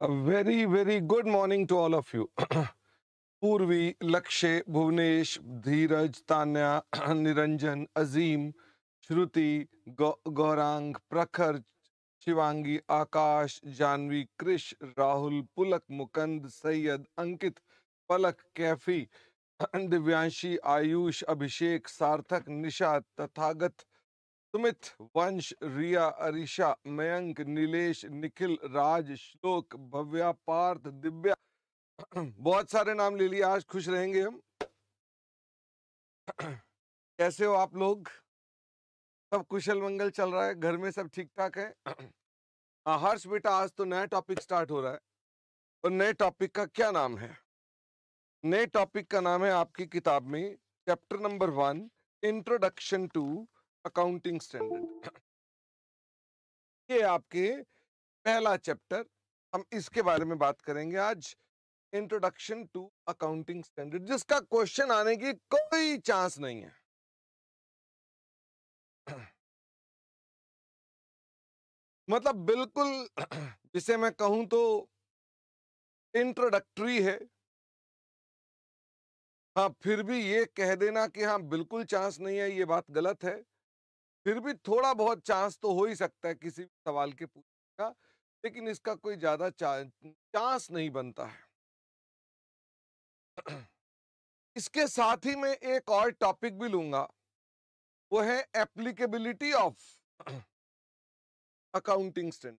A very, very good morning to all of you. पूर्वी लक्ष्य भुवनेश धीरज तान्या निरंजन अजीम श्रुति गौ, गौरांग प्रखर शिवांगी आकाश जानवी कृष राहुल पुलक मुकंद सैयद अंकित पलक कैफी दिव्यांशी आयुष अभिषेक सार्थक निशा तथागत सुमित वंश रिया अरिशा मयंक नीलेश निखिल राज श्लोक भव्या पार्थ दिव्या बहुत सारे नाम ले लिए आज खुश रहेंगे हम कैसे हो आप लोग सब कुशल मंगल चल रहा है घर में सब ठीक ठाक है हाँ, हर्ष बेटा आज तो नया टॉपिक स्टार्ट हो रहा है और नए टॉपिक का क्या नाम है नए टॉपिक का नाम है आपकी किताब में chapter number one introduction to accounting standard ये आपके पहला चैप्टर हम इसके बारे में बात करेंगे आज इंट्रोडक्शन टू अकाउंटिंग स्टैंडर्ड जिसका क्वेश्चन आने की कोई चांस नहीं है मतलब बिल्कुल जिसे मैं कहूं तो इंट्रोडक्टरी है हाँ फिर भी ये कह देना कि हाँ बिल्कुल चांस नहीं है ये बात गलत है फिर भी थोड़ा बहुत चांस तो हो ही सकता है किसी भी सवाल के पूछने का लेकिन इसका कोई ज़्यादा चांस नहीं बनता है इसके साथ ही मैं एक और टॉपिक भी लूंगा वो है एप्लीकेबिलिटी ऑफ अकाउंटिंग स्टैंडर्ड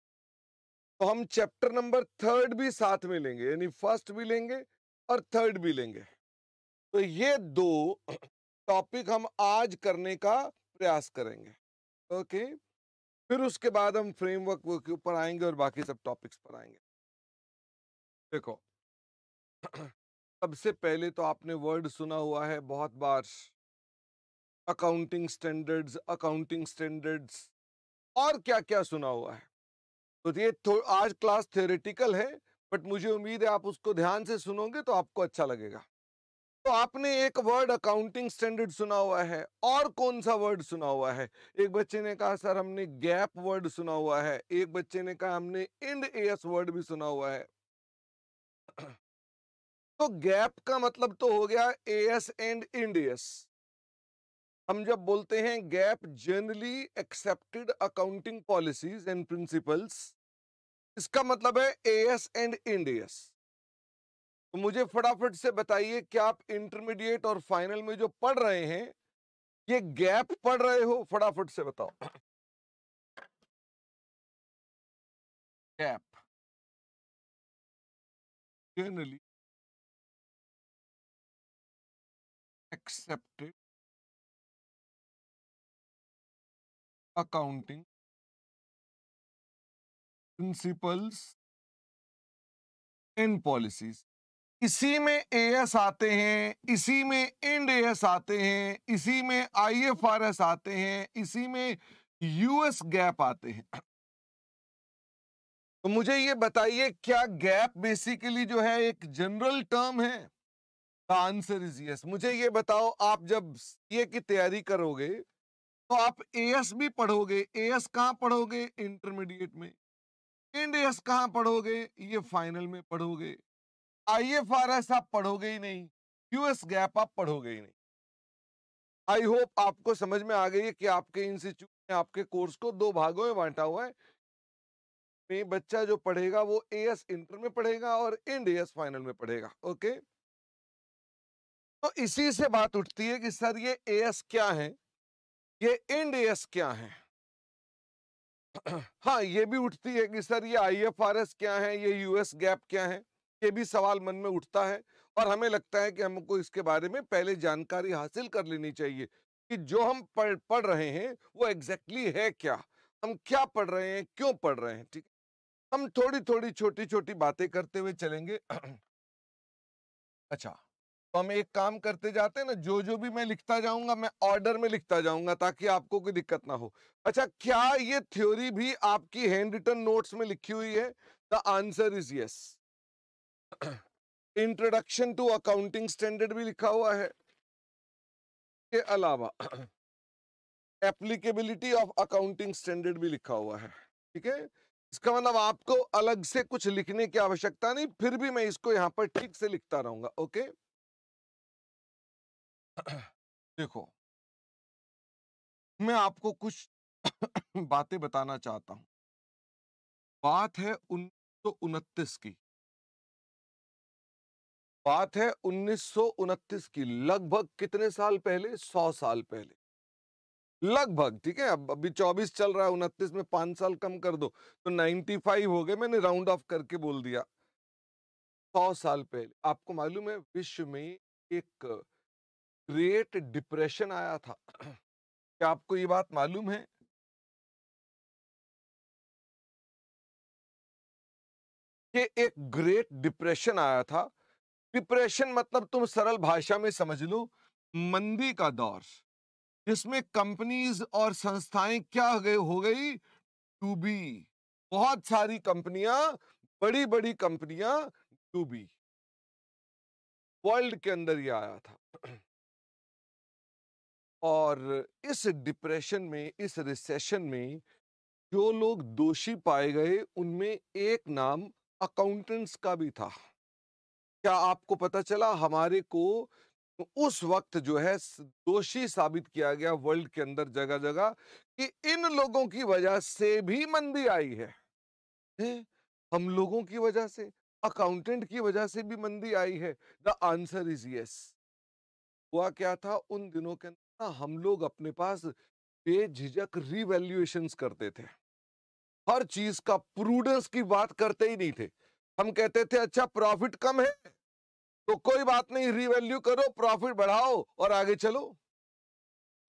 तो हम चैप्टर नंबर थर्ड भी साथ में लेंगे यानी फर्स्ट भी लेंगे और थर्ड भी लेंगे तो ये दो टॉपिक हम आज करने का प्रयास करेंगे ओके फिर उसके बाद हम फ्रेमवर्क के ऊपर आएंगे और बाकी सब टॉपिक्स पर आएंगे देखो सबसे पहले तो आपने वर्ड सुना हुआ है बहुत बार अकाउंटिंग स्टैंडर्ड्स अकाउंटिंग स्टैंडर्ड्स और क्या क्या सुना हुआ है तो ये आज क्लास थियोरेटिकल है बट मुझे उम्मीद है आप उसको ध्यान से सुनोगे तो आपको अच्छा लगेगा तो आपने एक वर्ड अकाउंटिंग स्टैंडर्ड सुना हुआ है और कौन सा वर्ड सुना हुआ है एक बच्चे ने कहा सर हमने गैप वर्ड सुना हुआ है एक बच्चे ने कहा हमने इंड एस वर्ड भी सुना हुआ है तो गैप का मतलब तो हो गया एएस एंड इंड एस हम जब बोलते हैं GAAP generally accepted accounting policies and principles इसका मतलब है एएस एंड इंड एस तो मुझे फटाफट से बताइए कि आप इंटरमीडिएट और फाइनल में जो पढ़ रहे हैं ये गैप पढ़ रहे हो फटाफट से बताओ GAAP generally accepted accounting principles and policies इसी में ए एस आते हैं इसी में इंड एस आते हैं इसी में आई एफ आर एस आते हैं इसी में यूएस गैप आते हैं तो मुझे ये बताइए क्या गैप बेसिकली जो है एक जनरल टर्म है आंसर इज यस मुझे ये बताओ आप जब सीए की तैयारी करोगे तो आप एएस भी पढ़ोगे एएस कहाँ पढ़ोगे इंटरमीडिएट में इंड एस कहाँ पढ़ोगे ये फाइनल में पढ़ोगे आई एफ आर एस आप पढ़ोगे ही नहीं क्यू एस गैप आप पढ़ोगे ही नहीं आई होप आपको समझ में आ गई है कि आपके इंस्टीट्यूट ने आपके कोर्स को दो भागों में बांटा हुआ है में बच्चा जो पढ़ेगा वो ए एस इंटर में पढ़ेगा और एंड एस फाइनल में पढ़ेगा ओके तो इसी से बात उठती है कि सर ये ए एस क्या है ये एंड एस क्या है हाँ ये भी उठती है कि सर ये आई एफ आर एस क्या है ये यूएस गैप क्या है ये भी सवाल मन में उठता है और हमें लगता है कि हमको इसके बारे में पहले जानकारी हासिल कर लेनी चाहिए कि जो हम पढ़ पढ़ रहे हैं वो एग्जैक्टली exactly है क्या हम क्या पढ़ रहे हैं क्यों पढ़ रहे हैं ठीक हम थोड़ी थोड़ी छोटी छोटी बातें करते हुए चलेंगे अच्छा तो हम एक काम करते जाते हैं ना जो जो भी मैं लिखता जाऊंगा मैं ऑर्डर में लिखता जाऊंगा ताकि आपको कोई दिक्कत ना हो अच्छा क्या ये थ्योरी भी आपकी हैंड रिटर्न नोट्स में लिखी हुई है the answer is yes introduction to accounting standard भी लिखा हुआ है के अलावा एप्लीकेबिलिटी ऑफ अकाउंटिंग स्टैंडर्ड भी लिखा हुआ है ठीक है इसका मतलब आपको अलग से कुछ लिखने की आवश्यकता नहीं फिर भी मैं इसको यहां पर ठीक से लिखता रहूंगा ओके देखो मैं आपको कुछ बातें बताना चाहता हूं बात है उन्नीस की बात है उन्नीस की लगभग कितने साल पहले सौ साल पहले लगभग ठीक है अब अभी 24 चल रहा है उनतीस में पांच साल कम कर दो तो 95 हो गए मैंने राउंड ऑफ करके बोल दिया सौ साल पहले आपको मालूम है विश्व में एक ग्रेट डिप्रेशन आया था क्या आपको ये बात मालूम है कि एक ग्रेट डिप्रेशन आया था डिप्रेशन मतलब तुम सरल भाषा में समझ लो मंदी का दौर जिसमें कंपनीज और संस्थाएं क्या हो गई हो गई बहुत सारी कंपनियां बड़ी बड़ी कंपनियां बी वर्ल्ड के अंदर ये आया था और इस डिप्रेशन में इस रिसेशन में जो लोग दोषी पाए गए उनमें एक नाम अकाउंटेंट्स का भी था क्या आपको पता चला हमारे को उस वक्त जो है दोषी साबित किया गया वर्ल्ड के अंदर जगह जगह कि इन लोगों की वजह से भी मंदी आई है ने? हम लोगों की वजह से अकाउंटेंट की वजह से भी मंदी आई है द आंसर इज यस हुआ क्या था उन दिनों के अंदर हम लोग अपने पास बेझिझक रिवेल्युएशन करते थे हर चीज का प्रूडेंस की बात करते ही नहीं थे हम कहते थे अच्छा प्रॉफिट कम है तो कोई बात नहीं रिवैल्यू करो प्रॉफिट बढ़ाओ और आगे चलो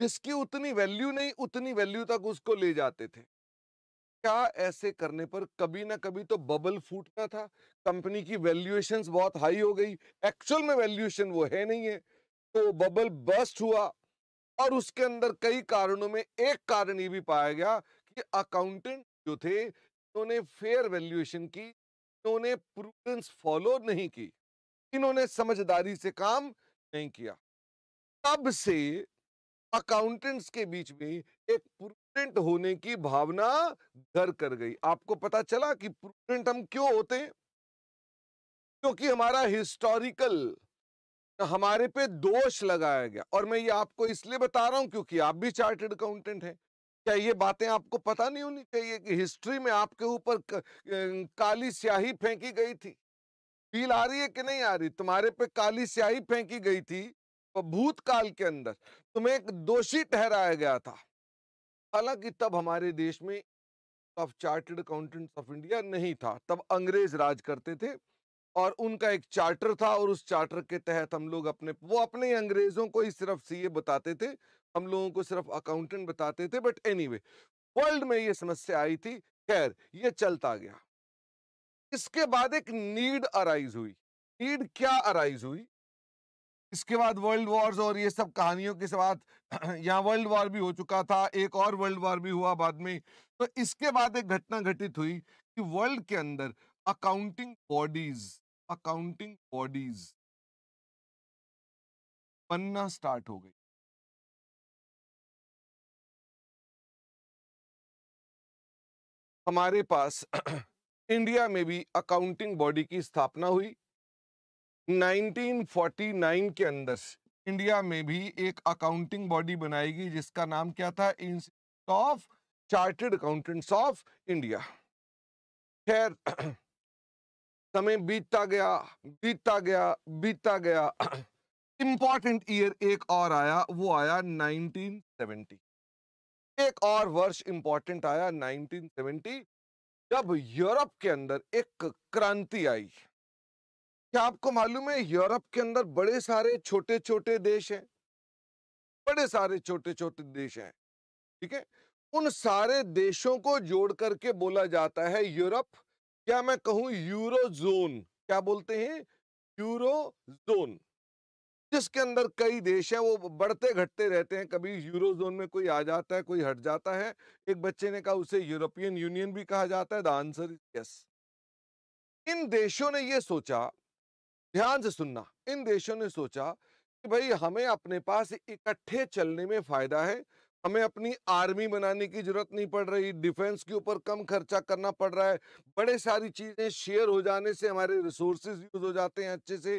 जिसकी उतनी वैल्यू नहीं उतनी वैल्यू तक उसको ले जाते थे क्या ऐसे करने पर कभी ना कभी तो बबल फूटना था कंपनी की वैल्यूएशन बहुत हाई हो गई एक्चुअल में वैल्यूएशन वो है नहीं है तो बबल बस्ट हुआ और उसके अंदर कई कारणों में एक कारण ये भी पाया गया कि अकाउंटेंट जो थे उन्होंने फेयर वैल्यूएशन की उन्होंने प्रूडेंस फॉलो नहीं की इन्होंने समझदारी से काम नहीं किया तब से अकाउंटेंट्स के बीच में एक प्रूडेंट होने की भावना घर कर गई आपको पता चला कि प्रूडेंट हम क्यों होते हैं क्योंकि हमारा हिस्टोरिकल हमारे पे दोष लगाया गया और मैं ये आपको इसलिए बता रहा हूं क्योंकि आप भी चार्टेड अकाउंटेंट हैं क्या ये बातें आपको पता नहीं होनी चाहिए कि हिस्ट्री में आपके ऊपर काली स्याही फेंकी गई थी फील आ रही है कि नहीं आ रही तुम्हारे पे काली स्याही फेंकी गई थी भूतकाल के अंदर तुम्हें एक दोषी ठहराया गया था हालांकि तब हमारे देश में of chartered accountants of India नहीं था तब अंग्रेज राज करते थे और उनका एक चार्टर था और उस चार्टर के तहत हम लोग अपने वो अपने अंग्रेजों को ही सिर्फ सीए बताते थे हम लोगों को सिर्फ अकाउंटेंट बताते थे बट एनीवे वर्ल्ड में ये समस्या आई थी खैर ये चलता गया इसके बाद एक नीड अराइज हुई नीड क्या अराइज हुई इसके बाद वर्ल्ड वॉर्स और ये सब कहानियों के साथ यहाँ वर्ल्ड वॉर भी हो चुका था एक और वर्ल्ड वॉर भी हुआ बाद में तो इसके बाद एक घटना घटित हुई कि वर्ल्ड के अंदर अकाउंटिंग बॉडीज अकाउंटिंग बॉडीज बनना स्टार्ट हो गई हमारे पास इंडिया में भी अकाउंटिंग बॉडी की स्थापना हुई 1949 के अंदर इंडिया में भी एक अकाउंटिंग बॉडी बनाई गई जिसका नाम क्या था institute of chartered accountants of India खैर समय बीतता गया बीतता गया बीतता गया इंपॉर्टेंट ईयर एक और आया वो आया 1970 एक और वर्ष इंपॉर्टेंट आया 1970 जब यूरोप के अंदर एक क्रांति आई क्या आपको मालूम है यूरोप के अंदर बड़े सारे छोटे छोटे देश हैं बड़े सारे छोटे छोटे देश हैं ठीक है उन सारे देशों को जोड़ करके बोला जाता है यूरोप क्या मैं कहूं यूरो जोन क्या बोलते हैं यूरो जोन जिसके अंदर कई देश हैं वो बढ़ते घटते रहते हैं कभी यूरो जोन में कोई आ जाता है कोई हट जाता है एक बच्चे ने कहा उसे यूरोपियन यूनियन भी कहा जाता है द आंसर इज यस इन देशों ने ये सोचा ध्यान से सुनना इन देशों ने सोचा कि भाई हमें अपने पास इकट्ठे चलने में फायदा है हमें अपनी आर्मी बनाने की जरूरत नहीं पड़ रही डिफेंस के ऊपर कम खर्चा करना पड़ रहा है बड़े सारी चीज़ें शेयर हो जाने से हमारे रिसोर्सेज यूज हो जाते हैं अच्छे से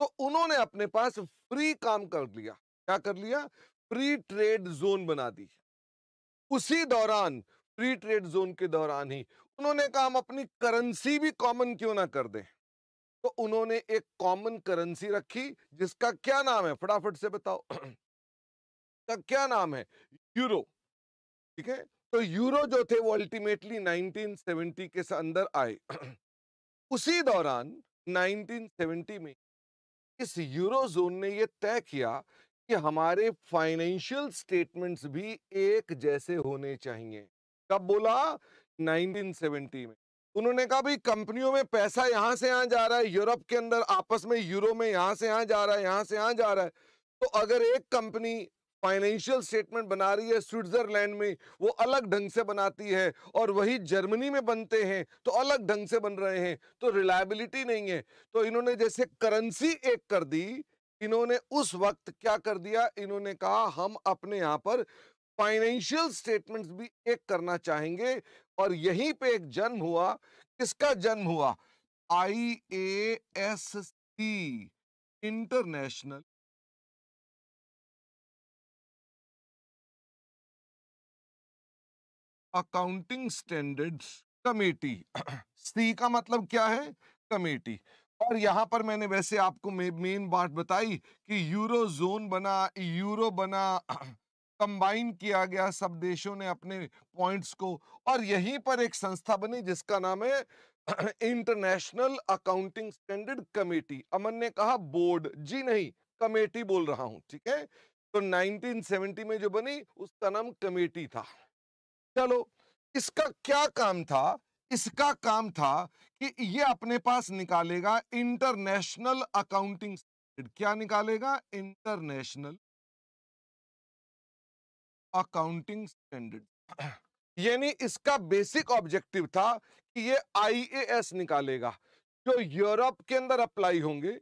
तो उन्होंने अपने पास फ्री काम कर लिया क्या कर लिया फ्री ट्रेड जोन बना दी उसी दौरान फ्री ट्रेड जोन के दौरान ही उन्होंने कहा हम अपनी करेंसी भी कॉमन क्यों ना कर दें तो उन्होंने एक कॉमन करेंसी रखी जिसका क्या नाम है फटाफट से बताओ का क्या नाम है यूरो ठीक है तो यूरो जो थे वो अल्टीमेटली 1970 के अंदर आए उसी दौरान 1970 में इस यूरो जोन ने यह तय किया कि हमारे फाइनेंशियल स्टेटमेंट्स भी एक जैसे होने चाहिए कब बोला 1970 में उन्होंने कहा भाई कंपनियों में पैसा यहां से यहां जा रहा है यूरोप के अंदर आपस में यूरो में यहां से यहां जा रहा है यहां से यहां जा रहा है तो अगर एक कंपनी फाइनेंशियल स्टेटमेंट बना रही है स्विट्जरलैंड में वो अलग ढंग से बनाती है और वही जर्मनी में बनते हैं तो अलग ढंग से बन रहे हैं तो रिलायबिलिटी नहीं है तो इन्होंने जैसे करेंसी एक कर दी इन्होंने उस वक्त क्या कर दिया इन्होंने कहा हम अपने यहाँ पर फाइनेंशियल स्टेटमेंट्स भी एक करना चाहेंगे और यहीं पे एक जन्म हुआ किसका जन्म हुआ I A S C international accounting standards committee C का मतलब क्या है कमेटी और यहाँ पर मैंने वैसे आपको मेन बात बताई कि यूरो जोन बना यूरो बना कंबाइन किया गया सब देशों ने अपने पॉइंट्स को और यहीं पर एक संस्था बनी जिसका नाम है international accounting standard committee Aman ने कहा बोर्ड जी नहीं कमेटी बोल रहा हूं ठीक है तो 1970 में जो बनी उसका नाम कमेटी था चलो इसका क्या काम था इसका काम था कि ये अपने पास निकालेगा इंटरनेशनल अकाउंटिंग क्या निकालेगा इंटरनेशनल अकाउंटिंग स्टैंडर्ड यानी इसका बेसिक ऑब्जेक्टिव था कि ये आईएएस निकालेगा जो यूरोप के अंदर अप्लाई होंगे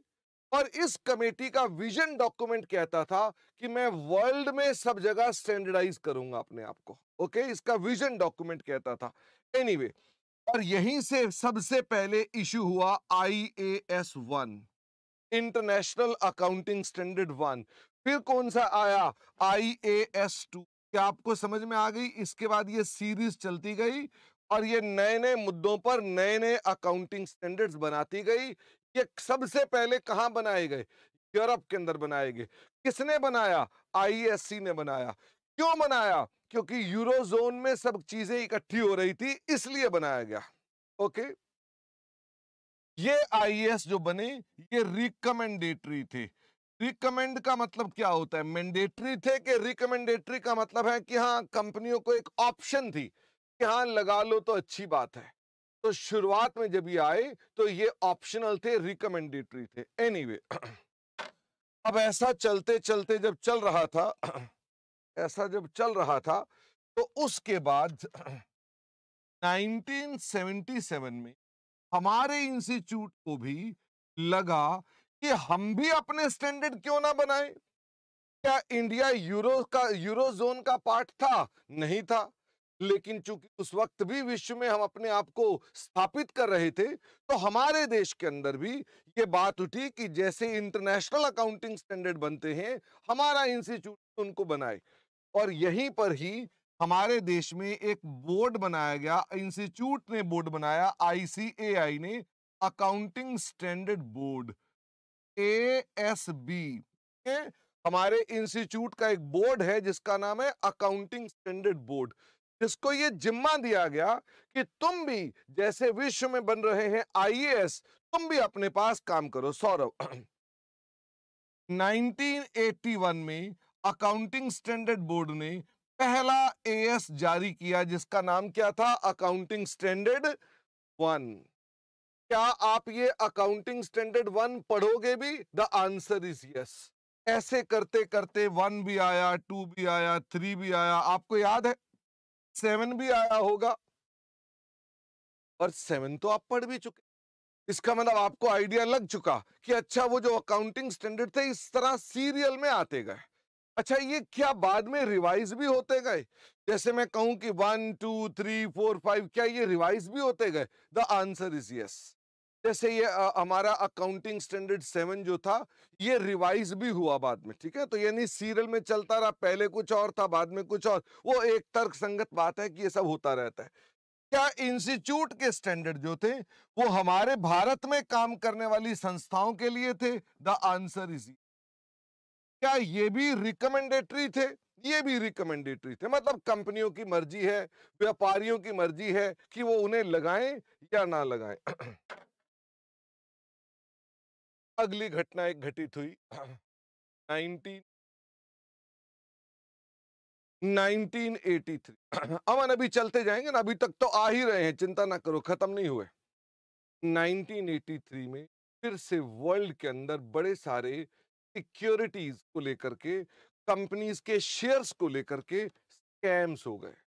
पर इस कमेटी का विजन डॉक्यूमेंट कहता था कि मैं वर्ल्ड में सब जगह स्टैंडर्डाइज करूंगा अपने आप को ओके इसका विजन डॉक्यूमेंट कहता था एनीवे anyway, और यहीं से सबसे पहले इशू हुआ I A S one international accounting standard one फिर कौन सा आया आई ए एस टू क्या आपको समझ में आ गई इसके बाद ये सीरीज चलती गई और ये नए नए मुद्दों पर नए नए अकाउंटिंग स्टैंडर्ड्स बनाती गई ये सबसे पहले कहां बनाए गए यूरोप के अंदर बनाए गए किसने बनाया आईएससी ने बनाया क्यों बनाया क्योंकि यूरो जोन में सब चीजें इकट्ठी हो रही थी इसलिए बनाया गया ओके ये आईएएस जो बने ये रिकमेंडेटरी थे रिकमेंड का मतलब क्या होता है मैंडेटरी थे कि रिकमेंडेटरी का मतलब है कि हाँ कंपनियों को एक ऑप्शन थी कि हाँ लगा लो तो अच्छी बात है तो शुरुआत में जब ये आए तो ये ऑप्शनल थे रिकमेंडेटरी थे एनीवे anyway, अब ऐसा चलते चलते जब चल रहा था ऐसा जब चल रहा था तो उसके बाद 1977 में हमारे इंस्टीट्यूट को भी लगा कि हम भी अपने स्टैंडर्ड क्यों ना बनाए क्या इंडिया यूरो का यूरो जोन का पार्ट था नहीं था लेकिन चूंकि उस वक्त भी विश्व में हम अपने आप को स्थापित कर रहे थे तो हमारे देश के अंदर भी ये बात उठी कि जैसे इंटरनेशनल अकाउंटिंग स्टैंडर्ड बनते हैं हमारा इंस्टीट्यूट उनको बनाए और यहीं पर ही हमारे देश में एक बोर्ड बनाया गया इंस्टीट्यूट ने बोर्ड बनाया आईसीएआई ने accounting standard board A S B हमारे इंस्टीट्यूट का एक बोर्ड है जिसका नाम है अकाउंटिंग स्टैंडर्ड बोर्ड जिसको ये जिम्मा दिया गया कि तुम भी जैसे विश्व में बन रहे हैं आईएएस तुम भी अपने पास काम करो सौरव 1981 में अकाउंटिंग स्टैंडर्ड बोर्ड ने पहला एएस जारी किया जिसका नाम क्या था अकाउंटिंग स्टैंडर्ड वन क्या आप ये अकाउंटिंग स्टैंडर्ड वन पढ़ोगे भी द आंसर इज यस ऐसे करते करते वन भी आया टू भी आया थ्री भी आया आपको याद है सेवन भी आया होगा और सेवन तो आप पढ़ भी चुके इसका मतलब आपको आइडिया लग चुका कि अच्छा वो जो अकाउंटिंग स्टैंडर्ड थे इस तरह सीरियल में आते गए अच्छा ये क्या बाद में रिवाइज भी होते गए जैसे मैं कहूं कि one two three four five क्या ये रिवाइज भी होते गए द आंसर इज यस जैसे ये हमारा अकाउंटिंग स्टैंडर्ड सेवन जो था ये रिवाइज भी हुआ बाद में ठीक है तो यानी सीरियल में चलता रहा पहले कुछ और था बाद में कुछ और वो एक तर्क संगत बात है कि ये सब होता रहता है क्या इंस्टीट्यूट के स्टैंडर्ड जो थे वो हमारे भारत में काम करने वाली संस्थाओं के लिए थे द आंसर इज क्या ये भी रिकमेंडेटरी थे ये भी रिकमेंडेटरी थे मतलब कंपनियों की मर्जी है व्यापारियों की मर्जी है कि वो उन्हें लगाएं या ना लगाएं अगली घटना एक घटित हुई नाइनटीन 1983 अमन अभी चलते जाएंगे ना अभी तक तो आ ही रहे हैं चिंता ना करो खत्म नहीं हुए 1983 में फिर से वर्ल्ड के अंदर बड़े सारे सिक्योरिटीज को लेकर के कंपनीज के शेयर्स को लेकर के स्कैम्स हो गए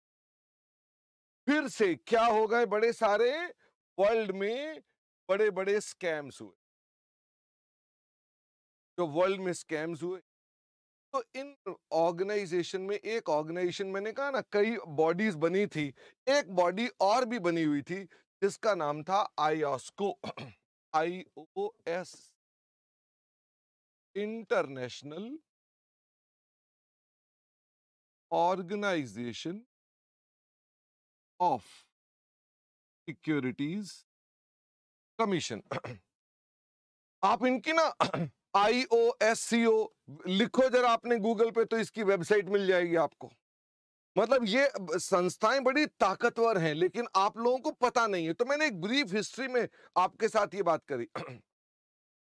फिर से क्या हो गए बड़े सारे वर्ल्ड में बड़े बड़े स्कैम्स हुए जो वर्ल्ड में स्कैम्स हुए तो इन ऑर्गेनाइजेशन में एक ऑर्गेनाइजेशन मैंने कहा ना कई बॉडीज बनी थी एक बॉडी और भी बनी हुई थी जिसका नाम था IOSCO I O S international organisation of securities commission आप इनकी ना आई ओ एस सी ओ लिखो जरा आपने गूगल पे तो इसकी वेबसाइट मिल जाएगी आपको मतलब ये संस्थाएं बड़ी ताकतवर हैं लेकिन आप लोगों को पता नहीं है तो मैंने एक ब्रीफ हिस्ट्री में आपके साथ ये बात करी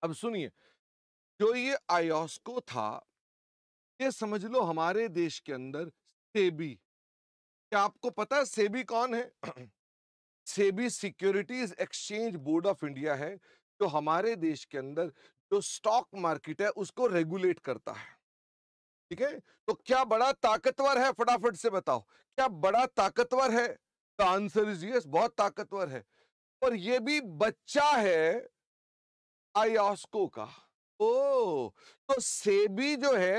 अब सुनिए जो ये आयोस्को था ये समझ लो हमारे देश के अंदर सेबी क्या आपको पता है सेबी कौन है SEBI securities exchange board of India है जो हमारे देश के अंदर जो स्टॉक मार्केट है उसको रेगुलेट करता है ठीक है तो क्या बड़ा ताकतवर है फटाफट से बताओ क्या बड़ा ताकतवर है द आंसर इज यस बहुत ताकतवर है और ये भी बच्चा है आयोस्को का ओ तो सेबी जो है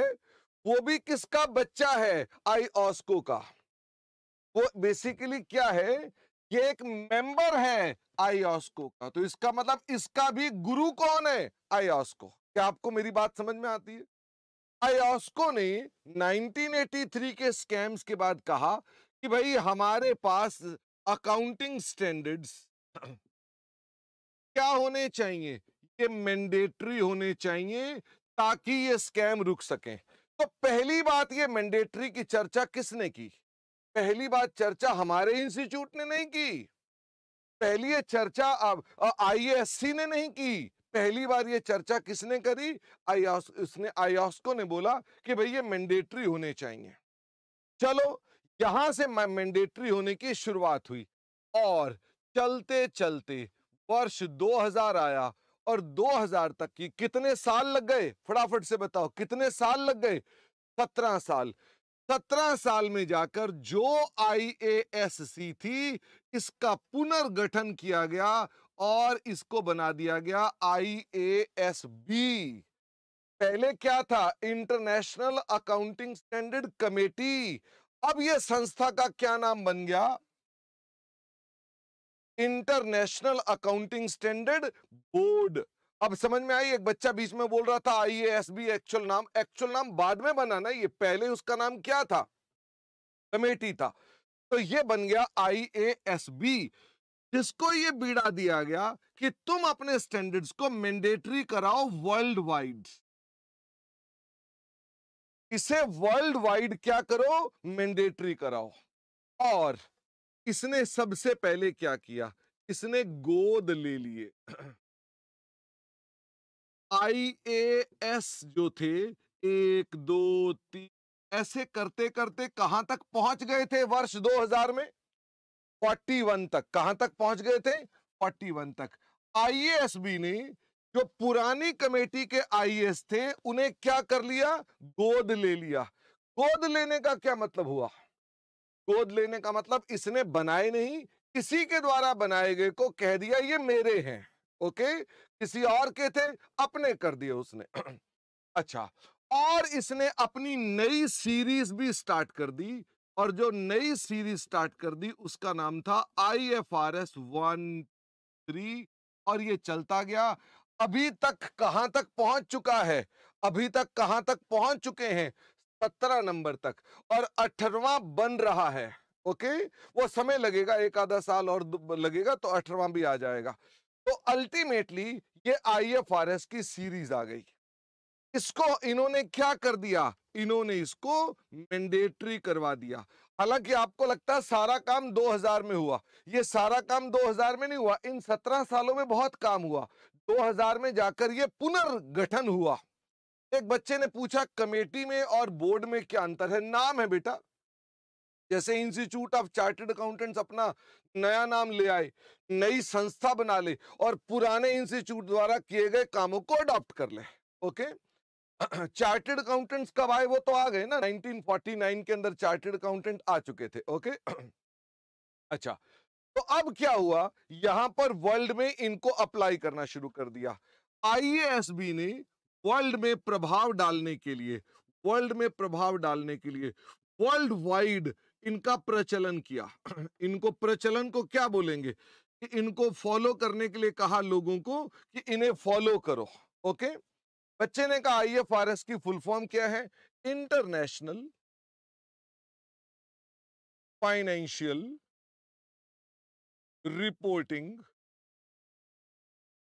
वो भी किसका बच्चा है आई ऑस्को का वो बेसिकली क्या है ये एक मेंबर है आयोस्को का तो इसका मतलब इसका भी गुरु कौन है आयोस्को क्या आपको मेरी बात समझ में आती है आयोस्को ने 1983 के स्कैम्स के बाद कहा कि भाई हमारे पास अकाउंटिंग स्टैंडर्ड्स क्या होने चाहिए ये मैंडेटरी होने चाहिए ताकि ये स्कैम रुक सके तो पहली बात ये मैंडेटरी की चर्चा किसने की पहली बात चर्चा हमारे इंस्टीट्यूट ने नहीं की पहली ये चर्चा अब आईएससी ने नहीं की पहली बार ये चर्चा किसने करी आयास उसने ने बोला कि भाई ये मैंडेटरी होने चाहिए चलो यहां से मैंडेटरी होने की शुरुआत हुई और चलते चलते वर्ष 2000 आया और 2000 तक की कितने साल लग गए फटाफट से बताओ कितने साल लग गए सत्रह साल सत्रह साल में जाकर जो आईएएससी थी इसका पुनर्गठन किया गया और इसको बना दिया गया आई ए एस बी पहले क्या था इंटरनेशनल अकाउंटिंग स्टैंडर्ड कमेटी अब यह संस्था का क्या नाम बन गया इंटरनेशनल अकाउंटिंग स्टैंडर्ड बोर्ड अब समझ में आई एक बच्चा बीच में बोल रहा था आई एस बी एक्चुअल नाम एक्चुअल नाम बाद में बना ना ये पहले उसका नाम क्या था कमेटी था तो ये बन गया आई ए एस बी जिसको ये बीड़ा दिया गया कि तुम अपने स्टैंडर्ड्स को मैंडेटरी कराओ वर्ल्ड वाइड इसे वर्ल्ड वाइड क्या करो मैंडेटरी कराओ और इसने सबसे पहले क्या किया इसने गोद ले लिए आई ए एस जो थे एक दो तीन ऐसे करते करते कहां तक पहुंच गए थे वर्ष 2000 में 41 तक कहां तक पहुंच गए थे 41 तक आईएएसबी ने जो पुरानी कमेटी के आईएएस थे उन्हें क्या कर लिया गोद ले लिया गोद लेने का क्या मतलब हुआ गोद लेने का मतलब इसने बनाए नहीं किसी के द्वारा बनाए गए को कह दिया ये मेरे हैं ओके किसी और के थे अपने कर दिए उसने अच्छा और इसने अपनी नई सीरीज भी स्टार्ट कर दी और जो नई सीरीज स्टार्ट कर दी उसका नाम था I F R S one three और ये चलता गया अभी तक कहां तक पहुंच चुका है अभी तक कहां तक पहुंच चुके हैं सत्रह नंबर तक और अठारवा बन रहा है ओके वो समय लगेगा एक आधा साल और लगेगा तो अठारवा भी आ जाएगा तो अल्टीमेटली ये आई एफ आर एस की सीरीज आ गई इसको इन्होंने क्या कर दिया इन्होंने इसको मैंडेटरी करवा दिया हालांकि आपको लगता है सारा काम 2000 में हुआ ये सारा काम 2000 में नहीं हुआ इन 17 सालों में बहुत काम हुआ 2000 में जाकर ये पुनर्गठन हुआ एक बच्चे ने पूछा कमेटी में और बोर्ड में क्या अंतर है नाम है बेटा जैसे इंस्टीट्यूट ऑफ चार्टर्ड अकाउंटेंट्स अपना नया नाम ले आए नई संस्था बना ले और पुराने इंस्टीट्यूट द्वारा किए गए कामों को अडॉप्ट कर ले ओके okay? चार्टेड अकाउंटेंट्स कब आए वो तो आ गए ना 1949 के अंदर चार्टेड अकाउंटेंट आ चुके थे ओके अच्छा तो अब क्या हुआ यहां पर वर्ल्ड में इनको अप्लाई करना शुरू कर दिया आईएएसबी ने वर्ल्ड में प्रभाव डालने के लिए वर्ल्ड में प्रभाव डालने के लिए वर्ल्ड वाइड इनका प्रचलन किया इनको प्रचलन को क्या बोलेंगे कि इनको फॉलो करने के लिए कहा लोगों को कि इन्हें फॉलो करो ओके okay? बच्चे ने कहा आईएफआरएस की फुल फॉर्म क्या है international financial reporting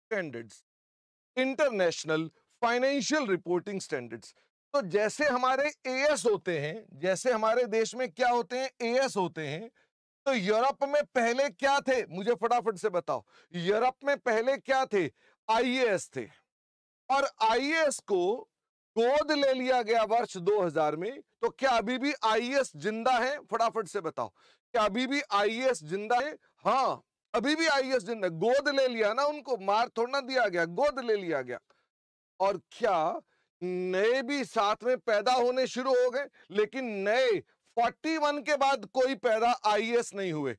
standards international financial reporting standards तो जैसे हमारे एएस होते हैं जैसे हमारे देश में क्या होते हैं एएस होते हैं तो यूरोप में पहले क्या थे मुझे फटाफट से बताओ यूरोप में पहले क्या थे आईएएस थे और आईएएस को गोद ले लिया गया वर्ष 2000 में तो क्या अभी भी आईएएस जिंदा है फटाफट से बताओ क्या अभी भी आईएएस जिंदा है हाँ अभी भी आईएएस जिंदा गोद ले लिया ना उनको मार थोड़ा दिया गया गोद ले लिया गया और क्या नए भी साथ में पैदा होने शुरू हो गए लेकिन नए 41 के बाद कोई पैदा आईएएस नहीं हुए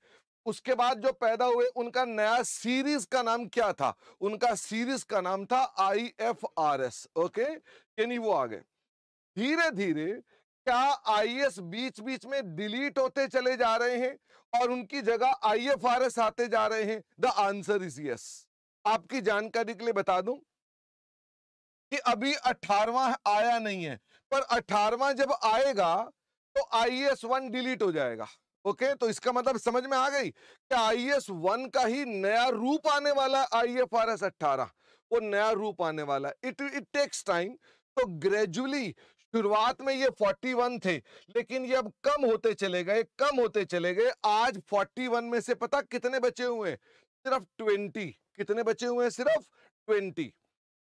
उसके बाद जो पैदा हुए उनका नया सीरीज का नाम क्या था उनका सीरीज का नाम था I F R S okay यानी वो आ गए धीरे धीरे क्या आईएस e बीच बीच में डिलीट होते चले जा रहे हैं और उनकी जगह आई एफ आर एस आते जा रहे हैं द आंसर इज यस आपकी जानकारी के लिए बता दूं कि अभी अठारवा आया नहीं है पर अठारवा जब आएगा तो आई एस वन डिलीट हो जाएगा ओके तो इसका मतलब समझ में आ गई कि आई एस वन का ही नया रूप आने वाला आई एफ आर एस अट्ठारह वो नया रूप आने वाला इट इट टेक्स टाइम तो ग्रेजुअली शुरुआत में ये 41 थे लेकिन ये अब कम होते चले गए कम होते चले गए आज 41 में से पता कितने बचे हुए सिर्फ 20 कितने बचे हुए हैं सिर्फ 20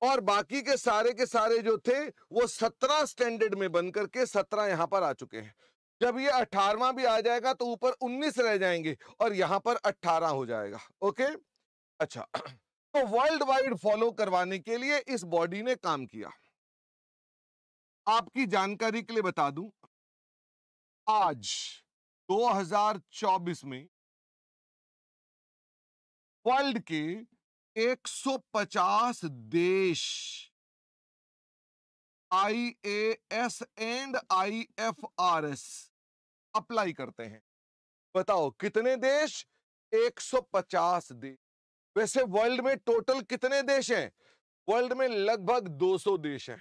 और बाकी के सारे के सारे जो थे वो 17 स्टैंडर्ड में बनकर के 17 यहाँ पर आ चुके हैं जब ये अठारवा भी आ जाएगा तो ऊपर उन्नीस रह जाएंगे और यहाँ पर अट्ठारह हो जाएगा ओके अच्छा तो वर्ल्ड वाइड फॉलो करवाने के लिए इस बॉडी ने काम किया आपकी जानकारी के लिए बता दूं आज 2024 में वर्ल्ड के 150 देश I A S and I F R S apply करते हैं बताओ कितने देश 150 देश वैसे वर्ल्ड में टोटल कितने देश हैं वर्ल्ड में लगभग 200 देश हैं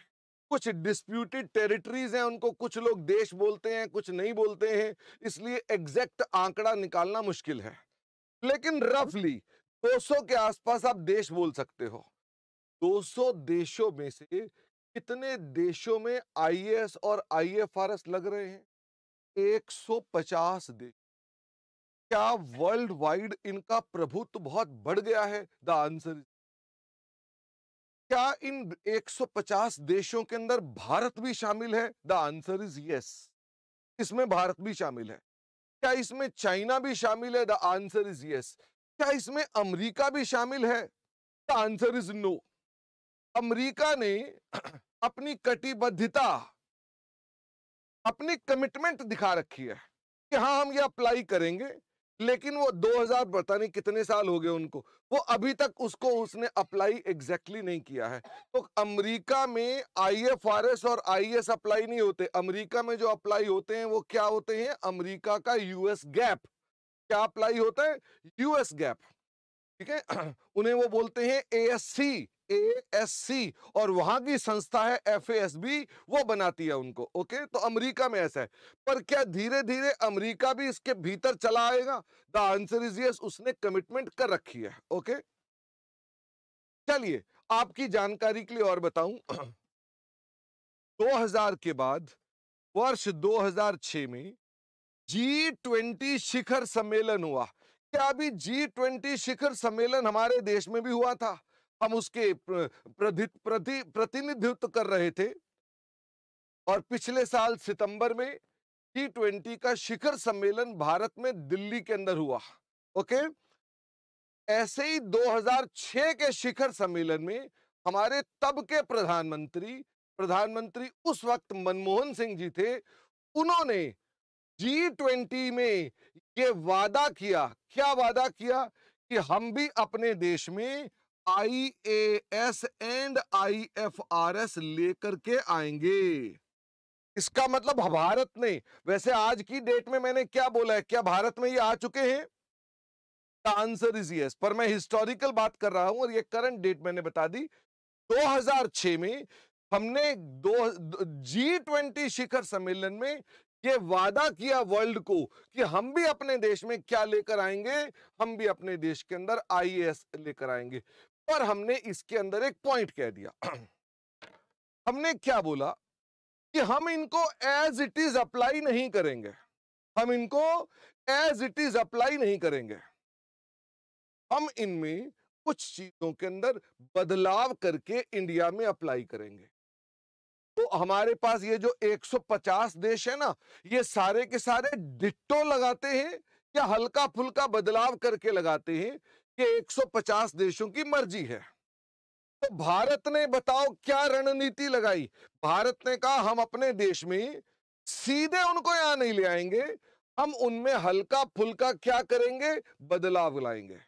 कुछ डिस्प्यूटेड टेरिटरीज हैं उनको कुछ लोग देश बोलते हैं कुछ नहीं बोलते हैं इसलिए एग्जैक्ट आंकड़ा निकालना मुश्किल है लेकिन रफली 200 के आसपास आप देश बोल सकते हो 200 देशों में से कितने देशों में आईएएस और आईएफआरएस लग रहे हैं 150 देश क्या वर्ल्ड वाइड इनका प्रभुत्व बहुत बढ़ गया है द आंसर क्या इन 150 देशों के अंदर भारत भी शामिल है द आंसर इज यस इसमें भारत भी शामिल है क्या इसमें चाइना भी शामिल है द आंसर इज यस क्या इसमें अमेरिका भी शामिल है the answer is no America ने अपनी कटिबद्धता अपनी कमिटमेंट दिखा रखी है कि हाँ हम ये अप्लाई करेंगे लेकिन वो 2000 पता नहीं कितने साल हो गए उनको वो अभी तक उसको उसने अप्लाई एग्जैक्टली नहीं किया है तो अमेरिका में आईएफआरएस और आईएस अप्लाई e नहीं होते अमेरिका में जो अप्लाई होते हैं वो क्या होते हैं अमेरिका का यूएस गैप क्या अप्लाई होता है यूएस गैप ठीक है उन्हें वो बोलते हैं एएससी एस सी और वहां की संस्था है एफ एस बी वो बनाती है उनको ओके तो अमेरिका में ऐसा है पर क्या धीरे धीरे अमेरिका भी इसके भीतर चला आएगा द आंसर इज यस उसने कमिटमेंट कर रखी है ओके चलिए आपकी जानकारी के लिए और बताऊं 2000 के बाद वर्ष 2006 में जी ट्वेंटी शिखर सम्मेलन हुआ क्या अभी जी ट्वेंटी शिखर सम्मेलन हमारे देश में भी हुआ था हम उसके प्रति, प्रतिनिधित्व कर रहे थे और पिछले साल सितंबर में टी ट्वेंटी का शिखर सम्मेलन भारत में दिल्ली के अंदर हुआ ओके ऐसे ही 2006 के शिखर सम्मेलन में हमारे तब के प्रधानमंत्री प्रधानमंत्री उस वक्त मनमोहन सिंह जी थे उन्होंने जी ट्वेंटी में ये वादा किया क्या वादा किया कि हम भी अपने देश में I A S and I F R S लेकर के आएंगे इसका मतलब भारत नहीं वैसे आज की डेट में मैंने क्या बोला है क्या भारत में ये आ चुके हैं आंसर इज यस पर मैं हिस्टोरिकल बात कर रहा हूं और ये करंट डेट मैंने बता दी 2006 में हमने दो जी ट्वेंटी शिखर सम्मेलन में ये वादा किया वर्ल्ड को कि हम भी अपने देश में क्या लेकर आएंगे हम भी अपने देश के अंदर आईएएस लेकर आएंगे पर हमने इसके अंदर एक पॉइंट कह दिया हमने क्या बोला कि हम इनको एज इट इज अप्लाई नहीं करेंगे हम इनको एज इट इज अप्लाई नहीं करेंगे हम इनमें कुछ चीजों के अंदर बदलाव करके इंडिया में अप्लाई करेंगे तो हमारे पास ये जो 150 देश है ना ये सारे के सारे डिट्टो लगाते हैं या हल्का फुल्का बदलाव करके लगाते हैं ये 150 देशों की मर्जी है तो भारत ने बताओ क्या रणनीति लगाई भारत ने कहा हम अपने देश में सीधे उनको यहां नहीं ले आएंगे हम उनमें हल्का फुल्का क्या करेंगे बदलाव लाएंगे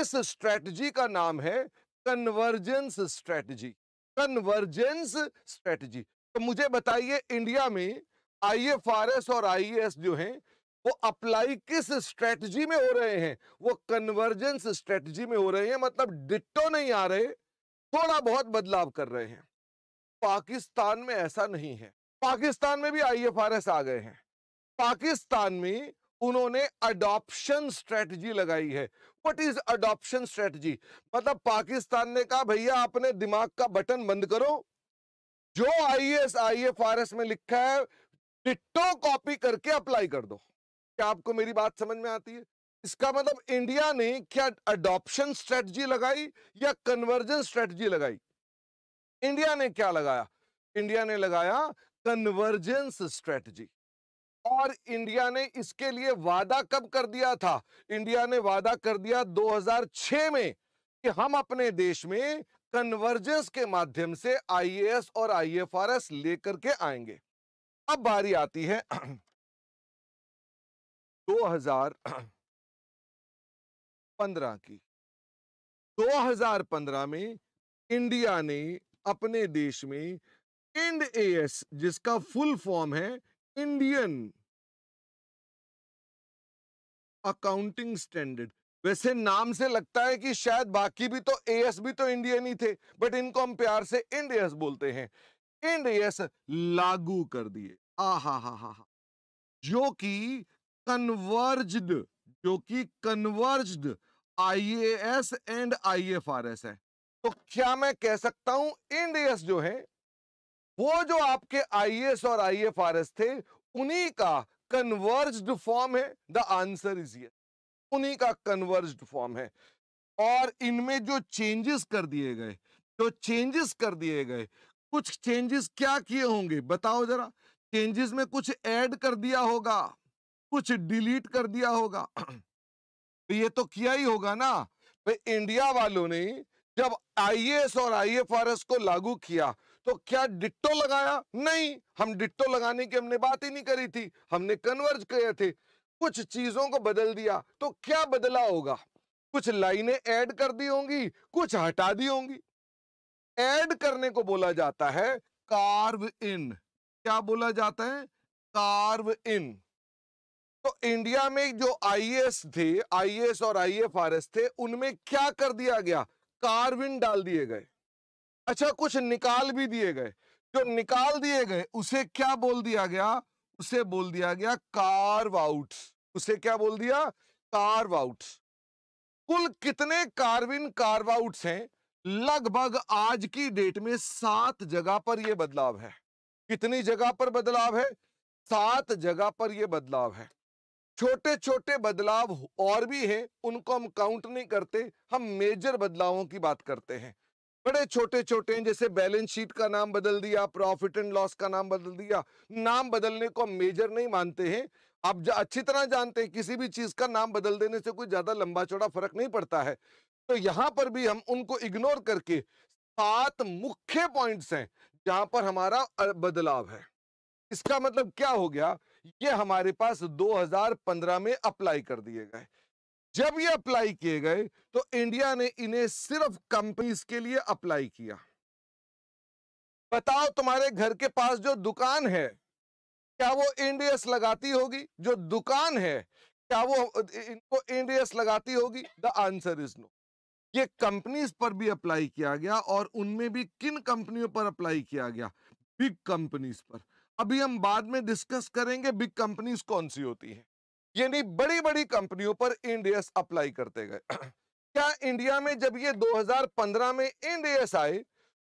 इस स्ट्रेटजी का नाम है कन्वर्जेंस स्ट्रेटजी कन्वर्जेंस स्ट्रेटजी तो मुझे बताइए इंडिया में आईएफआरएस और आईएएस जो हैं वो अप्लाई किस स्ट्रेटजी में हो रहे हैं वो कन्वर्जेंस स्ट्रेटजी में हो रहे हैं मतलब डिट्टो नहीं आ रहे थोड़ा बहुत बदलाव कर रहे हैं पाकिस्तान में ऐसा नहीं है पाकिस्तान में भी आईएफआरएस आ गए हैं पाकिस्तान में उन्होंने अडॉप्शन स्ट्रेटजी लगाई है वट इज अडॉप्शन स्ट्रेटजी मतलब पाकिस्तान ने कहा भैया अपने दिमाग का बटन बंद करो जो I S I F R S में लिखा है डिट्टो कॉपी करके अप्लाई कर दो क्या आपको मेरी बात समझ में आती है इसका मतलब इंडिया ने क्या अडॉप्शन स्ट्रेटजी लगाई या कन्वर्जन स्ट्रेटजी लगाई इंडिया ने क्या लगाया इंडिया ने लगाया कन्वर्जेंस स्ट्रेटजी और इंडिया ने इसके लिए वादा कब कर दिया था इंडिया ने वादा कर दिया 2006 में कि हम अपने देश में कन्वर्जेंस के माध्यम से आईएएस और आईएफआरएस लेकर के आएंगे अब बारी आती है 2015 की 2015 में इंडिया ने अपने देश में इंड एस जिसका फुल फॉर्म है इंडियन अकाउंटिंग स्टैंडर्ड वैसे नाम से लगता है कि शायद बाकी भी तो एएस भी तो इंडियन ही थे बट इनको हम प्यार से इंड एस बोलते हैं इंड एस लागू कर दिए आ हा हा हा जो कि कन्वर्ज्ड जो कि कन्वर्ज्ड आईएएस एंड आईएफआरएस है तो क्या मैं कह सकता हूं इंडियस जो है वो जो आपके आईएएस और आईएफआरएस थे उन्हीं का कन्वर्ज्ड फॉर्म है द आंसर इज ये उन्हीं का कन्वर्ज्ड फॉर्म है और इनमें जो चेंजेस कर दिए गए जो चेंजेस कर दिए गए कुछ चेंजेस क्या किए होंगे बताओ जरा चेंजेस में कुछ ऐड कर दिया होगा कुछ डिलीट कर दिया होगा तो ये तो किया ही होगा ना तो इंडिया वालों ने जब आई और आई को लागू किया तो क्या डिट्टो लगाया नहीं हम डिट्टो लगाने की हमने बात ही नहीं करी थी हमने कन्वर्ज किए थे कुछ चीजों को बदल दिया तो क्या बदला होगा कुछ लाइनें ऐड कर दी होंगी कुछ हटा दी होंगी ऐड करने को बोला जाता है कार्व इन क्या बोला जाता है कार्व इन तो इंडिया में जो आईएएस थे आईएएस और आईएफआरएस थे उनमें क्या कर दिया गया कार्बिन डाल दिए गए अच्छा कुछ निकाल भी दिए गए जो निकाल दिए गए उसे क्या बोल दिया गया उसे बोल दिया गया कार्व आउट उसे क्या बोल दिया कार्व आउट कुल कितने कार्विन कार्व आउट हैं लगभग आज की डेट में सात जगह पर यह बदलाव है कितनी जगह पर बदलाव है सात जगह पर यह बदलाव है छोटे छोटे बदलाव और भी हैं उनको हम काउंट नहीं करते हम मेजर बदलावों की बात करते हैं बड़े छोटे छोटे हैं जैसे बैलेंस शीट का नाम बदल दिया प्रॉफिट एंड लॉस का नाम बदल दिया नाम बदलने को हम मेजर नहीं मानते हैं आप अच्छी तरह जानते हैं किसी भी चीज का नाम बदल देने से कोई ज्यादा लंबा चौड़ा फर्क नहीं पड़ता है तो यहाँ पर भी हम उनको इग्नोर करके सात मुख्य पॉइंट्स हैं जहां पर हमारा बदलाव है इसका मतलब क्या हो गया ये हमारे पास 2015 में अप्लाई कर दिए गए जब ये अप्लाई किए गए तो इंडिया ने इन्हें सिर्फ कंपनीज के लिए अप्लाई किया बताओ तुम्हारे घर के पास जो दुकान है क्या वो इंडियस लगाती होगी जो दुकान है क्या वो इनको इंडियस लगाती होगी द आंसर इज नो ये कंपनीज पर भी अप्लाई किया गया और उनमें भी किन कंपनियों पर अप्लाई किया गया बिग कंपनीज पर अभी हम बाद में डिस्कस करेंगे बिग कंपनीज कौन सी होती है यानी बड़ी बड़ी कंपनियों पर इंडियस अप्लाई करते गए क्या इंडिया में जब ये 2015 में इंडियस आए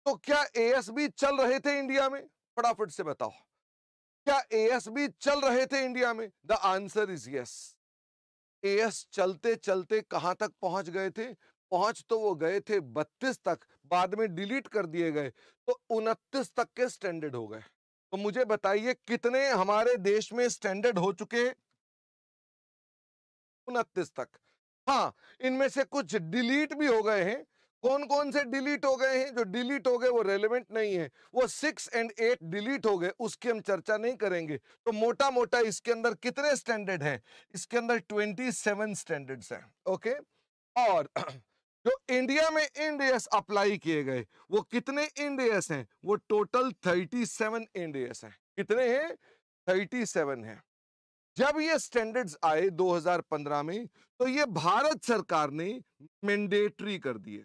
तो क्या ए चल रहे थे इंडिया में फटाफट से बताओ क्या ए चल रहे थे इंडिया में द आंसर इज यस एस चलते चलते कहां तक पहुंच गए थे पहुंच तो वो गए थे 32 तक बाद में डिलीट कर दिए गए तो 29 तक के स्टैंडर्ड हो गए तो मुझे बताइए कितने हमारे देश में स्टैंडर्ड हो चुके उनतीस तक हाँ इनमें से कुछ डिलीट भी हो गए हैं कौन कौन से डिलीट हो गए हैं जो डिलीट हो गए वो रेलिवेंट नहीं है वो सिक्स एंड एट डिलीट हो गए उसकी हम चर्चा नहीं करेंगे तो मोटा मोटा इसके अंदर कितने स्टैंडर्ड हैं इसके अंदर ट्वेंटी सेवन स्टैंडर्ड्स हैं ओके और जो इंडिया में इंडियस अप्लाई किए गए वो कितने इंडियस हैं वो टोटल 37 इंडियस हैं कितने हैं 37 है जब ये स्टैंडर्ड्स आए 2015 में तो ये भारत सरकार ने मैंडेटरी कर दिए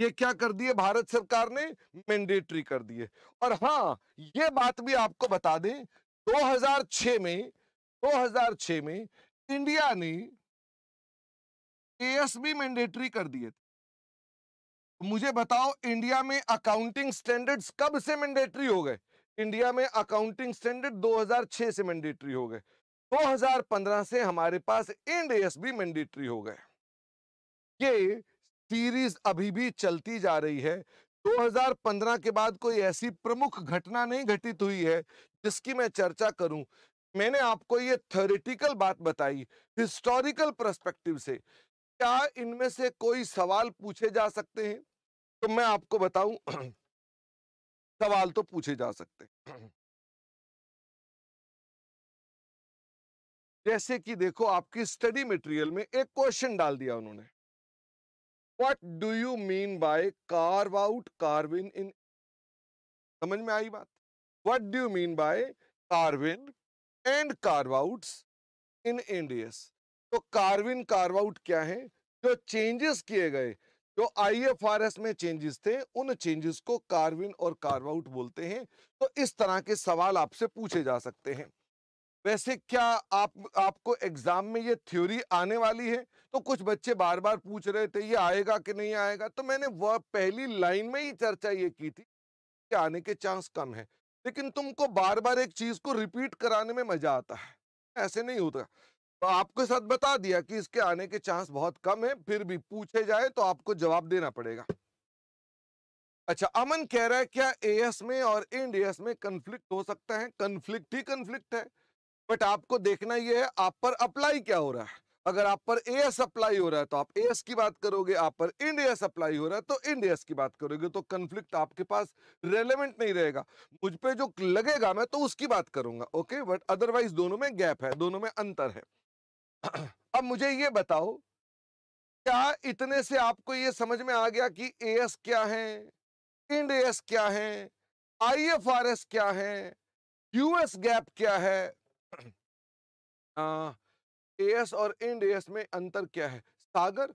ये क्या कर दिए भारत सरकार ने मैंडेटरी कर दिए और हाँ ये बात भी आपको बता दें 2006 में 2006 में इंडिया ने एस भी मैंडेटरी कर दिए थे मुझे बताओ इंडिया में अकाउंटिंग स्टैंडर्ड्स कब से मैंडेटरी हो गए इंडिया में अकाउंटिंग स्टैंडर्ड 2006 से मैंडेटरी हो गए 2015 से हमारे पास एंड एस भी मैंडेटरी हो गए ये सीरीज अभी भी चलती जा रही है 2015 के बाद कोई ऐसी प्रमुख घटना नहीं घटित हुई है जिसकी मैं चर्चा करूं मैंने आपको ये थ्योरेटिकल बात बताई हिस्टोरिकल परस्पेक्टिव से क्या इनमें से कोई सवाल पूछे जा सकते हैं तो मैं आपको बताऊं सवाल तो पूछे जा सकते हैं जैसे कि देखो आपकी स्टडी मटेरियल में एक क्वेश्चन डाल दिया उन्होंने what do you mean by carve out carve in इन समझ में आई बात what do you mean by carve in and carve outs in Ind AS तो कार्विन कार्व आउट क्या है जो चेंजेस किए गए जो आईएफआरएस में चेंजेस थे उन चेंजेस को कार्विन और कार्व आउट बोलते हैं तो इस तरह के सवाल आपसे पूछे जा सकते हैं वैसे क्या आप आपको एग्जाम में ये थ्योरी आने वाली है तो कुछ बच्चे बार बार पूछ रहे थे ये आएगा कि नहीं आएगा तो मैंने वह पहली लाइन में ही चर्चा ये की थी कि आने के चांस कम है लेकिन तुमको बार बार एक चीज को रिपीट कराने में मजा आता है ऐसे नहीं होता तो आपके साथ बता दिया कि इसके आने के चांस बहुत कम है फिर भी पूछे जाए तो आपको जवाब देना पड़ेगा अच्छा अमन कह रहा है क्या एएस में और एंड एएस में कंफ्लिक्ट हो सकता है कंफ्लिक्ट ही कंफ्लिक्ट है बट आपको देखना यह है आप पर अप्लाई क्या हो रहा है अगर आप पर एएस अप्लाई हो रहा है तो आप एएस की बात करोगे आप पर इंड एएस अप्लाई हो रहा है तो इंड एएस की बात करोगे तो कन्फ्लिक्ट आपके पास रेलेवेंट नहीं रहेगा मुझ पे जो लगेगा मैं तो उसकी बात करूंगा ओके बट अदरवाइज दोनों में गैप है दोनों में अंतर है अब मुझे ये बताओ क्या इतने से आपको ये समझ में आ गया कि एएस क्या है इंड एस क्या है आईएफआरएस क्या है यूएस गैप क्या है एएस और इंड एस में अंतर क्या है सागर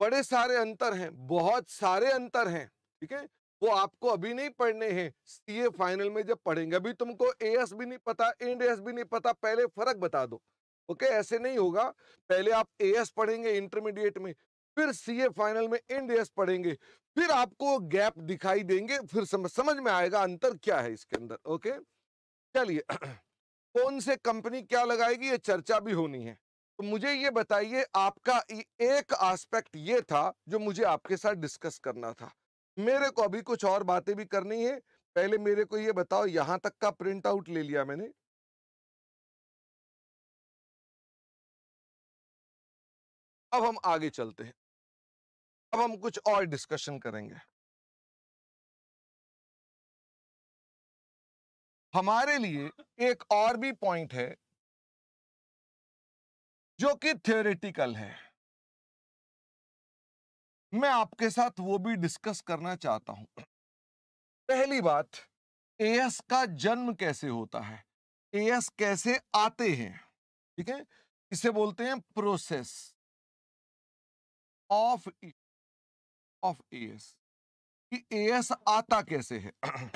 बड़े सारे अंतर हैं बहुत सारे अंतर हैं ठीक है वो आपको अभी नहीं पढ़ने हैं सीए फाइनल में जब पढ़ेंगे अभी तुमको एएस भी नहीं पता इंड एस भी नहीं पता पहले फर्क बता दो ओके ऐसे नहीं होगा पहले आप एस पढ़ेंगे इंटरमीडिएट में फिर सी ए फाइनल में एंड एस पढ़ेंगे फिर आपको गैप दिखाई देंगे फिर समझ समझ में आएगा अंतर क्या है इसके अंदर ओके चलिए कौन से कंपनी क्या लगाएगी ये चर्चा भी होनी है तो मुझे ये बताइए आपका एक एस्पेक्ट ये था जो मुझे आपके साथ डिस्कस करना था मेरे को अभी कुछ और बातें भी करनी है पहले मेरे को ये बताओ यहाँ तक का प्रिंट आउट ले लिया मैंने अब हम आगे चलते हैं अब हम कुछ और डिस्कशन करेंगे हमारे लिए एक और भी पॉइंट है जो कि थियोरेटिकल है मैं आपके साथ वो भी डिस्कस करना चाहता हूं पहली बात एएस का जन्म कैसे होता है एएस कैसे आते हैं ठीक है इसे बोलते हैं प्रोसेस ऑफ ऑफ एस कि एस आता कैसे है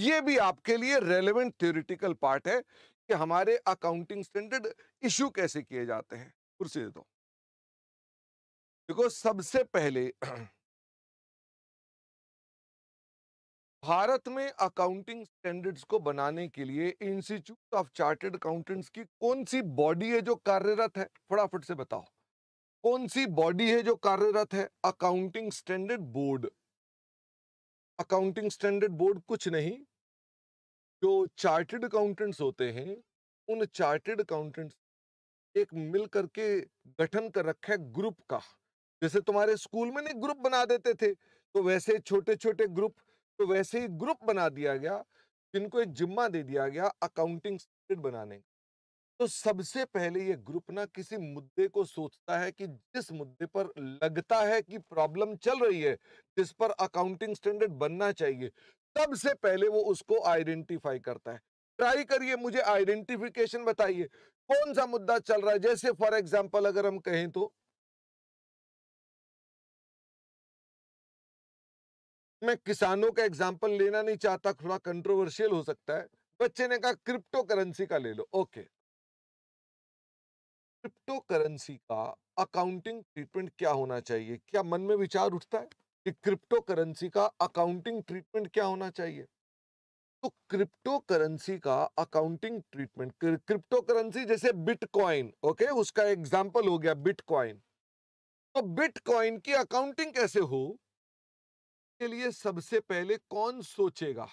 ये भी आपके लिए रेलेवेंट थियोरिटिकल पार्ट है कि हमारे अकाउंटिंग स्टैंडर्ड इशू कैसे किए जाते हैं कुर्सी दे दो देखो सबसे पहले भारत में अकाउंटिंग स्टैंडर्ड्स को बनाने के लिए इंस्टीट्यूट ऑफ चार्टर्ड अकाउंटेंट्स की कौन सी बॉडी है जो कार्यरत है फटाफट से बताओ कौन सी बॉडी है जो कार्यरत है accounting standard board accounting standard board कुछ नहीं जो चार्टेड अकाउंटेंट्स होते हैं उन चार्टेड अकाउंटेंट्स एक मिल करके गठन कर रखा है ग्रुप का जैसे तुम्हारे स्कूल में नहीं ग्रुप बना देते थे तो वैसे छोटे छोटे ग्रुप तो वैसे ही ग्रुप बना दिया गया जिनको एक जिम्मा दे दिया गया अकाउंटिंग स्टैंडर्ड बनाने का तो सबसे पहले ये ग्रुप ना किसी मुद्दे को सोचता है कि जिस मुद्दे पर लगता है कि प्रॉब्लम चल रही है जिस पर अकाउंटिंग स्टैंडर्ड बनना चाहिए सबसे पहले वो उसको आइडेंटिफाई करता है ट्राई करिए मुझे आइडेंटिफिकेशन बताइए कौन सा मुद्दा चल रहा है जैसे फॉर एग्जाम्पल अगर हम कहें तो मैं किसानों का एग्जाम्पल लेना नहीं चाहता थोड़ा कंट्रोवर्शियल हो सकता है बच्चे ने कहा क्रिप्टो करेंसी का ले लो ओके क्रिप्टो करेंसी का अकाउंटिंग ट्रीटमेंट क्या होना चाहिए क्या मन में विचार उठता है कि क्रिप्टो करेंसी का अकाउंटिंग ट्रीटमेंट क्या होना चाहिए तो क्रिप्टो करेंसी का अकाउंटिंग ट्रीटमेंट क्रिप्टो करेंसी जैसे बिटकॉइन ओके उसका एग्जांपल हो गया बिटकॉइन तो बिटकॉइन की अकाउंटिंग कैसे हो के लिए सबसे पहले कौन सोचेगा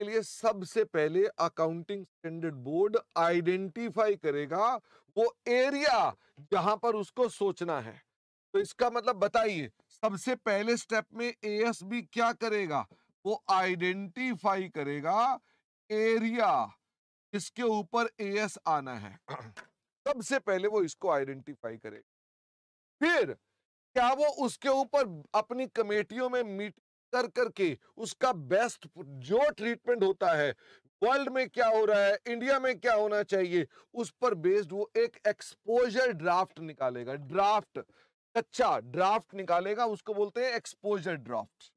के लिए सबसे पहले अकाउंटिंग स्टैंडर्ड बोर्ड आइडेंटिफाई करेगा वो एरिया जहां पर उसको सोचना है तो इसका मतलब बताइए सबसे पहले स्टेप में एएसबी क्या करेगा वो आइडेंटिफाई करेगा एरिया इसके ऊपर एएस आना है सबसे पहले वो इसको आइडेंटिफाई करेगा फिर क्या वो उसके ऊपर अपनी कमेटियों में मीट कर करके उसका बेस्ट जो ट्रीटमेंट होता है वर्ल्ड में क्या हो रहा है इंडिया में क्या होना चाहिए उस पर बेस्ड वो एक एक्सपोजर ड्राफ्ट निकालेगा ड्राफ्ट कच्चा ड्राफ्ट निकालेगा उसको बोलते हैं एक्सपोजर ड्राफ्ट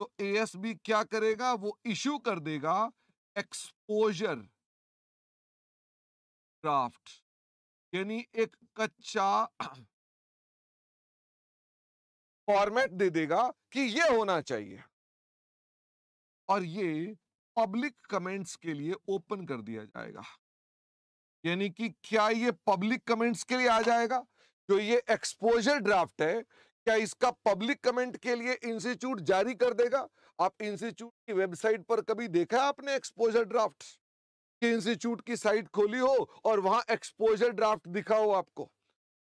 तो एएसबी क्या करेगा वो इश्यू कर देगा एक्सपोजर ड्राफ्ट यानी एक कच्चा फॉर्मेट दे देगा कि ये होना चाहिए और ये पब्लिक कमेंट्स के लिए ओपन कर दिया जाएगा यानी कि क्या ये पब्लिक कमेंट्स के लिए आ जाएगा जो ये एक्सपोजर ड्राफ्ट है क्या इसका पब्लिक कमेंट के लिए इंस्टीट्यूट जारी कर देगा आप इंस्टीट्यूट की वेबसाइट पर कभी देखा है आपने एक्सपोजर ड्राफ्ट इंस्टीट्यूट की साइट खोली हो और वहां एक्सपोजर ड्राफ्ट दिखा हो आपको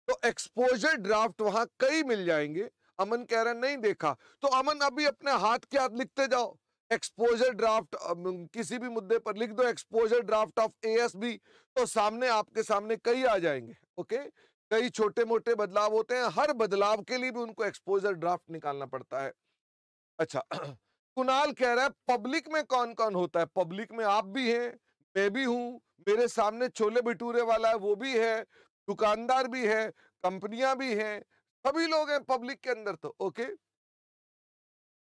तो एक्सपोजर ड्राफ्ट वहां कई मिल जाएंगे अमन कह रहे नहीं देखा तो अमन अभी अपने हाथ के हाथ लिखते जाओ एक्सपोजर ड्राफ्ट किसी भी मुद्दे पर लिख दो एक्सपोजर ड्राफ्ट ऑफ एएसबी तो सामने आपके सामने कई आ जाएंगे ओके कई छोटे मोटे बदलाव होते हैं हर बदलाव के लिए भी उनको एक्सपोजर ड्राफ्ट निकालना पड़ता है अच्छा कुणाल कह रहा है पब्लिक में कौन कौन होता है पब्लिक में आप भी हैं मैं भी हूँ मेरे सामने छोले भटूरे वाला है वो भी है दुकानदार भी है कंपनियां भी हैं सभी लोग हैं पब्लिक के अंदर तो ओके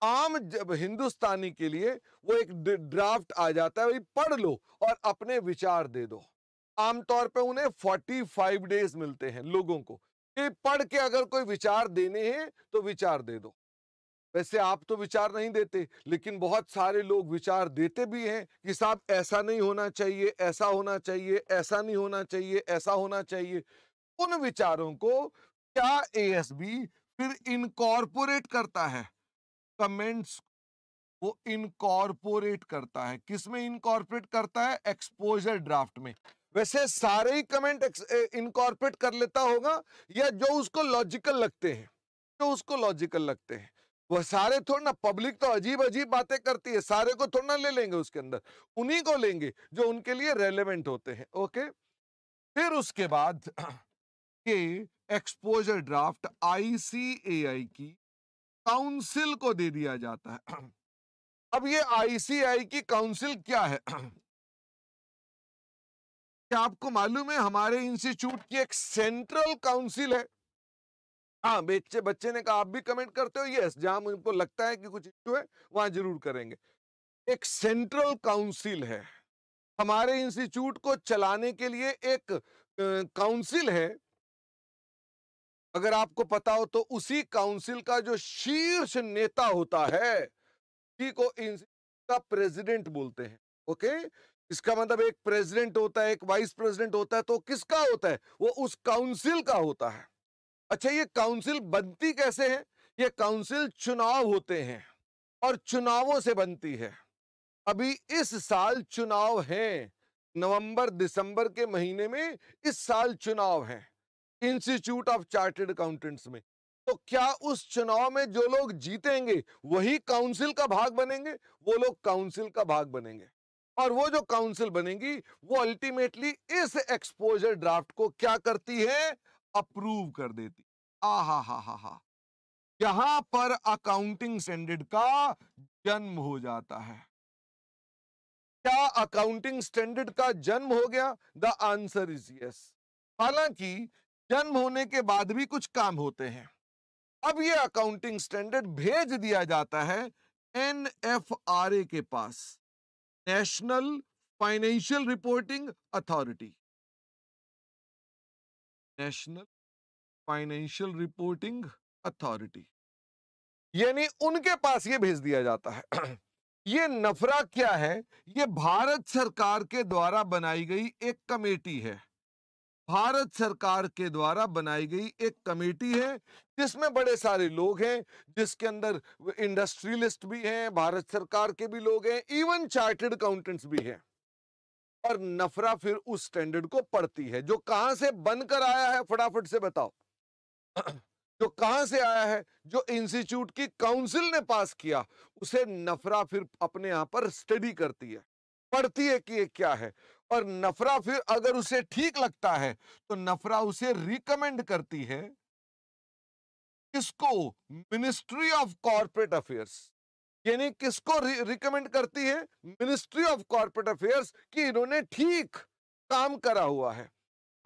आम जब हिंदुस्तानी के लिए वो एक ड्राफ्ट आ जाता है भाई पढ़ लो और अपने विचार दे दो आमतौर पे उन्हें 45 डेज मिलते हैं लोगों को कि पढ़ के अगर कोई विचार देने हैं तो विचार दे दो वैसे आप तो विचार नहीं देते लेकिन बहुत सारे लोग विचार देते भी हैं कि साहब ऐसा नहीं होना चाहिए ऐसा होना चाहिए ऐसा नहीं होना चाहिए ऐसा होना चाहिए उन विचारों को क्या एएसबी फिर इनकॉर्पोरेट करता है कमेंट्स वो इनकॉर्पोरेट करता है किसमें इनकॉर्पोरेट करता है एक्सपोजर ड्राफ्ट में वैसे सारे ही कमेंट इनकॉर्पोरेट कर लेता होगा या जो उसको लॉजिकल लगते हैं जो उसको लॉजिकल लगते हैं वह सारे थोड़ा ना पब्लिक तो अजीब अजीब बातें करती है सारे को थोड़ा ना ले लेंगे उसके अंदर उन्हीं को लेंगे जो उनके लिए रेलेवेंट होते हैं ओके फिर उसके बाद ये एक्सपोजर ड्राफ्ट आईसीएआई की काउंसिल को दे दिया जाता है अब ये आईसीआई की काउंसिल क्या है क्या आपको मालूम है हमारे इंस्टीट्यूट की एक सेंट्रल काउंसिल है हाँ बच्चे बच्चे ने कहा आप भी कमेंट करते हो यस जहां मुझको लगता है कि कुछ इश्यू है वहां जरूर करेंगे एक सेंट्रल काउंसिल है हमारे इंस्टीट्यूट को चलाने के लिए एक काउंसिल है अगर आपको पता हो तो उसी काउंसिल का जो शीर्ष नेता होता है उसी को का प्रेसिडेंट बोलते हैं ओके इसका मतलब एक प्रेसिडेंट होता है एक वाइस प्रेसिडेंट होता है तो किसका होता है वो उस काउंसिल का होता है अच्छा ये काउंसिल बनती कैसे है ये काउंसिल चुनाव होते हैं और चुनावों से बनती है अभी इस साल चुनाव है नवंबर दिसंबर के महीने में इस साल चुनाव है इंस्टीट्यूट ऑफ चार्टेड अकाउंटेंट्स में तो क्या उस चुनाव में जो लोग जीतेंगे वही काउंसिल का भाग बनेंगे वो लोग काउंसिल का भाग बनेंगे और वो जो काउंसिल बनेगी वो अल्टीमेटली इस एक्सपोजर ड्राफ्ट को क्या करती है अप्रूव कर देती आ हा हा हा हा यहां पर अकाउंटिंग स्टैंडर्ड का जन्म हो जाता है क्या अकाउंटिंग स्टैंडर्ड का जन्म हो गया द आंसर इज यस हालांकि जन्म होने के बाद भी कुछ काम होते हैं अब ये अकाउंटिंग स्टैंडर्ड भेज दिया जाता है एन के पास national financial reporting authority national financial reporting authority यानी उनके पास ये भेज दिया जाता है ये नफरा क्या है ये भारत सरकार के द्वारा बनाई गई एक कमेटी है भारत सरकार के द्वारा बनाई गई एक कमेटी है जिसमें बड़े सारे लोग हैं जिसके अंदर इंडस्ट्रियलिस्ट भी हैं भारत सरकार के भी लोग हैं इवन चार्टर्ड अकाउंटेंट्स भी हैं और नफरा फिर उस स्टैंडर्ड को पढ़ती है जो कहां से बनकर आया है फटाफट से बताओ जो कहां से आया है जो इंस्टीट्यूट की काउंसिल ने पास किया उसे नफरा फिर अपने यहां पर स्टडी करती है पढ़ती है कि ये क्या है और नफरा फिर अगर उसे ठीक लगता है तो नफरा उसे रिकमेंड करती है किसको मिनिस्ट्री ऑफ कॉर्पोरेट अफेयर्स यानी किसको रिकमेंड करती है मिनिस्ट्री ऑफ कॉर्पोरेट अफेयर्स कि इन्होंने ठीक काम करा हुआ है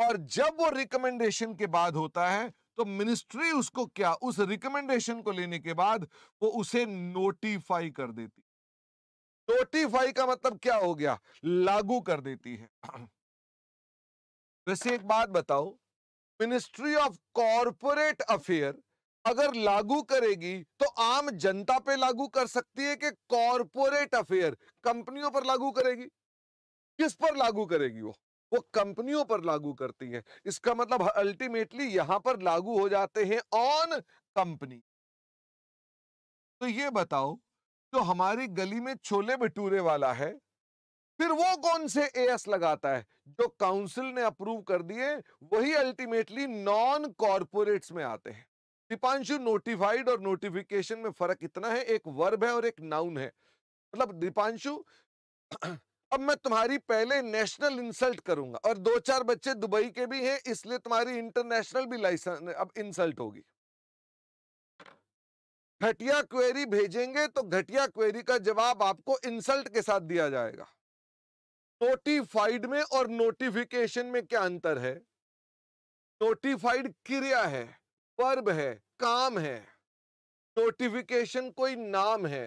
और जब वो रिकमेंडेशन के बाद होता है तो मिनिस्ट्री उसको क्या उस रिकमेंडेशन को लेने के बाद वो उसे नोटिफाई कर देती नोटिफाई का मतलब क्या हो गया लागू कर देती है वैसे एक बात बताओ मिनिस्ट्री ऑफ कॉरपोरेट अफेयर अगर लागू करेगी तो आम जनता पे लागू कर सकती है कि कॉरपोरेट अफेयर कंपनियों पर लागू करेगी किस पर लागू करेगी वो वो कंपनियों पर लागू करती है इसका मतलब अल्टीमेटली यहां पर लागू हो जाते हैं ऑन कंपनी तो ये बताओ जो हमारी गली में छोले भटूरे वाला है फिर वो कौन से एएस लगाता है जो काउंसिल ने अप्रूव कर दिए वही अल्टीमेटली नॉन कॉरपोरेट्स में आते हैं दीपांशु नोटिफाइड और नोटिफिकेशन में फर्क इतना है एक वर्ब है और एक नाउन है मतलब दीपांशु अब मैं तुम्हारी पहले नेशनल इंसल्ट करूंगा और दो चार बच्चे दुबई के भी हैं इसलिए तुम्हारी इंटरनेशनल भी लाइसेंस अब इंसल्ट होगी घटिया क्वेरी भेजेंगे तो घटिया क्वेरी का जवाब आपको इंसल्ट के साथ दिया जाएगा नोटिफाइड में और नोटिफिकेशन में क्या अंतर है नोटिफाइड क्रिया है पर्व है काम है नोटिफिकेशन कोई नाम है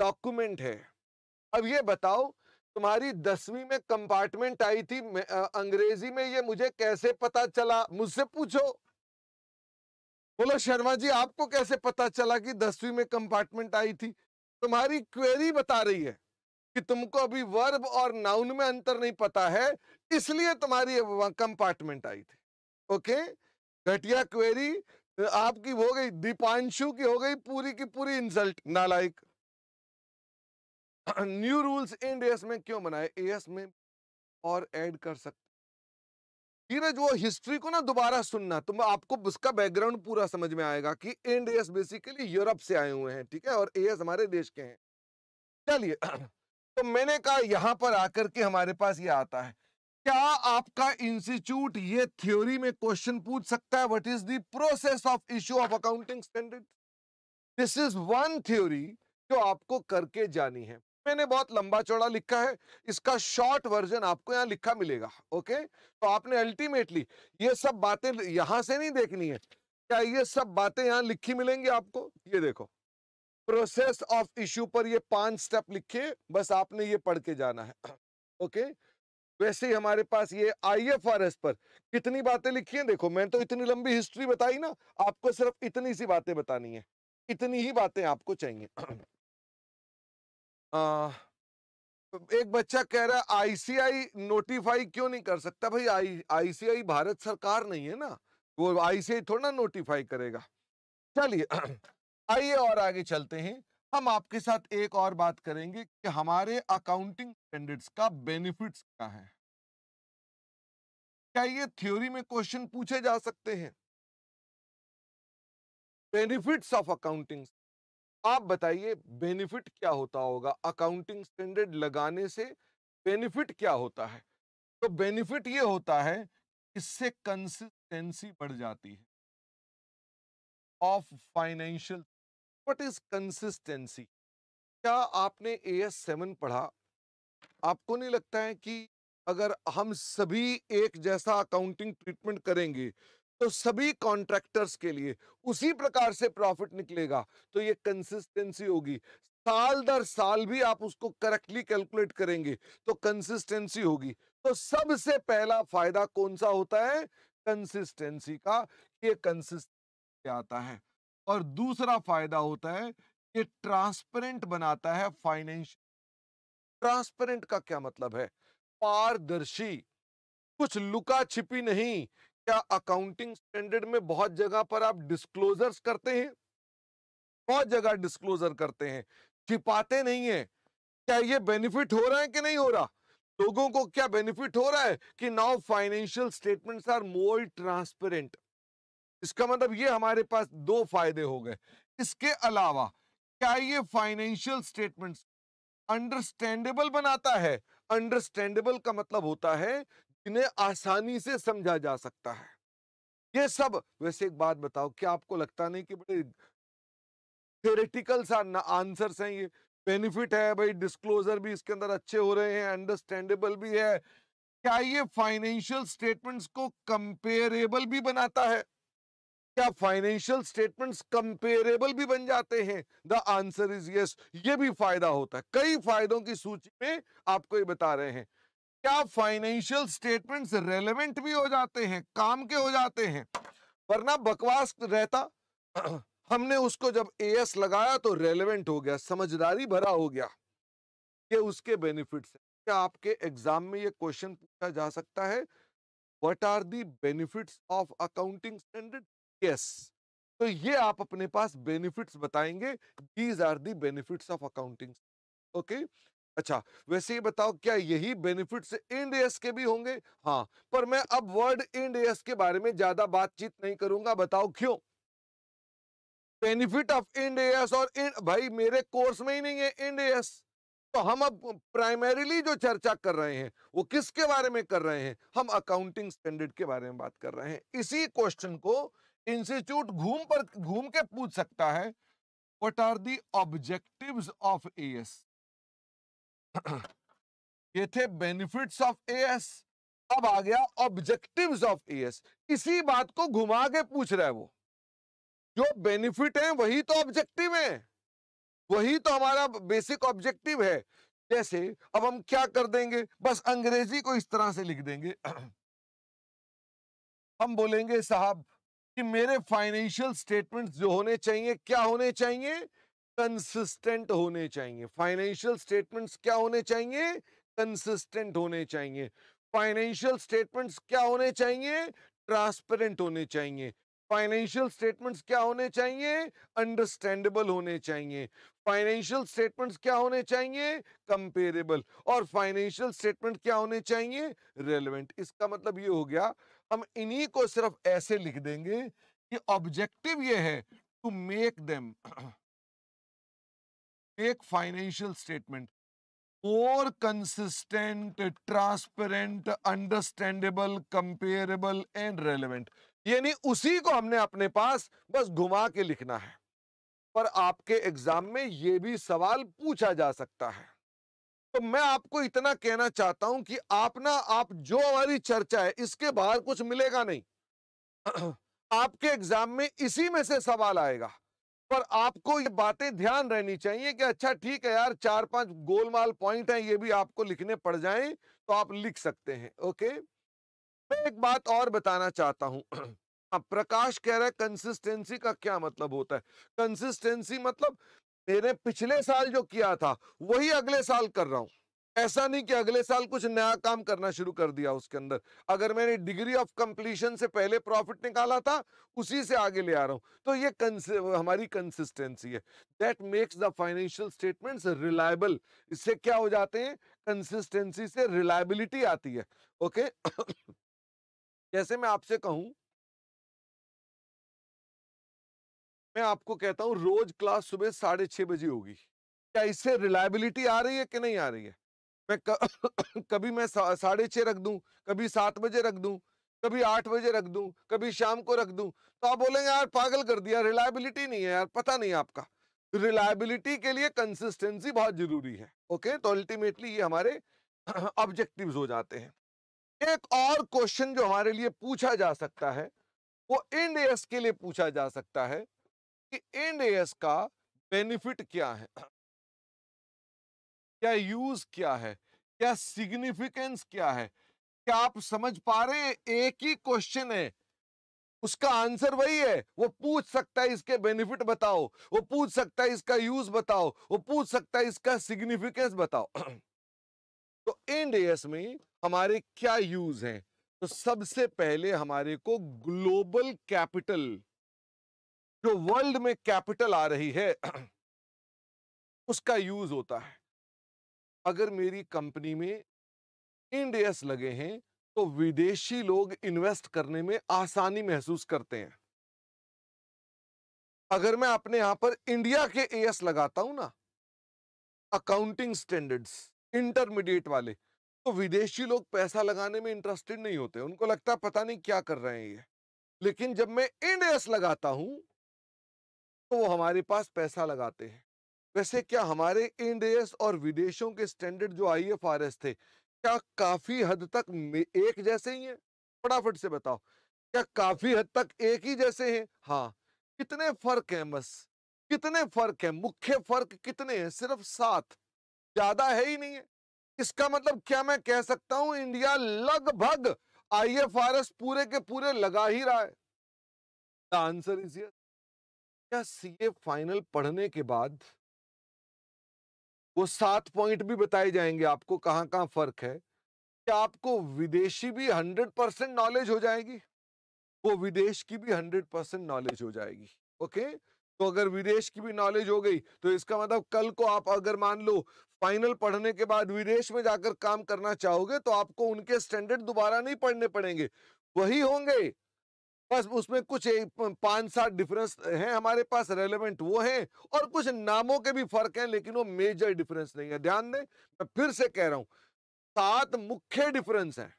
डॉक्यूमेंट है अब ये बताओ तुम्हारी दसवीं में कंपार्टमेंट आई थी अंग्रेजी में ये मुझे कैसे पता चला मुझसे पूछो बोलो शर्मा जी आपको कैसे पता चला कि दसवीं में कंपार्टमेंट आई थी तुम्हारी क्वेरी बता रही है कि तुमको अभी वर्ब और नाउन में अंतर नहीं पता है इसलिए तुम्हारी कंपार्टमेंट आई थी ओके घटिया क्वेरी आपकी हो गई दीपांशु की हो गई पूरी की पूरी इंसल्ट नालायक न्यू रूल्स इंड एस में क्यों बनाए एस में और ऐड कर सकते नीरज वो हिस्ट्री को ना दोबारा सुनना तो आपको उसका बैकग्राउंड पूरा समझ में आएगा कि एंड बेसिकली यूरोप से आए हुए हैं ठीक है और ए एस हमारे देश के हैं चलिए तो मैंने कहा यहाँ पर आकर के हमारे पास ये आता है क्या आपका इंस्टीट्यूट ये थ्योरी में क्वेश्चन पूछ सकता है what is the process of issue of accounting standard this is one theory जो आपको करके जानी है मैंने बहुत लंबा चौड़ा लिखा है इसका शॉर्ट वर्जन आपको यहाँ लिखा मिलेगा ओके तो आपने अल्टीमेटली ये सब बातें यहां से नहीं देखनी है क्या ये सब बातें यहाँ लिखी मिलेंगी आपको ये देखो प्रोसेस ऑफ इश्यू पर ये पांच स्टेप लिखे बस आपने ये पढ़ के जाना है ओके वैसे ही हमारे पास ये आई एफ आर एस पर कितनी बातें लिखी हैं देखो मैंने तो इतनी लंबी हिस्ट्री बताई ना आपको सिर्फ इतनी सी बातें बतानी है इतनी ही बातें आपको चाहिए एक बच्चा कह रहा है आईसीआई नोटिफाई क्यों नहीं कर सकता भाई आई आईसीआई भारत सरकार नहीं है ना वो आईसीआई थोड़ा नोटिफाई करेगा चलिए आइए और आगे चलते हैं हम आपके साथ एक और बात करेंगे कि हमारे अकाउंटिंग स्टैंडर्ड्स का बेनिफिट्स क्या है क्या ये थ्योरी में क्वेश्चन पूछे जा सकते हैं बेनिफिट्स ऑफ अकाउंटिंग आप बताइए बेनिफिट क्या होता होगा अकाउंटिंग स्टैंडर्ड लगाने से बेनिफिट क्या होता है तो बेनिफिट ये होता है इससे कंसिस्टेंसी बढ़ जाती है of financial what is consistency क्या आपने ए एस सेवन पढ़ा आपको नहीं लगता है कि अगर हम सभी एक जैसा अकाउंटिंग ट्रीटमेंट करेंगे तो सभी कॉन्ट्रैक्टर्स के लिए उसी प्रकार से प्रॉफिट निकलेगा तो ये कंसिस्टेंसी होगी साल दर साल भी आप उसको करेक्टली कैलकुलेट करेंगे तो कंसिस्टेंसी होगी तो सबसे पहला फायदा कौन सा होता है कंसिस्टेंसी का ये कंसिस्टेंसी आता है और दूसरा फायदा होता है ये ट्रांसपेरेंट बनाता है फाइनेंशियल ट्रांसपेरेंट का क्या मतलब है पारदर्शी कुछ लुका छिपी नहीं क्या अकाउंटिंग स्टैंडर्ड में बहुत जगह पर आप डिस्क्लोजर्स करते हैं बहुत जगह डिस्क्लोजर करते हैं छिपाते नहीं है क्या ये बेनिफिट हो रहा है कि नहीं हो रहा लोगों को क्या बेनिफिट हो रहा है कि now financial statements are more transparent इसका मतलब ये हमारे पास दो फायदे हो गए इसके अलावा क्या ये फाइनेंशियल स्टेटमेंट्स अंडरस्टैंडेबल बनाता है अंडरस्टैंडेबल का मतलब होता है इन्हें आसानी से समझा जा सकता है ये सब वैसे एक बात बताओ क्या आपको लगता नहीं कि बड़े थेरेटिकल सा आंसर्स हैं ये बेनिफिट है भाई डिस्क्लोजर भी इसके अंदर अच्छे हो रहे हैं अंडरस्टैंडेबल भी है क्या ये फाइनेंशियल स्टेटमेंट्स को कंपेरेबल भी बनाता है क्या फाइनेंशियल स्टेटमेंट्स कंपेरेबल भी बन जाते हैं द आंसर इज यस ये भी फायदा होता है कई फायदों की सूची में आपको ये बता रहे हैं क्या फाइनेंशियल स्टेटमेंट्स रेलेवेंट भी हो जाते हैं काम के हो जाते हैं वरना बकवास रहता हमने उसको जब एएस लगाया तो रेलेवेंट हो गया समझदारी भरा हो गया कि उसके बेनिफिट्स हैं क्या आपके एग्जाम में ये क्वेश्चन पूछा जा सकता है what are the benefits of accounting standard yes तो ये आप अपने पास बेनिफिट्स बताएंगे these are the benefits of accounting okay अच्छा वैसे ही बताओ क्या यही बेनिफिट्स इंड एस के भी होंगे हाँ पर मैं अब वर्ड इंड एस के बारे में ज्यादा बातचीत नहीं करूंगा बताओ क्यों बेनिफिट ऑफ इंड एस और इन, भाई मेरे कोर्स में ही नहीं है इंड एस तो हम अब प्राइमरीली जो चर्चा कर रहे हैं वो किसके बारे में कर रहे हैं हम अकाउंटिंग स्टैंडर्ड के बारे में बात कर रहे हैं इसी क्वेश्चन को इंस्टीट्यूट घूम पर घूम के पूछ सकता है what are the objective of AS ये थे बेनिफिट्स ऑफ एएस अब आ गया ऑब्जेक्टिव्स ऑफ एएस इसी बात को घुमा के पूछ रहा है वो जो बेनिफिट है वही तो ऑब्जेक्टिव है वही तो हमारा बेसिक ऑब्जेक्टिव है जैसे अब हम क्या कर देंगे बस अंग्रेजी को इस तरह से लिख देंगे हम बोलेंगे साहब कि मेरे फाइनेंशियल स्टेटमेंट्स जो होने चाहिए क्या होने चाहिए कंसिस्टेंट होने चाहिए फाइनेंशियल स्टेटमेंट्स क्या होने चाहिए कंसिस्टेंट होने चाहिए फाइनेंशियल स्टेटमेंट्स क्या होने चाहिए ट्रांसपेरेंट होने चाहिए फाइनेंशियल स्टेटमेंट्स क्या होने चाहिए अंडरस्टैंडेबल होने चाहिए फाइनेंशियल स्टेटमेंट्स क्या होने चाहिए कंपेरेबल और फाइनेंशियल स्टेटमेंट क्या होने चाहिए रेलिवेंट इसका मतलब ये हो गया हम इन्हीं को सिर्फ ऐसे लिख देंगे कि ऑब्जेक्टिव ये है टू मेक देम एक फाइनेंशियल स्टेटमेंट और consistent transparent understandable comparable and relevant यानी उसी को हमने अपने पास बस घुमा के लिखना है पर आपके एग्जाम में यह भी सवाल पूछा जा सकता है तो मैं आपको इतना कहना चाहता हूं कि आप ना आप जो हमारी चर्चा है इसके बाहर कुछ मिलेगा नहीं आपके एग्जाम में इसी में से सवाल आएगा पर आपको ये बातें ध्यान रहनी चाहिए कि अच्छा ठीक है यार चार पांच गोलमाल पॉइंट हैं ये भी आपको लिखने पड़ जाएं तो आप लिख सकते हैं ओके मैं एक बात और बताना चाहता हूं अब प्रकाश कह रहा है कंसिस्टेंसी का क्या मतलब होता है कंसिस्टेंसी मतलब मैंने पिछले साल जो किया था वही अगले साल कर रहा हूं ऐसा नहीं कि अगले साल कुछ नया काम करना शुरू कर दिया उसके अंदर अगर मैंने डिग्री ऑफ कंप्लीशन से पहले प्रॉफिट निकाला था उसी से आगे ले आ रहा हूं तो ये कंस, हमारी कंसिस्टेंसी है that makes the financial statements reliable इससे क्या हो जाते हैं कंसिस्टेंसी से रिलायबिलिटी आती है ओके जैसे मैं आपसे कहूं मैं आपको कहता हूं रोज क्लास सुबह साढ़े छह बजे होगी क्या इससे रिलायबिलिटी आ रही है कि नहीं आ रही है मैं कभी मैं साढ़े छः रख दूँ कभी सात बजे रख दूँ कभी आठ बजे रख दूँ कभी शाम को रख दूँ तो आप बोलेंगे यार पागल कर दिया रिलायबिलिटी नहीं है यार पता नहीं आपका तो रिलायबिलिटी के लिए कंसिस्टेंसी बहुत जरूरी है ओके तो अल्टीमेटली ये हमारे ऑब्जेक्टिव्स हो जाते हैं एक और क्वेश्चन जो हमारे लिए पूछा जा सकता है वो एंड एस के लिए पूछा जा सकता है कि एंड एस का बेनिफिट क्या है क्या यूज क्या है क्या सिग्निफिकेंस क्या है क्या आप समझ पा रहे हैं एक ही क्वेश्चन है उसका आंसर वही है वो पूछ सकता है इसके बेनिफिट बताओ वो पूछ सकता है इसका यूज बताओ वो पूछ सकता है इसका सिग्निफिकेंस बताओ तो इन डेस में हमारे क्या यूज हैं तो सबसे पहले हमारे को ग्लोबल कैपिटल जो वर्ल्ड में कैपिटल आ रही है उसका यूज होता है अगर मेरी कंपनी में इंडियस लगे हैं तो विदेशी लोग इन्वेस्ट करने में आसानी महसूस करते हैं अगर मैं अपने यहां पर इंडिया के एएस लगाता हूं ना अकाउंटिंग स्टैंडर्ड्स इंटरमीडिएट वाले तो विदेशी लोग पैसा लगाने में इंटरेस्टेड नहीं होते उनको लगता है पता नहीं क्या कर रहे हैं ये लेकिन जब मैं इंडियस लगाता हूं तो वो हमारे पास पैसा लगाते हैं वैसे क्या हमारे इंडियस और विदेशों के स्टैंडर्ड जो आई एफ आर एस थे क्या काफी हद तक एक जैसे ही हैं फटाफट से बताओ क्या काफी हद तक एक ही जैसे हैं हाँ कितने फर्क हैं बस कितने फर्क हैं मुख्य फर्क कितने हैं सिर्फ सात ज्यादा है ही नहीं है इसका मतलब क्या मैं कह सकता हूं इंडिया लगभग आई एफ आर एस पूरे के पूरे लगा ही रहा है आंसर इज यस क्या सीए फाइनल पढ़ने के बाद वो सात पॉइंट भी बताए जाएंगे आपको कहाँ कहाँ फर्क है कि आपको विदेशी भी हंड्रेड परसेंट नॉलेज हो जाएगी वो विदेश की भी हंड्रेड परसेंट नॉलेज हो जाएगी ओके तो अगर विदेश की भी नॉलेज हो गई तो इसका मतलब कल को आप अगर मान लो फाइनल पढ़ने के बाद विदेश में जाकर काम करना चाहोगे तो आपको उनके स्टैंडर्ड दोबारा नहीं पढ़ने पड़ेंगे वही होंगे बस उसमें कुछ पांच सात डिफरेंस हैं हमारे पास रेलेवेंट वो हैं और कुछ नामों के भी फर्क हैं लेकिन वो मेजर डिफरेंस नहीं है ध्यान दें मैं फिर से कह रहा हूं सात मुख्य डिफरेंस हैं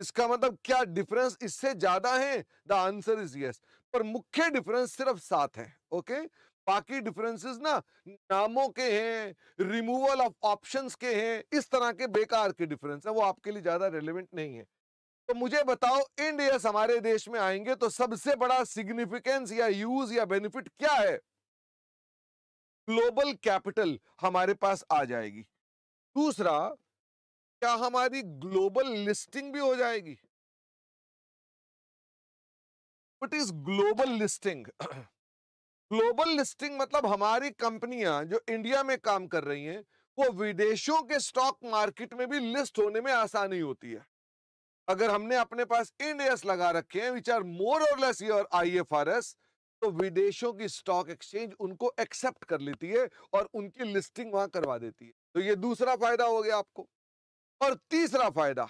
इसका मतलब क्या डिफरेंस इससे ज्यादा है द आंसर इज यस पर मुख्य डिफरेंस सिर्फ सात है ओके बाकी डिफरेंसेस ना नामों के हैं रिमूवल ऑफ ऑप्शंस के हैं इस तरह के बेकार के डिफरेंस है वो आपके लिए ज्यादा रेलिवेंट नहीं है तो मुझे बताओ इंडियस हमारे देश में आएंगे तो सबसे बड़ा सिग्निफिकेंस या यूज या बेनिफिट क्या है ग्लोबल कैपिटल हमारे पास आ जाएगी दूसरा क्या हमारी ग्लोबल लिस्टिंग भी हो जाएगी what is global listing global listing मतलब हमारी कंपनियां जो इंडिया में काम कर रही हैं वो विदेशों के स्टॉक मार्केट में भी लिस्ट होने में आसानी होती है अगर हमने अपने पास इंडियस लगा रखे हैं विच आर मोर और लेस योर एस तो विदेशों की स्टॉक एक्सचेंज उनको एक्सेप्ट कर लेती है और उनकी लिस्टिंग वहां करवा देती है तो ये दूसरा फायदा हो गया आपको और तीसरा फायदा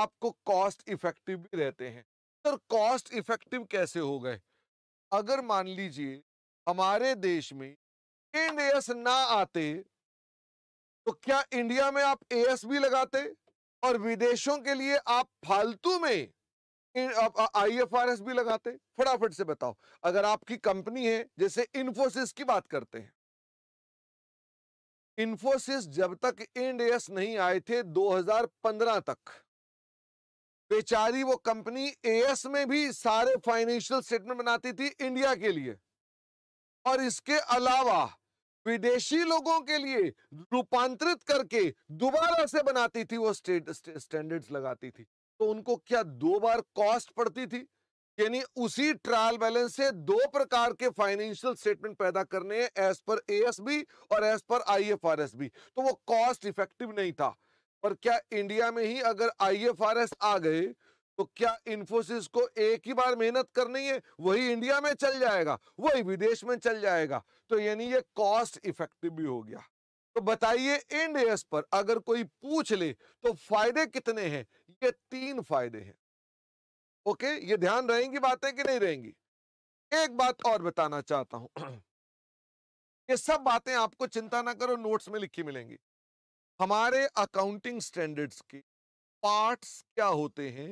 आपको कॉस्ट इफेक्टिव भी रहते हैं सर कॉस्ट इफेक्टिव कैसे हो गए अगर मान लीजिए हमारे देश में इंडियस ना आते तो क्या इंडिया में आप एस भी लगाते और विदेशों के लिए आप फालतू में आई एफ आर एस भी लगाते फटाफट से बताओ अगर आपकी कंपनी है जैसे इन्फोसिस की बात करते हैं इन्फोसिस जब तक एंड एस नहीं आए थे 2015 तक बेचारी वो कंपनी एएस में भी सारे फाइनेंशियल स्टेटमेंट बनाती थी इंडिया के लिए और इसके अलावा विदेशी लोगों के लिए रूपांतरित करके दोबारा से बनाती थी वो स्टेट स्टैंडर्ड्स लगाती थी तो उनको क्या दो बार कॉस्ट पड़ती थी यानी उसी ट्रायल बैलेंस से दो प्रकार के फाइनेंशियल स्टेटमेंट पैदा करने हैं एज पर एएसबी और एज पर भी तो वो कॉस्ट इफेक्टिव नहीं था पर क्या इंडिया में ही अगर आईएफआरएस आ गए तो क्या इंफोसिस को एक ही बार मेहनत करनी है वही इंडिया में चल जाएगा वही विदेश में चल जाएगा तो यानी ये कॉस्ट इफेक्टिव भी हो गया तो बताइए इन एस पर अगर कोई पूछ ले तो फायदे कितने हैं ये तीन फायदे हैं ओके ये ध्यान रहेंगी बातें कि नहीं रहेंगी एक बात और बताना चाहता हूं ये सब बातें आपको चिंता ना करो नोट्स में लिखी मिलेंगी हमारे अकाउंटिंग स्टैंडर्ड्स के पार्ट्स क्या होते हैं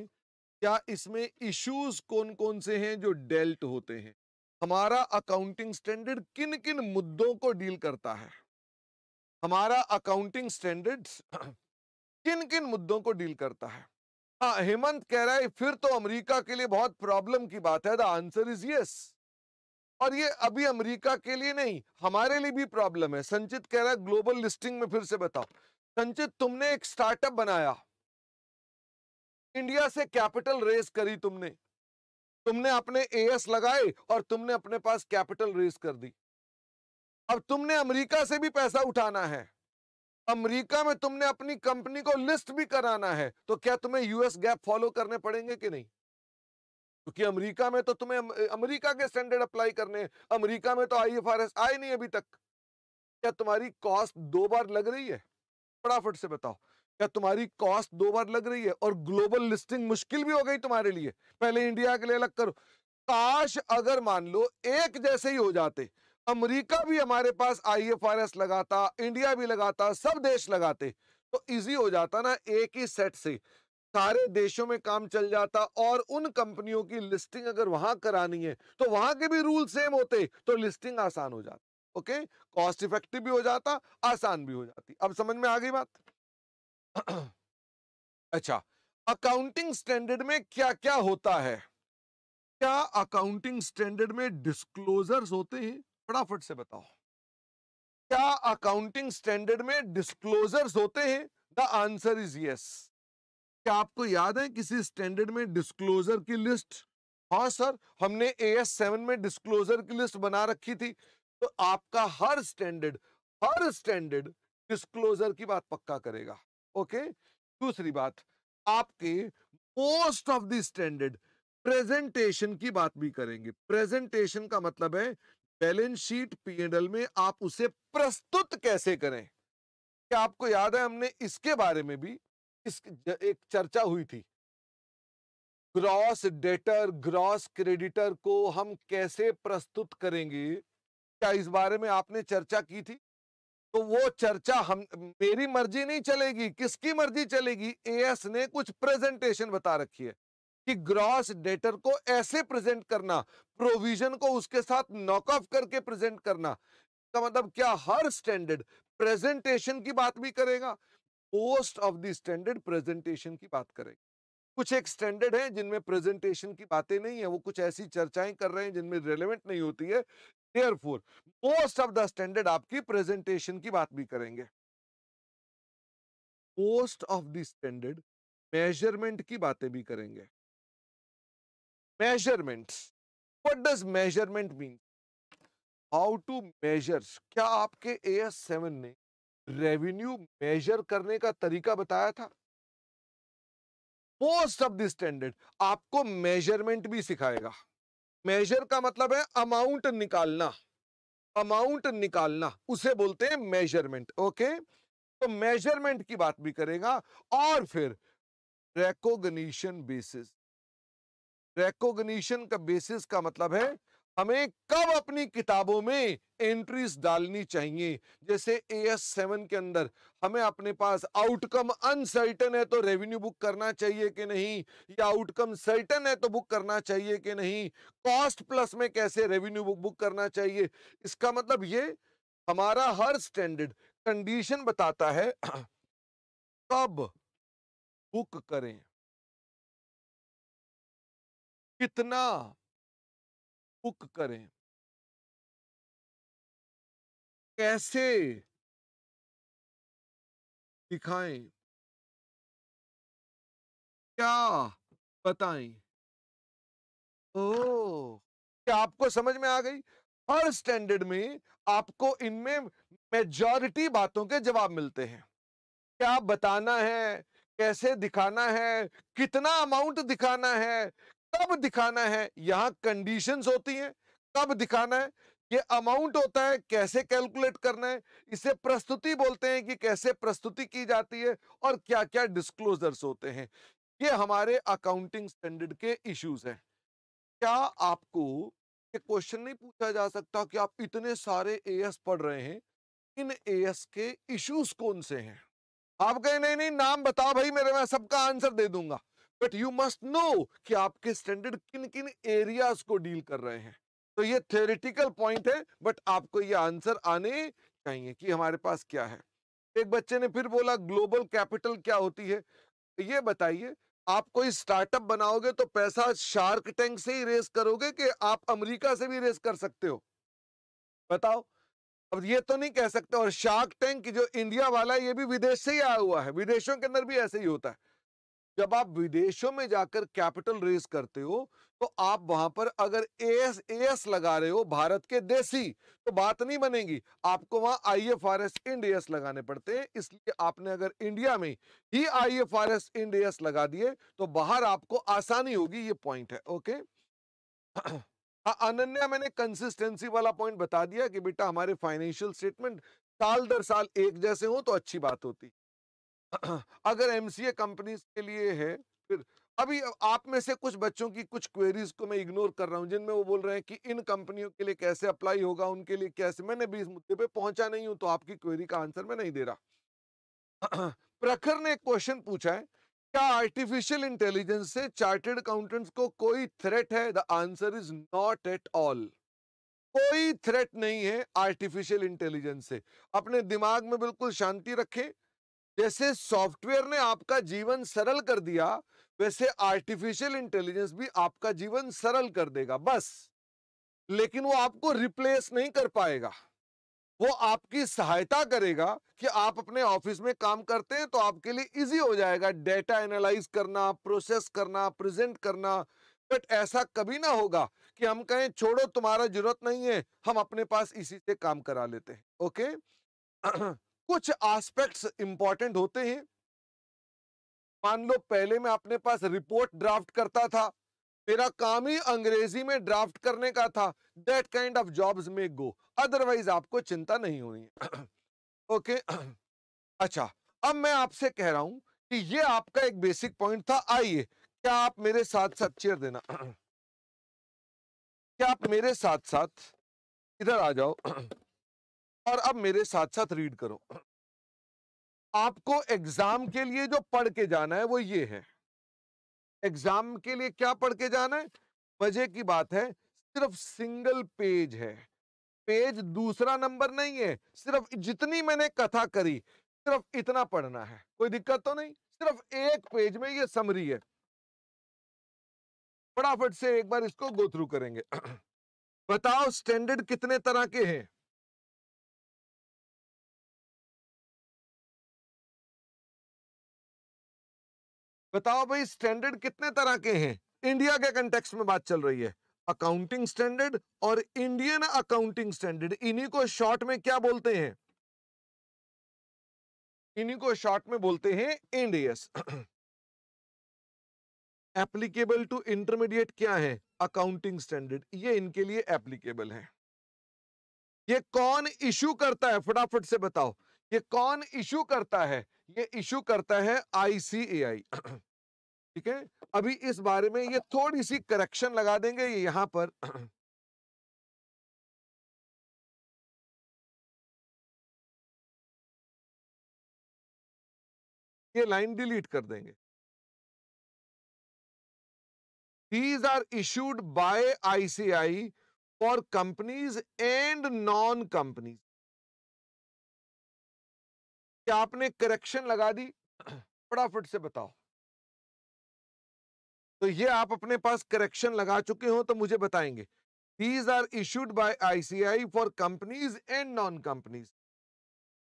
क्या इसमें इश्यूज कौन कौन से हैं जो डेल्ट होते हैं हमारा अकाउंटिंग स्टैंडर्ड किन किन मुद्दों को डील करता है हमारा अकाउंटिंग स्टैंडर्ड किन किन मुद्दों को डील करता है हाँ हेमंत कह रहा है फिर तो अमेरिका के लिए बहुत प्रॉब्लम की बात है द आंसर इज यस और ये अभी अमेरिका के लिए नहीं हमारे लिए भी प्रॉब्लम है संचित कह रहा है ग्लोबल लिस्टिंग में फिर से बताओ संचित तुमने एक स्टार्टअप बनाया इंडिया से कैपिटल रेस करी तुमने तुमने अपने एएस लगाए और तुमने अपने पास कैपिटल रेस कर दी अब तुमने अमेरिका से भी पैसा उठाना है अमेरिका में तुमने अपनी कंपनी को लिस्ट भी कराना है तो क्या तुम्हें यूएस गैप फॉलो करने पड़ेंगे कि नहीं क्योंकि तो अमेरिका में तो तुम्हें अमेरिका के स्टैंडर्ड अप्लाई करने अमेरिका में तो आईएफआरएस आए नहीं अभी तक क्या तुम्हारी कॉस्ट दो बार लग रही है फटाफट से बताओ क्या तुम्हारी कॉस्ट दो बार लग रही है और ग्लोबल लिस्टिंग मुश्किल भी हो गई तुम्हारे लिए पहले इंडिया के लिए अलग करो काश अगर मान लो एक जैसे ही हो जाते अमेरिका भी हमारे पास आईएफआरएस लगाता इंडिया भी लगाता सब देश लगाते तो इजी हो जाता ना एक ही सेट से सारे देशों में काम चल जाता और उन कंपनियों की लिस्टिंग अगर वहां करानी है तो वहां के भी रूल सेम होते तो लिस्टिंग आसान हो जाती ओके कॉस्ट इफेक्टिव भी हो जाता आसान भी हो जाती अब समझ में आ गई बात अच्छा अकाउंटिंग स्टैंडर्ड में क्या क्या होता है क्या अकाउंटिंग स्टैंडर्ड में डिस्क्लोजर्स होते हैं फटाफट से बताओ क्या अकाउंटिंग स्टैंडर्ड में डिस्क्लोजर्स होते हैं द आंसर इज यस क्या आपको याद है किसी स्टैंडर्ड में डिस्क्लोजर की लिस्ट हाँ सर हमने ए एस सेवन में डिस्क्लोजर की लिस्ट बना रखी थी तो आपका हर स्टैंडर्ड हर स्टैंडर्ड डिस्क्लोजर की बात पक्का करेगा ओके दूसरी बात आपके most of the standard presentation की बात भी करेंगे प्रेजेंटेशन का मतलब है बैलेंस शीट पीएनएल में आप उसे प्रस्तुत कैसे करें क्या आपको याद है हमने इसके बारे में भी इस एक चर्चा हुई थी ग्रॉस डेटर ग्रॉस क्रेडिटर को हम कैसे प्रस्तुत करेंगे क्या इस बारे में आपने चर्चा की थी तो वो चर्चा हम मेरी मर्जी नहीं चलेगी किसकी मर्जी चलेगी एएस ने कुछ प्रेजेंटेशन बता रखी है कि ग्रॉस डेटर को ऐसे प्रेजेंट करना प्रोविजन को उसके साथ नॉक ऑफ करके प्रेजेंट करना का मतलब क्या हर स्टैंडर्ड प्रेजेंटेशन की बात भी करेगा most of the standard presentation की बात करेगा कुछ एक स्टैंडर्ड है जिनमें प्रेजेंटेशन की बातें नहीं है वो कुछ ऐसी चर्चाएं कर रहे हैं जिनमें रेलेवेंट नहीं होती है therefore most of the standard आपकी प्रेजेंटेशन की बात भी करेंगे most of the standard measurement की बातें भी करेंगे measurements what does measurement mean how to measure क्या आपके ए एस सेवन ने रेवेन्यू मेजर करने का तरीका बताया था मोस्ट ऑफ द स्टैंडर्ड आपको मेजरमेंट भी सिखाएगा मेजर का मतलब है अमाउंट निकालना अमाउंट निकालना उसे बोलते हैं मेजरमेंट ओके तो मेजरमेंट की बात भी करेगा और फिर रेकोग्निशन बेसिस रेकोगशन का बेसिस का मतलब है हमें कब अपनी किताबों में एंट्रीज डालनी चाहिए जैसे ए एस सेवन के अंदर हमें अपने पास आउटकम अनसर्टन है तो रेवेन्यू बुक करना चाहिए कि नहीं या आउटकम सर्टन है तो बुक करना चाहिए कि नहीं कॉस्ट प्लस में कैसे रेवेन्यू बुक बुक करना चाहिए इसका मतलब ये हमारा हर स्टैंडर्ड कंडीशन बताता है कब बुक करें कितना बुक करें कैसे दिखाएं क्या बताएं ओ क्या आपको समझ में आ गई हर स्टैंडर्ड में आपको इनमें मेजॉरिटी बातों के जवाब मिलते हैं क्या बताना है कैसे दिखाना है कितना अमाउंट दिखाना है कब दिखाना है यहाँ कंडीशन होती हैं कब दिखाना है ये अमाउंट होता है कैसे कैलकुलेट करना है इसे प्रस्तुति बोलते हैं कि कैसे प्रस्तुति की जाती है और क्या क्या डिस्क्लोजर्स होते हैं ये हमारे अकाउंटिंग स्टैंडर्ड के इश्यूज हैं क्या आपको ये क्वेश्चन नहीं पूछा जा सकता कि आप इतने सारे एएस पढ़ रहे हैं इन एएस के इश्यूज कौन से हैं आप कहें नहीं नहीं नाम बताओ भाई मेरे मैं सबका आंसर दे दूंगा बट यू मस्ट नो कि आपके स्टैंडर्ड किन किन एरियाज को डील कर रहे हैं तो ये थ्योरेटिकल पॉइंट है बट आपको ये आंसर आने चाहिए कि हमारे पास क्या है एक बच्चे ने फिर बोला ग्लोबल कैपिटल क्या होती है ये बताइए आप कोई स्टार्टअप बनाओगे तो पैसा शार्क टैंक से ही रेस करोगे कि आप अमेरिका से भी रेस कर सकते हो बताओ अब ये तो नहीं कह सकते और शार्क टैंक जो इंडिया वाला ये भी विदेश से ही आया हुआ है विदेशों के अंदर भी ऐसे ही होता है जब आप विदेशों में जाकर कैपिटल रेज करते हो तो आप वहां पर अगर एस एस लगा रहे हो भारत के देसी तो बात नहीं बनेगी आपको वहां I F R S Ind AS लगाने पड़ते हैं इसलिए आपने अगर इंडिया में ही I F R S Ind AS लगा दिए तो बाहर आपको आसानी होगी ये पॉइंट है ओके अनन्या मैंने कंसिस्टेंसी वाला पॉइंट बता दिया कि बेटा हमारे फाइनेंशियल स्टेटमेंट साल दर साल एक जैसे हो तो अच्छी बात होती अगर एमसीए कंपनीज के लिए है फिर अभी आप में से कुछ बच्चों की कुछ क्वेरीज को मैं इग्नोर कर रहा हूं जिनमें वो बोल रहे हैं कि इन कंपनियों के लिए कैसे अप्लाई होगा उनके लिए कैसे मैंने भी इस मुद्दे पे पहुंचा नहीं हूं तो आपकी क्वेरी का आंसर मैं नहीं दे रहा प्रखर ने एक क्वेश्चन पूछा है क्या आर्टिफिशियल इंटेलिजेंस से चार्टेड अकाउंटेंट्स को कोई थ्रेट है the answer is not at all कोई थ्रेट नहीं है आर्टिफिशियल इंटेलिजेंस से अपने दिमाग में बिल्कुल शांति रखें जैसे सॉफ्टवेयर ने आपका जीवन सरल कर दिया वैसे आर्टिफिशियल इंटेलिजेंस भी आपका जीवन सरल कर देगा बस लेकिन वो आपको रिप्लेस नहीं कर पाएगा वो आपकी सहायता करेगा कि आप अपने ऑफिस में काम करते हैं तो आपके लिए इजी हो जाएगा डेटा एनालाइज करना प्रोसेस करना प्रेजेंट करना बट ऐसा कभी ना होगा कि हम कहें छोड़ो तुम्हारा जरूरत नहीं है हम अपने पास इसी से काम करा लेते हैं ओके कुछ एस्पेक्ट्स इंपॉर्टेंट होते हैं मान लो पहले मैं अपने पास रिपोर्ट ड्राफ्ट करता था मेरा काम ही अंग्रेजी में ड्राफ्ट करने का था दैट काइंड ऑफ जॉब्स में गो अदरवाइज आपको चिंता नहीं होनी है ओके अच्छा अब मैं आपसे कह रहा हूं कि ये आपका एक बेसिक पॉइंट था आइए क्या आप मेरे साथ साथ चेयर देना क्या आप मेरे साथ साथ इधर आ जाओ और अब मेरे साथ साथ रीड करो आपको एग्जाम के लिए जो पढ़ के जाना है वो ये है एग्जाम के लिए क्या पढ़ के जाना है मजे की बात है सिर्फ सिंगल पेज है पेज दूसरा नंबर नहीं है सिर्फ जितनी मैंने कथा करी सिर्फ इतना पढ़ना है कोई दिक्कत तो नहीं सिर्फ एक पेज में ये समरी है फटाफट से एक बार इसको गो थ्रू करेंगे बताओ स्टैंडर्ड कितने तरह के हैं बताओ भाई स्टैंडर्ड कितने तरह के हैं इंडिया के कंटेक्स्ट में बात चल रही है अकाउंटिंग स्टैंडर्ड और इंडियन अकाउंटिंग स्टैंडर्ड इन्हीं को शॉर्ट में क्या बोलते हैं इन्हीं को शॉर्ट में बोलते हैं इंडियस एप्लीकेबल टू इंटरमीडिएट क्या है अकाउंटिंग स्टैंडर्ड ये इनके लिए एप्लीकेबल है ये कौन इश्यू करता है फटाफट से बताओ ये कौन इश्यू करता है ये इशू करता है आईसीएआई ठीक है अभी इस बारे में ये थोड़ी सी करेक्शन लगा देंगे ये यहां पर ये लाइन डिलीट कर देंगे these are issued by ICAI for companies and non companies आपने करेक्शन लगा दी फटाफट से बताओ तो ये आप अपने पास करेक्शन लगा चुके हो तो मुझे बताएंगे these are issued by ICAI for companies and non companies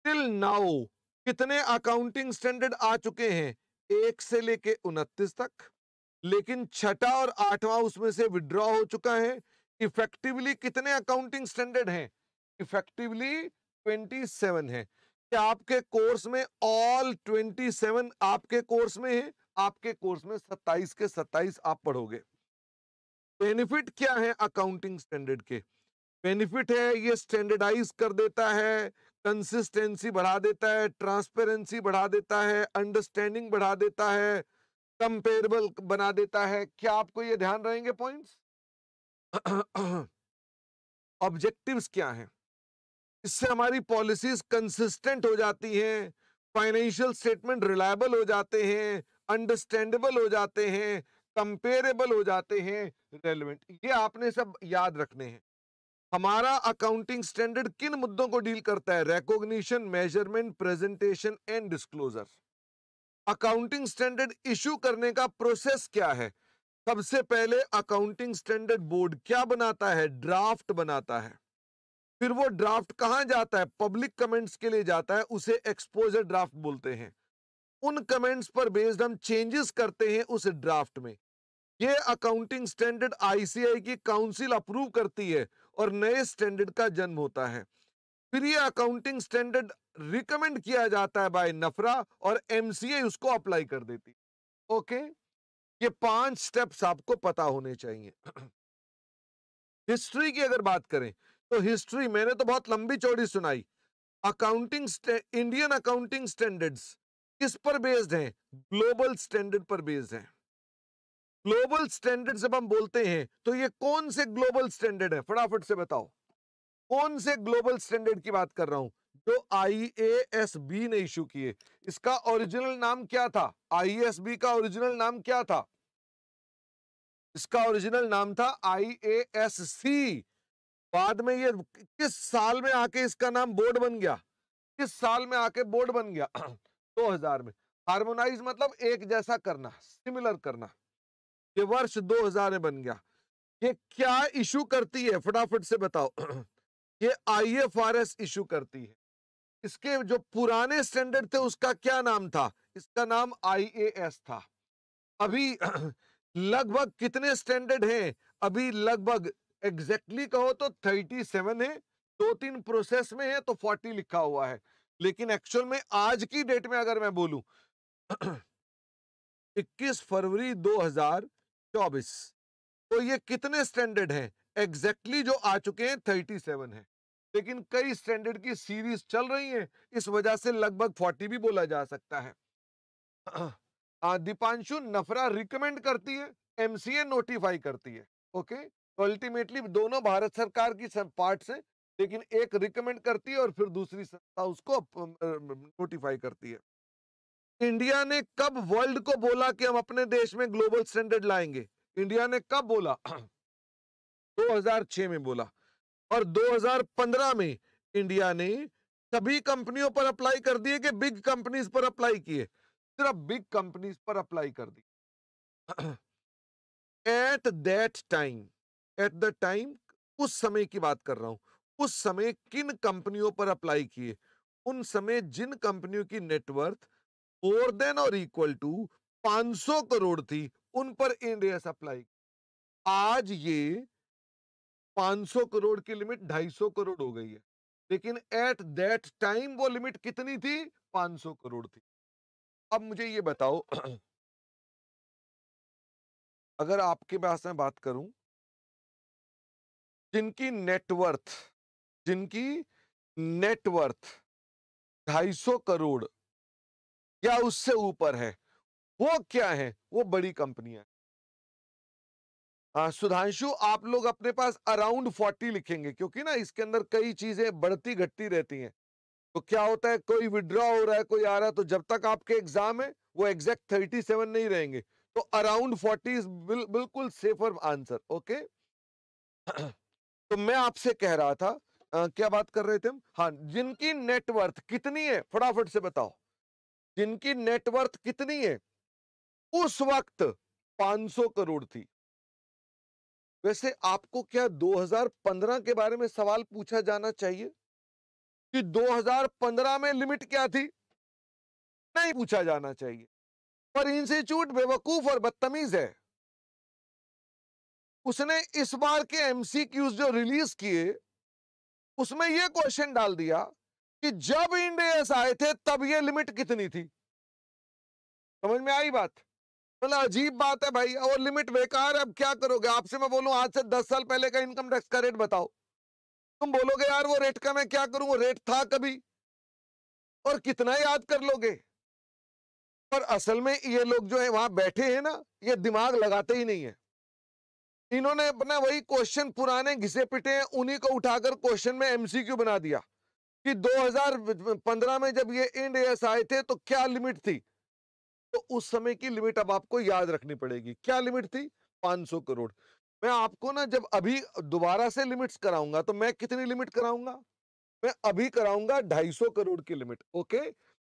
till now कितने अकाउंटिंग स्टैंडर्ड आ चुके हैं एक से लेके उनतीस तक लेकिन छठा और आठवां उसमें से विड्रॉ हो चुका है इफेक्टिवली कितने अकाउंटिंग स्टैंडर्ड हैं इफेक्टिवली 27 है आपके कोर्स में ऑल ट्वेंटी सेवन आपके कोर्स में है आपके कोर्स में सत्ताईस के सत्ताईस आप पढ़ोगे बेनिफिट क्या है अकाउंटिंग स्टैंडर्ड के बेनिफिट है ये स्टैंडर्डाइज कर देता है कंसिस्टेंसी बढ़ा देता है ट्रांसपेरेंसी बढ़ा देता है अंडरस्टैंडिंग बढ़ा देता है कंपेरेबल बना देता है क्या आपको ये ध्यान रहेंगे पॉइंट्स ऑब्जेक्टिव्स क्या हैं इससे हमारी पॉलिसीज कंसिस्टेंट हो जाती हैं फाइनेंशियल स्टेटमेंट रिलायबल हो जाते हैं अंडरस्टैंडेबल हो जाते हैं कंपेरेबल हो जाते हैं रेलिवेंट ये आपने सब याद रखने हैं हमारा अकाउंटिंग स्टैंडर्ड किन मुद्दों को डील करता है recognition measurement presentation and disclosure accounting standard issue करने का प्रोसेस क्या है सबसे पहले अकाउंटिंग स्टैंडर्ड बोर्ड क्या बनाता है ड्राफ्ट बनाता है फिर वो ड्राफ्ट कहाँ जाता है पब्लिक कमेंट्स के लिए जाता है उसे एक्सपोजर ड्राफ्ट बोलते हैं उन कमेंट्स पर बेस्ड हम चेंजेस करते हैं उस ड्राफ्ट में ये अकाउंटिंग स्टैंडर्ड आईसीआई की काउंसिल अप्रूव करती है और नए स्टैंडर्ड का जन्म होता है फिर ये अकाउंटिंग स्टैंडर्ड रिकमेंड किया जाता है बाय नफरा और एमसीए उसको अप्लाई कर देती है ओके ये पांच स्टेप्स आपको पता होने चाहिए हिस्ट्री की अगर बात करें तो हिस्ट्री मैंने तो बहुत लंबी चौड़ी सुनाई अकाउंटिंग इंडियन अकाउंटिंग स्टैंडर्ड्स किस पर बेस्ड हैं ग्लोबल स्टैंडर्ड पर बेस्ड हैं ग्लोबल स्टैंडर्ड जब हम बोलते हैं तो ये कौन से ग्लोबल स्टैंडर्ड है फटाफट से बताओ कौन से ग्लोबल स्टैंडर्ड की बात कर रहा हूं जो बी ने इशू किए इसका ओरिजिनल नाम क्या था आई एस बी का ओरिजिनल नाम क्या था इसका ओरिजिनल नाम था आई ए एस सी बाद में ये किस साल में आके इसका नाम बोर्ड बन गया किस साल में आके बोर्ड बन गया 2000 में हार्मोनाइज मतलब एक जैसा करना सिमिलर करना ये वर्ष 2000 में बन गया ये क्या इशू करती है फटाफट से बताओ ये आई आईएफआरएस इशू करती है इसके जो पुराने स्टैंडर्ड थे उसका क्या नाम था इसका नाम आईएएस था अभी लगभग कितने स्टैंडर्ड हैं अभी लगभग एग्जैक्टली कहो तो थर्टी सेवन है दो तीन प्रोसेस में है तो फोर्टी लिखा हुआ है लेकिन एक्चुअल में आज की डेट में अगर मैं बोलू 21 फरवरी 2024 तो ये कितने स्टैंडर्ड हैं एग्जैक्टली जो आ चुके हैं 37 है लेकिन कई स्टैंडर्ड की सीरीज चल रही है इस वजह से लगभग 40 भी बोला जा सकता है दीपांशु नफरा रिकमेंड करती है एमसीए नोटिफाई करती है ओके तो अल्टीमेटली दोनों भारत सरकार की सब पार्ट है लेकिन एक रिकमेंड करती है और फिर दूसरी संस्था उसको नोटिफाई करती है इंडिया ने कब वर्ल्ड को बोला कि हम अपने देश में ग्लोबल स्टैंडर्ड लाएंगे इंडिया ने कब बोला 2006 में बोला और 2015 में इंडिया ने सभी कंपनियों पर अप्लाई कर दिए कि बिग कंपनीज पर अप्लाई किए सिर्फ बिग कंपनीज पर अप्लाई कर दी at that time at the time उस समय की बात कर रहा हूं उस समय किन कंपनियों पर अप्लाई किए उन समय जिन कंपनियों की नेटवर्थ मोर देन और इक्वल टू 500 करोड़ थी उन पर इंडिया अप्लाई आज ये 500 करोड़ की लिमिट 250 करोड़ हो गई है लेकिन एट दैट टाइम वो लिमिट कितनी थी 500 करोड़ थी अब मुझे ये बताओ अगर आपके पास मैं बात करूं जिनकी नेटवर्थ जिनकी नेटवर्थ सौ करोड़ या उससे ऊपर है वो क्या है वो बड़ी कंपनियां हाँ, सुधांशु आप लोग अपने पास अराउंड 40 लिखेंगे क्योंकि ना इसके अंदर कई चीजें बढ़ती घटती रहती हैं तो क्या होता है कोई विड्रॉ हो रहा है कोई आ रहा है तो जब तक आपके एग्जाम है वो एग्जैक्ट 37 नहीं रहेंगे तो अराउंड 40 इज बिल, बिल्कुल सेफर आंसर ओके तो मैं आपसे कह रहा था आ, क्या बात कर रहे थे हम हाँ जिनकी नेटवर्थ कितनी है फटाफट से बताओ जिनकी नेटवर्थ कितनी है उस वक्त 500 करोड़ थी वैसे आपको क्या 2015 के बारे में सवाल पूछा जाना चाहिए कि 2015 में लिमिट क्या थी नहीं पूछा जाना चाहिए पर इंस्टीट्यूट बेवकूफ और बदतमीज है उसने इस बार के एमसीक्यूज जो रिलीज किए उसमें यह क्वेश्चन डाल दिया कि जब इंडियस आए थे तब ये लिमिट कितनी थी समझ में आई बात मतलब अजीब बात है भाई और लिमिट बेकार है अब क्या करोगे आपसे मैं बोलूं आज से दस साल पहले का इनकम टैक्स का रेट बताओ तुम बोलोगे यार वो रेट का मैं क्या करूं वो रेट था कभी और कितना याद कर लोगे पर असल में ये लोग जो है वहां बैठे हैं ना ये दिमाग लगाते ही नहीं है इन्होंने अपना वही क्वेश्चन पुराने घिसे पिटे हैं उन्हीं को उठाकर क्वेश्चन में एमसीक्यू बना दिया कि 2015 में जब ये इंड एस आए थे तो क्या लिमिट थी तो उस समय की लिमिट अब आपको याद रखनी पड़ेगी क्या लिमिट थी 500 करोड़ मैं आपको ना जब अभी दोबारा से लिमिट्स कराऊंगा तो मैं कितनी लिमिट कराऊंगा मैं अभी कराऊंगा ढाई करोड़ की लिमिट ओके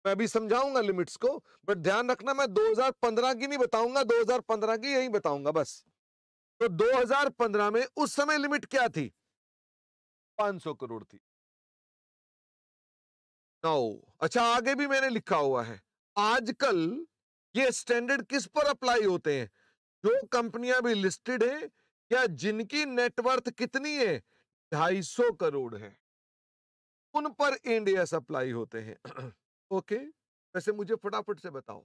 मैं अभी समझाऊंगा लिमिट्स को बट ध्यान रखना मैं 2015 की नहीं बताऊंगा 2015 की यही बताऊंगा बस तो 2015 में उस समय लिमिट क्या थी 500 करोड़ थी नौ अच्छा आगे भी मैंने लिखा हुआ है आजकल ये स्टैंडर्ड किस पर अप्लाई होते हैं जो कंपनियां भी लिस्टेड हैं या जिनकी नेटवर्थ कितनी है सौ करोड़ है उन पर इंडिया सप्लाई होते हैं ओके वैसे मुझे फटाफट से बताओ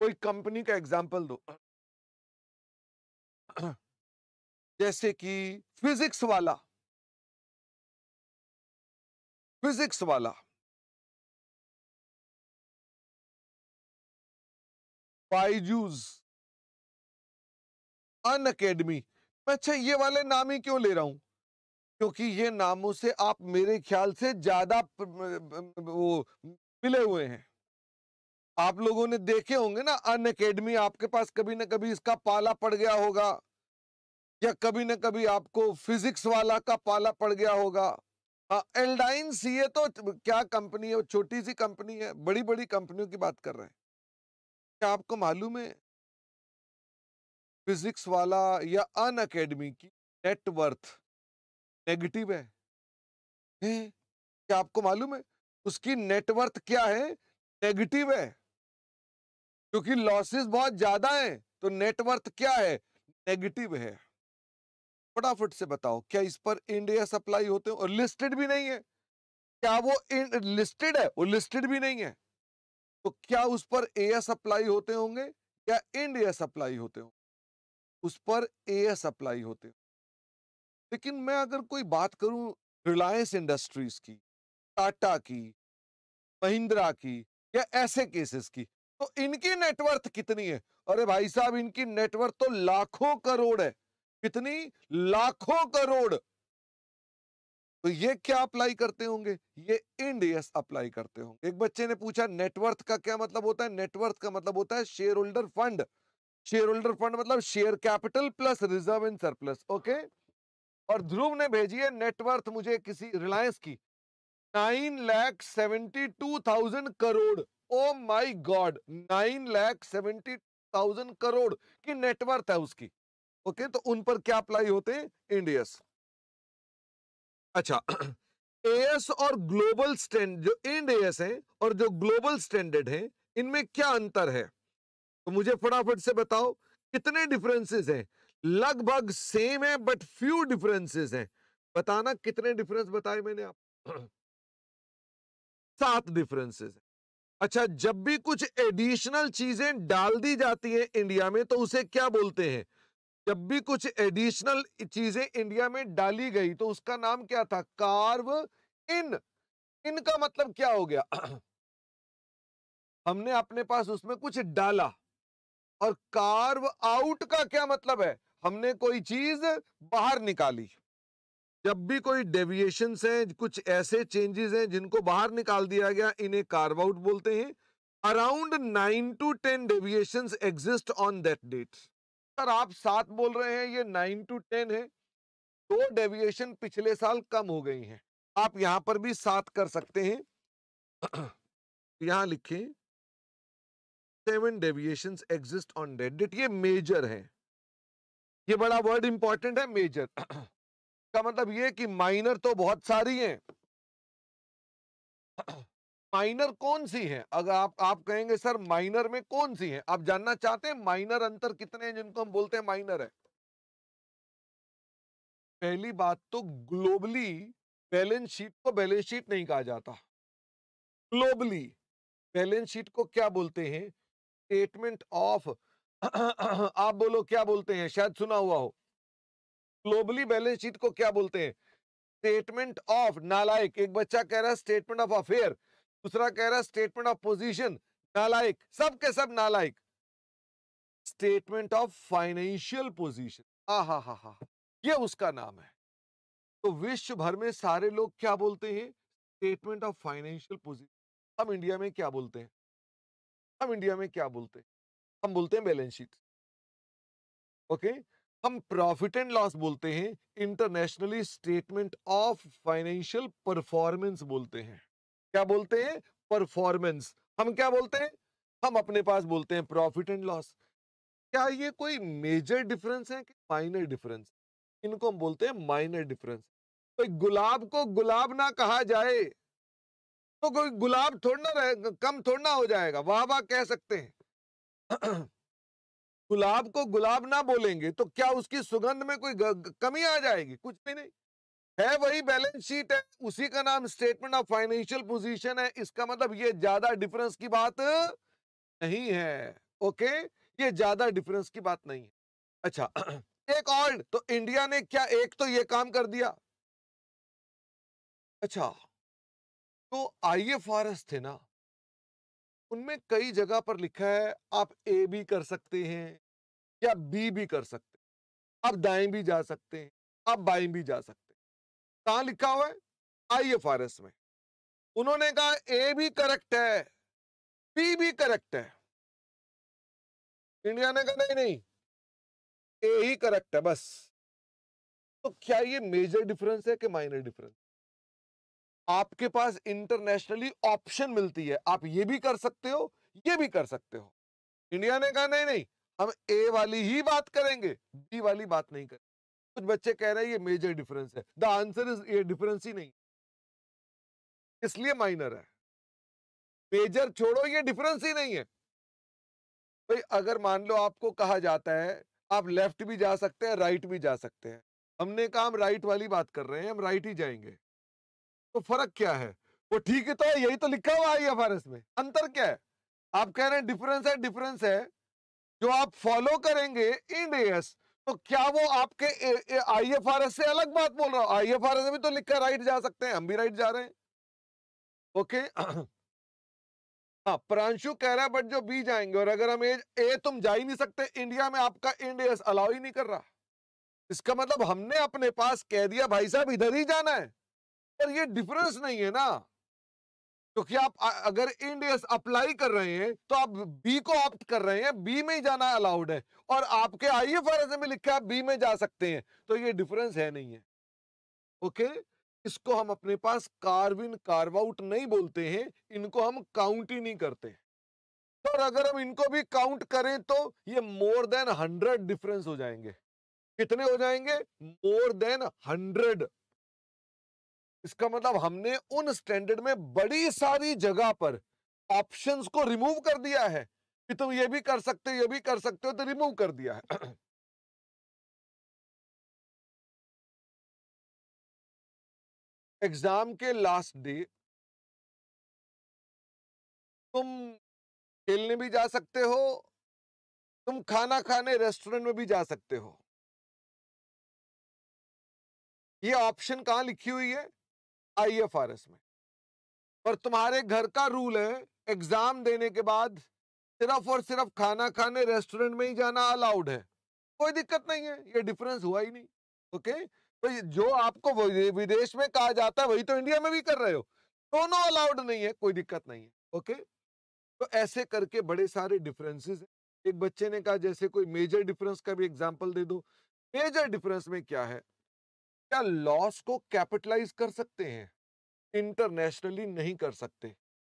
कोई कंपनी का एग्जाम्पल दो जैसे कि फिजिक्स वाला फिजिक्स वाला बाइजूज अन अकेडमी अच्छा ये वाले नाम ही क्यों ले रहा हूं क्योंकि ये नामों से आप मेरे ख्याल से ज्यादा वो मिले हुए हैं आप लोगों ने देखे होंगे ना अन अकेडमी आपके पास कभी ना कभी इसका पाला पड़ गया होगा या कभी ना कभी आपको फिजिक्स वाला का पाला पड़ गया होगा एल्डाइन सी ए तो क्या कंपनी है छोटी सी कंपनी है बड़ी बड़ी कंपनियों की बात कर रहे हैं क्या आपको मालूम है फिजिक्स वाला या अन अकेडमी की नेटवर्थ नेगेटिव है ए? क्या आपको मालूम है उसकी नेटवर्थ क्या है नेगेटिव है क्योंकि लॉसेस बहुत ज्यादा है तो नेटवर्थ क्या है नेगेटिव है फटाफट से बताओ क्या इस पर इंडिया सप्लाई होते हैं और लिस्टेड भी नहीं है क्या वो लिस्टेड है वो लिस्टेड भी नहीं है तो क्या उस पर एयर सप्लाई होते होंगे क्या इंड सप्लाई होते होंगे उस पर एयर सप्लाई होते होंगे लेकिन मैं अगर कोई बात करूं रिलायंस इंडस्ट्रीज की टाटा की महिंद्रा की या ऐसे केसेस की तो इनकी नेटवर्थ कितनी है अरे भाई साहब इनकी नेटवर्थ तो लाखों करोड़ है कितनी लाखों करोड़ तो ये क्या अप्लाई करते होंगे ये इंडियस अप्लाई करते होंगे एक बच्चे ने पूछा नेटवर्थ का क्या मतलब होता है नेटवर्थ का मतलब होता है shareholder fund shareholder fund मतलब share capital plus reserve in surplus okay और ध्रुव ने भेजी है नेटवर्थ मुझे किसी रिलायंस की nine lakh seventy two thousand crore oh my God nine lakh seventy thousand crore की नेटवर्थ है उसकी ओके तो उन पर क्या अप्लाई होते हैं इंडियस अच्छा एएस और ग्लोबल स्टैंड जो इंड एस है और जो ग्लोबल स्टैंडर्ड है इनमें क्या अंतर है तो मुझे फटाफट से बताओ कितने डिफरेंसेस हैं लगभग सेम है बट फ्यू डिफरेंसेस हैं बताना कितने डिफरेंस बताए मैंने आप सात डिफरेंसेस हैं अच्छा जब भी कुछ एडिशनल चीजें डाल दी जाती है इंडिया में तो उसे क्या बोलते हैं जब भी कुछ एडिशनल चीजें इंडिया में डाली गई तो उसका नाम क्या था कार्व इन इनका मतलब क्या हो गया हमने अपने पास उसमें कुछ डाला और कार्व आउट का क्या मतलब है हमने कोई चीज बाहर निकाली जब भी कोई डेविएशन है कुछ ऐसे चेंजेस हैं जिनको बाहर निकाल दिया गया इन्हें कार्व आउट बोलते हैं around nine to ten deviation exist on that date अगर आप सात बोल रहे हैं ये नाइन टू टेन है तो डेविएशन पिछले साल कम हो गई हैं आप यहां पर भी सात कर सकते हैं यहां लिखे seven deviation exist on date date ये मेजर है ये बड़ा वर्ड इंपॉर्टेंट है मेजर का मतलब ये कि माइनर तो बहुत सारी हैं माइनर कौन सी हैं अगर आप आप कहेंगे सर माइनर में कौन सी हैं आप जानना चाहते हैं माइनर अंतर कितने हैं जिनको हम बोलते हैं माइनर है पहली बात तो ग्लोबली बैलेंस शीट को बैलेंस शीट नहीं कहा जाता ग्लोबली बैलेंस शीट को क्या बोलते हैं स्टेटमेंट ऑफ आप बोलो क्या बोलते हैं शायद सुना हुआ हो ग्लोबली बैलेंस शीट को क्या बोलते हैं स्टेटमेंट ऑफ नालायक एक बच्चा कह रहा है स्टेटमेंट ऑफ अफेयर दूसरा कह रहा है स्टेटमेंट ऑफ पोजिशन नालायक सब के सब नालायक स्टेटमेंट ऑफ फाइनेंशियल पोजिशन आ हा हा हा ये उसका नाम है तो विश्व भर में सारे लोग क्या बोलते हैं स्टेटमेंट ऑफ फाइनेंशियल पोजिशन हम इंडिया में क्या बोलते हैं हम इंडिया में क्या बोलते हैं हम बोलते हैं बैलेंस शीट ओके okay? हम प्रॉफिट एंड लॉस बोलते हैं internationally statement of financial performance बोलते हैं क्या बोलते हैं परफॉर्मेंस हम क्या बोलते हैं हम अपने पास बोलते हैं प्रॉफिट एंड लॉस क्या ये कोई मेजर डिफरेंस है कि माइनर डिफरेंस इनको हम बोलते हैं माइनर डिफरेंस कोई गुलाब को गुलाब ना कहा जाए तो कोई गुलाब थोड़ा ना कम थोड़ा हो जाएगा वाह वाह कह सकते हैं गुलाब को गुलाब ना बोलेंगे तो क्या उसकी सुगंध में कोई कमी आ जाएगी कुछ भी नहीं है वही बैलेंस शीट है उसी का नाम स्टेटमेंट ऑफ फाइनेंशियल पोजीशन है इसका मतलब ये ज्यादा डिफरेंस की बात नहीं है ओके ये ज्यादा डिफरेंस की बात नहीं है अच्छा एक और तो इंडिया ने क्या एक तो ये काम कर दिया अच्छा तो आई थे ना उनमें कई जगह पर लिखा है आप ए भी कर सकते हैं या बी भी कर सकते हैं आप दाएं भी जा सकते हैं आप बाएं भी जा सकते हैं कहाँ लिखा हुआ है आई एफ आर एस में उन्होंने कहा ए भी करेक्ट है बी भी करेक्ट है इंडिया ने कहा नहीं नहीं ए ही करेक्ट है बस तो क्या ये मेजर डिफरेंस है कि माइनर डिफरेंस आपके पास इंटरनेशनली ऑप्शन मिलती है आप ये भी कर सकते हो ये भी कर सकते हो इंडिया ने कहा नहीं नहीं हम ए वाली ही बात करेंगे बी वाली बात नहीं करेंगे कुछ बच्चे कह रहे हैं ये मेजर डिफरेंस है द आंसर इज ये डिफरेंस ही नहीं इसलिए माइनर है मेजर छोड़ो ये डिफरेंस ही नहीं है भाई अगर मान लो आपको कहा जाता है आप लेफ्ट भी जा सकते हैं राइट भी जा सकते हैं हमने कहा हम राइट वाली बात कर रहे हैं हम राइट ही जाएंगे तो फर्क क्या है वो ठीक ही तो है यही तो लिखा हुआ है एफ आर एस में अंतर क्या है आप कह रहे हैं डिफरेंस है डिफरेंस है जो आप फॉलो करेंगे इंड एस तो क्या वो आपके आई एफ आर एस से अलग बात बोल रहा हूं आई एफ आर एस भी तो लिखकर राइट जा सकते हैं हम भी राइट जा रहे हैं ओके हाँ प्रांशु कह रहा है बट जो बी जाएंगे और अगर हम एज ए तुम जा ही नहीं सकते इंडिया में आपका इंड एस अलाउ ही नहीं कर रहा इसका मतलब हमने अपने पास कह दिया भाई साहब इधर ही जाना है पर ये डिफरेंस नहीं है ना क्योंकि आप अगर इंडियस अप्लाई कर रहे हैं तो आप बी को ऑप्ट कर रहे हैं बी में ही जाना अलाउड है और आपके आई एफ आर एस में लिखा है बी में जा सकते हैं तो ये डिफरेंस है नहीं है ओके इसको हम अपने पास कार्विन कार्वाउट आउट नहीं बोलते हैं इनको हम काउंट ही नहीं करते और अगर हम इनको भी काउंट करें तो ये मोर देन हंड्रेड डिफरेंस हो जाएंगे कितने हो जाएंगे मोर देन हंड्रेड इसका मतलब हमने उन स्टैंडर्ड में बड़ी सारी जगह पर ऑप्शंस को रिमूव कर दिया है कि तुम ये भी कर सकते हो ये भी कर सकते हो तो रिमूव कर दिया है एग्जाम के लास्ट डे तुम खेलने भी जा सकते हो तुम खाना खाने रेस्टोरेंट में भी जा सकते हो ये ऑप्शन कहां लिखी हुई है आईएफआरएस में और तुम्हारे घर का रूल है एग्जाम देने के बाद सिर्फ और सिर्फ खाना खाने रेस्टोरेंट में ही जाना अलाउड है कोई दिक्कत नहीं है ये डिफरेंस हुआ ही नहीं ओके तो जो आपको विदेश में कहा जाता है वही तो इंडिया में भी कर रहे हो दोनों तो अलाउड नहीं है कोई दिक्कत नहीं है ओके तो ऐसे करके बड़े सारे डिफरेंसेस हैं एक बच्चे ने कहा जैसे कोई मेजर डिफरेंस का भी एग्जाम्पल दे दो मेजर डिफरेंस में क्या है क्या लॉस को कैपिटलाइज कर सकते हैं इंटरनेशनली नहीं कर सकते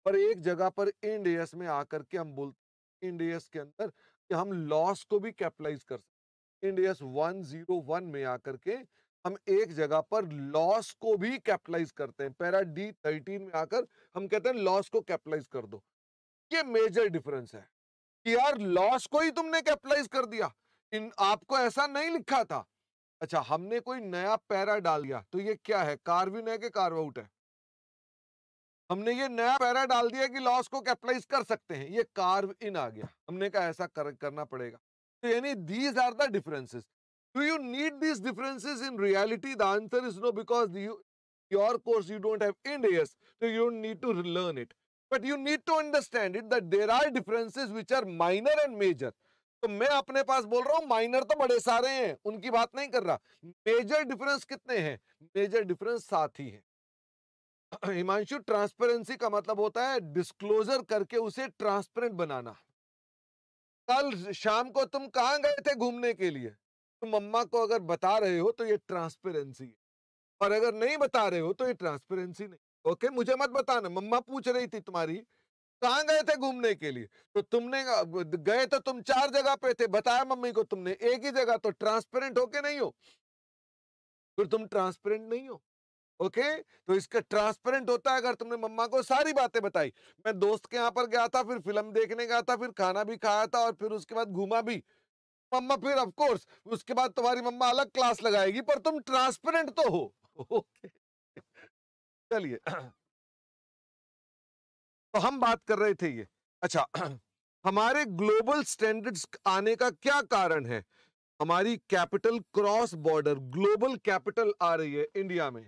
पर एक जगह पर इंडियस में आकर के हम बोलते इंड एस के अंदर कि हम लॉस को भी कैपिटलाइज कर सकते Ind AS one zero one में आकर के हम एक जगह पर लॉस को भी कैपिटलाइज करते हैं पैरा डी थर्टीन में आकर हम कहते हैं लॉस को कैपिटलाइज कर दो ये मेजर डिफरेंस है कि यार लॉस को ही तुमने कैपिटलाइज कर दिया इन आपको ऐसा नहीं लिखा था अच्छा हमने कोई नया पैरा डाल दिया तो ये क्या है कार्विन है कि कार्व है हमने ये नया पैरा डाल दिया कि लॉस को कैपिटलाइज कर सकते हैं ये कार्व इन आ गया हमने कहा ऐसा कर, करना पड़ेगा तो यानी these are the differences do you need these differences in reality the answer is no because your course you don't have in AS, so you don't need to learn it. But you need to understand it that there are differences which are minor and major. तो मैं अपने पास बोल रहा हूँ minor तो बड़े सारे हैं उनकी बात नहीं कर रहा मेजर डिफरेंस कितने हैं मेजर डिफरेंस सात ही है हिमांशु ट्रांसपेरेंसी का मतलब होता है डिस्क्लोजर करके उसे ट्रांसपेरेंट बनाना कल शाम को तुम कहां गए थे घूमने के लिए तुम मम्मा को अगर बता रहे हो तो ये ट्रांसपेरेंसी है और अगर नहीं बता रहे हो तो ये ट्रांसपेरेंसी नहीं ओके मुझे मत बताना मम्मा पूछ रही थी तुम्हारी कहाँ गए थे घूमने के लिए तो तुमने गए तो तुम चार जगह पे थे बताया मम्मी को तुमने एक ही जगह तो ट्रांसपेरेंट होके नहीं हो फिर तुम ट्रांसपेरेंट नहीं हो ओके okay? तो इसका ट्रांसपेरेंट होता है अगर तुमने मम्मा को सारी बातें बताई मैं दोस्त के यहाँ पर गया था फिर फिल्म देखने गया था फिर खाना भी खाया था और फिर उसके बाद घूमा भी मम्मा फिर ऑफ कोर्स उसके बाद तुम्हारी मम्मा अलग क्लास लगाएगी पर तुम ट्रांसपेरेंट तो हो ओके okay. चलिए तो हम बात कर रहे थे ये अच्छा हमारे ग्लोबल स्टैंडर्ड्स आने का क्या कारण है हमारी capital cross border global capital आ रही है इंडिया में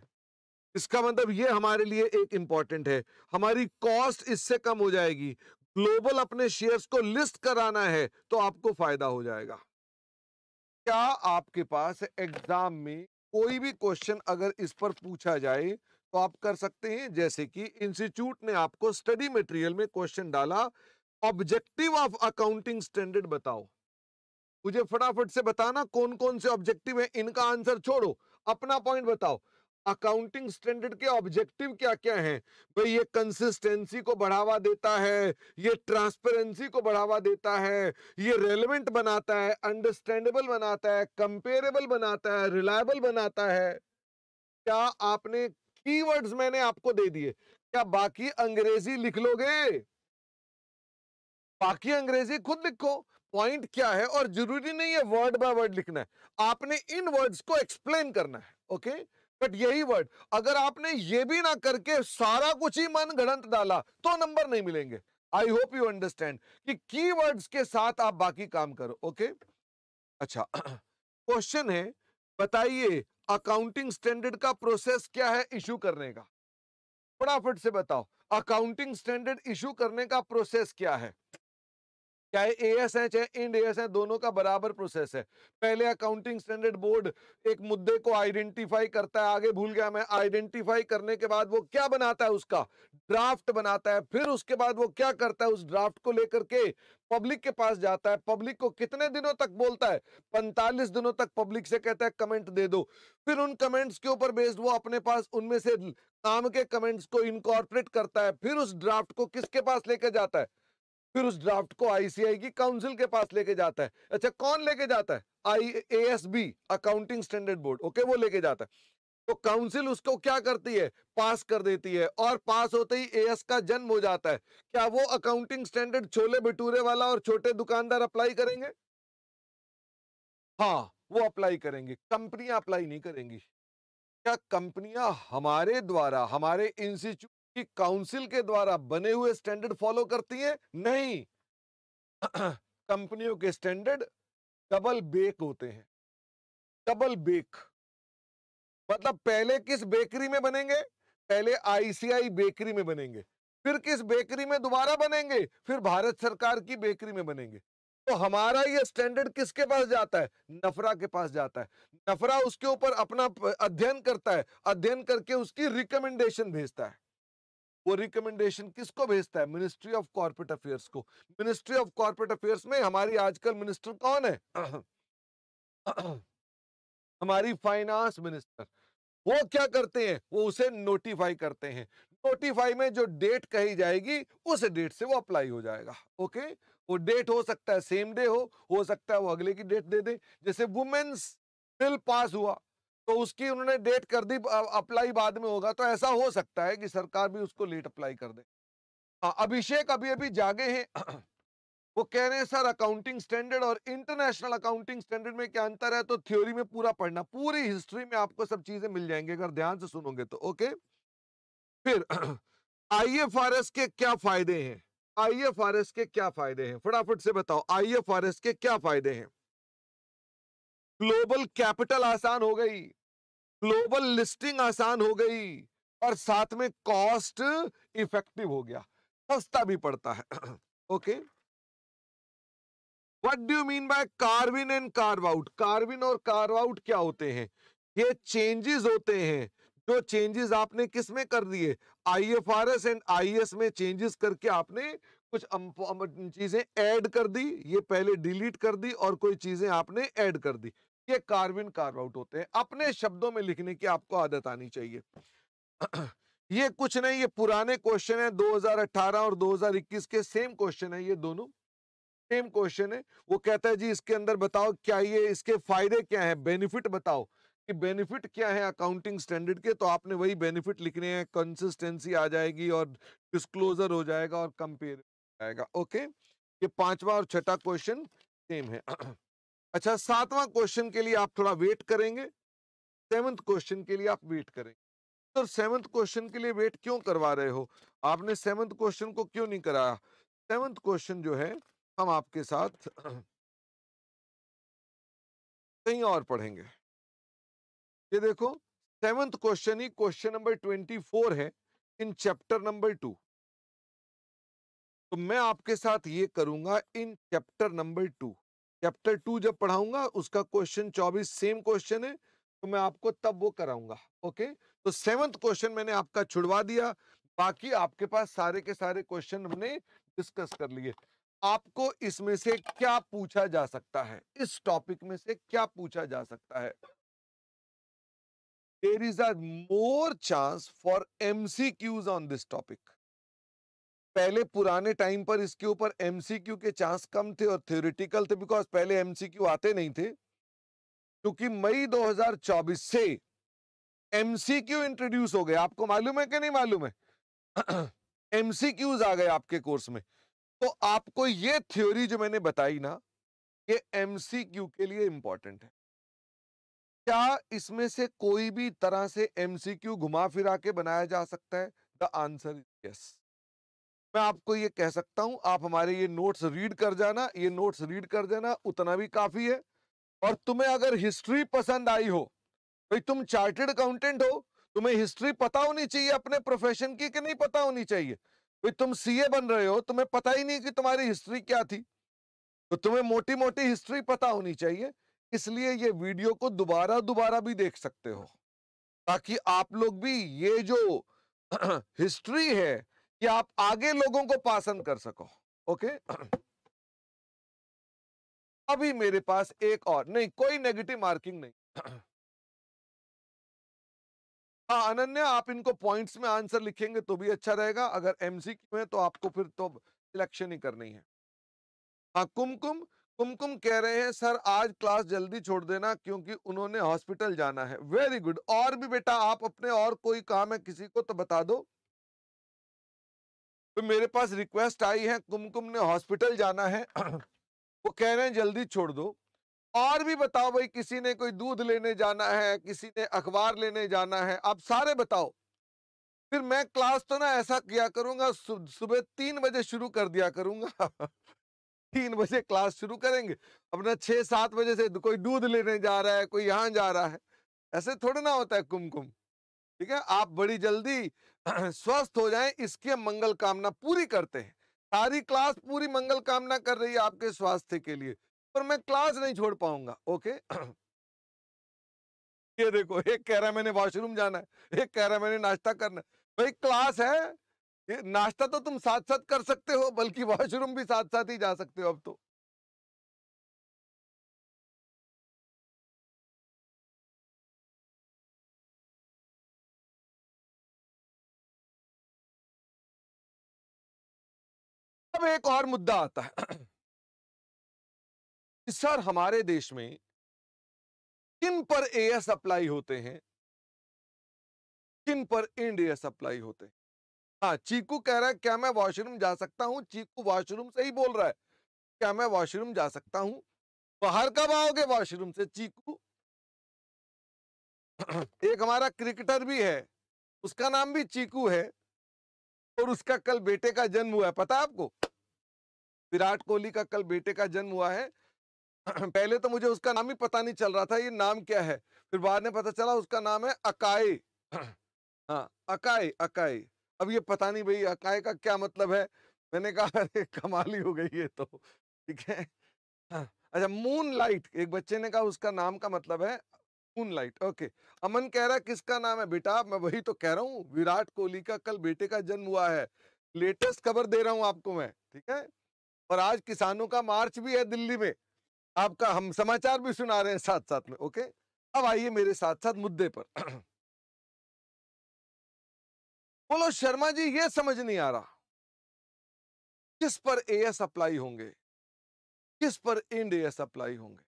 इसका मतलब ये हमारे लिए एक इंपॉर्टेंट है हमारी कॉस्ट इससे कम हो जाएगी ग्लोबल अपने शेयर्स को लिस्ट कराना है तो आपको फायदा हो जाएगा क्या आपके पास एग्जाम में कोई भी क्वेश्चन अगर इस पर पूछा जाए तो आप कर सकते हैं जैसे कि इंस्टीट्यूट ने आपको स्टडी मटेरियल में क्वेश्चन डाला ऑब्जेक्टिव ऑफ अकाउंटिंग स्टैंडर्ड बताओ मुझे फटाफट से बताना कौन कौन से ऑब्जेक्टिव है इनका आंसर छोड़ो अपना पॉइंट बताओ अकाउंटिंग स्टैंडर्ड के ऑब्जेक्टिव क्या क्या हैं भाई ये कंसिस्टेंसी को बढ़ावा देता है ये ट्रांसपेरेंसी को बढ़ावा देता है ये रेलिवेंट बनाता है अंडरस्टैंडेबल बनाता है कंपेरेबल बनाता है रिलायबल बनाता है क्या आपने कीवर्ड्स मैंने आपको दे दिए क्या बाकी अंग्रेजी लिख लोगे बाकी अंग्रेजी खुद लिखो पॉइंट क्या है और जरूरी नहीं है वर्ड बाय वर्ड लिखना है आपने इन वर्ड्स को एक्सप्लेन करना है ओके बट यही वर्ड अगर आपने ये भी ना करके सारा कुछ ही मन गणत डाला तो नंबर नहीं मिलेंगे आई होप यू अंडरस्टैंड कि कीवर्ड्स के साथ आप बाकी काम करो ओके अच्छा क्वेश्चन है बताइए अकाउंटिंग स्टैंडर्ड का प्रोसेस क्या है इशू करने का फटाफट से बताओ अकाउंटिंग स्टैंडर्ड इशू करने का प्रोसेस क्या है चाहे ए एस है चाहे इंड एस है दोनों का बराबर प्रोसेस है पहले अकाउंटिंग स्टैंडर्ड बोर्ड एक मुद्दे को आइडेंटिफाई करता है आगे भूल गया मैं आइडेंटिफाई करने के बाद वो क्या बनाता है उसका ड्राफ्ट बनाता है फिर उसके बाद वो क्या करता है उस ड्राफ्ट को लेकर के पब्लिक के पास जाता है पब्लिक को कितने दिनों तक बोलता है पैंतालीस दिनों तक पब्लिक से कहता है कमेंट दे दो फिर उन कमेंट्स के ऊपर बेस्ड वो अपने पास उनमें से काम के कमेंट्स को इनकॉर्पोरेट करता है फिर उस ड्राफ्ट को किसके पास लेकर जाता है फिर उस ड्राफ्ट को आईसीआई की काउंसिल के पास लेके जाता है अच्छा कौन लेके जाता है I A accounting standard board okay वो लेके जाता है तो काउंसिल उसको क्या करती है पास कर देती है और पास होते ही एएस का जन्म हो जाता है क्या वो अकाउंटिंग स्टैंडर्ड छोले भटूरे वाला और छोटे दुकानदार अप्लाई करेंगे हाँ वो अप्लाई करेंगे कंपनियां अप्लाई नहीं करेंगी क्या कंपनियां हमारे द्वारा हमारे इंस्टीट्यूट कि काउंसिल के द्वारा बने हुए स्टैंडर्ड फॉलो करती है नहीं कंपनियों के स्टैंडर्ड डबल बेक होते हैं डबल बेक मतलब पहले किस बेकरी में बनेंगे पहले आईसीआई बेकरी में बनेंगे फिर किस बेकरी में दोबारा बनेंगे फिर भारत सरकार की बेकरी में बनेंगे तो हमारा ये स्टैंडर्ड किसके पास जाता है नफरा के पास जाता है नफरा उसके ऊपर अपना अध्ययन करता है अध्ययन करके उसकी रिकमेंडेशन भेजता है वो रिकमेंडेशन किसको भेजता है मिनिस्ट्री ऑफ कॉर्पोरेट अफेयर्स को मिनिस्ट्री ऑफ कॉर्पोरेट अफेयर्स में हमारी आजकल मिनिस्टर कौन है हमारी फाइनेंस मिनिस्टर वो क्या करते हैं वो उसे नोटिफाई करते हैं नोटिफाई में जो डेट कही जाएगी उस डेट से वो अप्लाई हो जाएगा ओके वो डेट हो सकता है सेम डे हो हो सकता है वो अगले की डेट दे दे जैसे वुमेन्स बिल पास हुआ तो उसकी उन्होंने डेट कर दी अप्लाई बाद में होगा तो ऐसा हो सकता है कि सरकार भी उसको लेट अप्लाई कर दे हाँ, अभिषेक अभी अभी जागे हैं वो कह रहे हैं सर अकाउंटिंग स्टैंडर्ड और इंटरनेशनल अकाउंटिंग स्टैंडर्ड में क्या अंतर है तो थ्योरी में पूरा पढ़ना पूरी हिस्ट्री में आपको सब चीजें मिल जाएंगे अगर ध्यान से सुनोगे तो ओके फिर एस के क्या फायदे हैं एस के क्या फायदे हैं फटाफट से बताओ एस के क्या फायदे हैं ग्लोबल कैपिटल आसान हो गई ग्लोबल लिस्टिंग आसान हो गई और साथ में कॉस्ट इफेक्टिव हो गया सस्ता भी पड़ता है okay what do you mean by carve in and carve out carve in और कार्व आउट क्या होते हैं ये चेंजेस होते हैं जो चेंजेस आपने किस में कर दिए आईएफआरएस एंड आईएस में चेंजेस करके आपने कुछ चीजें ऐड कर दी ये पहले डिलीट कर दी और कोई चीजें आपने ऐड कर दी ये कार्बिन कार्व आउट होते हैं अपने शब्दों में लिखने की आपको आदत आनी चाहिए ये कुछ नहीं ये पुराने क्वेश्चन है 2018 और 2021 के सेम क्वेश्चन है ये दोनों सेम क्वेश्चन है वो कहता है जी इसके अंदर बताओ क्या ये इसके फायदे क्या है बेनिफिट बताओ कि बेनिफिट क्या है अकाउंटिंग स्टैंडर्ड के तो आपने वही बेनिफिट लिखने हैं कंसिस्टेंसी आ जाएगी और डिस्क्लोजर हो जाएगा और कंपेयर जाएगा ओके ये पांचवा और छठा क्वेश्चन सेम है अच्छा सातवां क्वेश्चन के लिए आप थोड़ा वेट करेंगे सेवंथ क्वेश्चन के लिए आप वेट करेंगे तो सेवंथ क्वेश्चन के लिए वेट क्यों करवा रहे हो आपने सेवंथ क्वेश्चन को क्यों नहीं कराया सेवंथ क्वेश्चन जो है हम आपके साथ कहीं और पढ़ेंगे ये देखो सेवंथ क्वेश्चन ही क्वेश्चन नंबर ट्वेंटी फोर है इन चैप्टर नंबर टू तो मैं आपके साथ ये करूंगा in chapter number two chapter two जब पढ़ाऊंगा उसका क्वेश्चन चौबीस सेम क्वेश्चन है तो मैं आपको तब वो कराऊंगा ओके तो सेवंथ क्वेश्चन मैंने आपका छुड़वा दिया बाकी आपके पास सारे के सारे क्वेश्चन हमने डिस्कस कर लिए आपको इसमें से क्या पूछा जा सकता है इस टॉपिक में से क्या पूछा जा सकता है there is a more chance for MCQs on this topic पहले पुराने टाइम पर इसके ऊपर एमसीक्यू के चांस कम थे और थ्योरिटिकल थे बिकॉज पहले एमसीक्यू आते नहीं थे क्योंकि मई 2024 से एमसीक्यू इंट्रोड्यूस हो गए आपको मालूम है कि नहीं मालूम है एमसीक्यूज आ गए आपके कोर्स में तो आपको ये थ्योरी जो मैंने बताई ना ये एमसीक्यू के लिए इंपॉर्टेंट है क्या इसमें से कोई भी तरह से एमसीक्यू घुमा फिरा के बनाया जा सकता है द आंसर यस मैं आपको ये कह सकता हूं आप हमारे ये नोट्स रीड कर जाना ये नोट्स रीड कर जाना उतना भी काफ़ी है और तुम्हें अगर हिस्ट्री पसंद आई हो भाई तुम चार्टेड अकाउंटेंट हो तुम्हें हिस्ट्री पता होनी चाहिए अपने प्रोफेशन की कि नहीं पता होनी चाहिए भाई तुम सीए बन रहे हो तुम्हें पता ही नहीं कि तुम्हारी हिस्ट्री क्या थी तो तुम्हें मोटी मोटी हिस्ट्री पता होनी चाहिए इसलिए ये वीडियो को दोबारा दोबारा भी देख सकते हो ताकि आप लोग भी ये जो हिस्ट्री है कि आप आगे लोगों को पासन कर सको ओके अभी मेरे पास एक और नहीं कोई नेगेटिव मार्किंग नहीं हाँ अनन्या आप इनको पॉइंट्स में आंसर लिखेंगे तो भी अच्छा रहेगा अगर एमसीक्यू है तो आपको फिर तो सिलेक्शन ही करनी है हाँ कुमकुम कुमकुम कह रहे हैं सर आज क्लास जल्दी छोड़ देना क्योंकि उन्होंने हॉस्पिटल जाना है वेरी गुड और भी बेटा आप अपने और कोई काम है किसी को तो बता दो तो मेरे पास रिक्वेस्ट आई है कुमकुम ने हॉस्पिटल जाना है वो कह रहे हैं जल्दी छोड़ दो और भी बताओ भाई किसी ने कोई दूध लेने जाना है किसी ने अखबार लेने जाना है आप सारे बताओ फिर मैं क्लास तो ना ऐसा किया करूंगा सुबह तीन बजे शुरू कर दिया करूंगा तीन बजे क्लास शुरू करेंगे अपना छह सात बजे से कोई दूध लेने जा रहा है कोई यहाँ जा रहा है ऐसे थोड़ा ना होता है कुमकुम ठीक है आप बड़ी जल्दी स्वस्थ हो जाएं इसकी हम मंगल कामना पूरी करते हैं सारी क्लास पूरी मंगल कामना कर रही है आपके स्वास्थ्य के लिए पर मैं क्लास नहीं छोड़ पाऊंगा ओके ये देखो एक कह रहा है मैंने वॉशरूम जाना है एक कह रहा है मैंने नाश्ता करना भाई क्लास है नाश्ता तो तुम साथ साथ कर सकते हो बल्कि वॉशरूम भी साथ साथ ही जा सकते हो अब तो में एक और मुद्दा आता है कि सर हमारे देश में किन पर ए एस अप्लाई होते हैं किन पर इंड एस अप्लाई होते हैं हाँ चीकू कह रहा है क्या मैं वॉशरूम जा सकता हूँ चीकू वॉशरूम से ही बोल रहा है क्या मैं वॉशरूम जा सकता हूँ बाहर कब आओगे वॉशरूम से चीकू एक हमारा क्रिकेटर भी है उसका नाम भी चीकू है और उसका कल बेटे का जन्म हुआ है पता आपको विराट कोहली का कल बेटे का जन्म हुआ है पहले तो मुझे उसका नाम ही पता नहीं चल रहा था ये नाम क्या है फिर बाद में पता चला उसका नाम है अकाई हाँ अकाई अकाई अब ये पता नहीं भाई अकाई का क्या मतलब है मैंने कहा अरे कमाली हो गई है तो ठीक है हाँ, अच्छा मून लाइट एक बच्चे ने कहा उसका नाम का मतलब है मून लाइट ओके अमन कह रहा किसका नाम है बेटा मैं वही तो कह रहा हूँ विराट कोहली का कल बेटे का जन्म हुआ है लेटेस्ट खबर दे रहा हूँ आपको मैं ठीक है और आज किसानों का मार्च भी है दिल्ली में आपका हम समाचार भी सुना रहे हैं साथ साथ में ओके अब आइए मेरे साथ साथ मुद्दे पर बोलो शर्मा जी ये समझ नहीं आ रहा किस पर एस अप्लाई होंगे किस पर इंड एस अप्लाई होंगे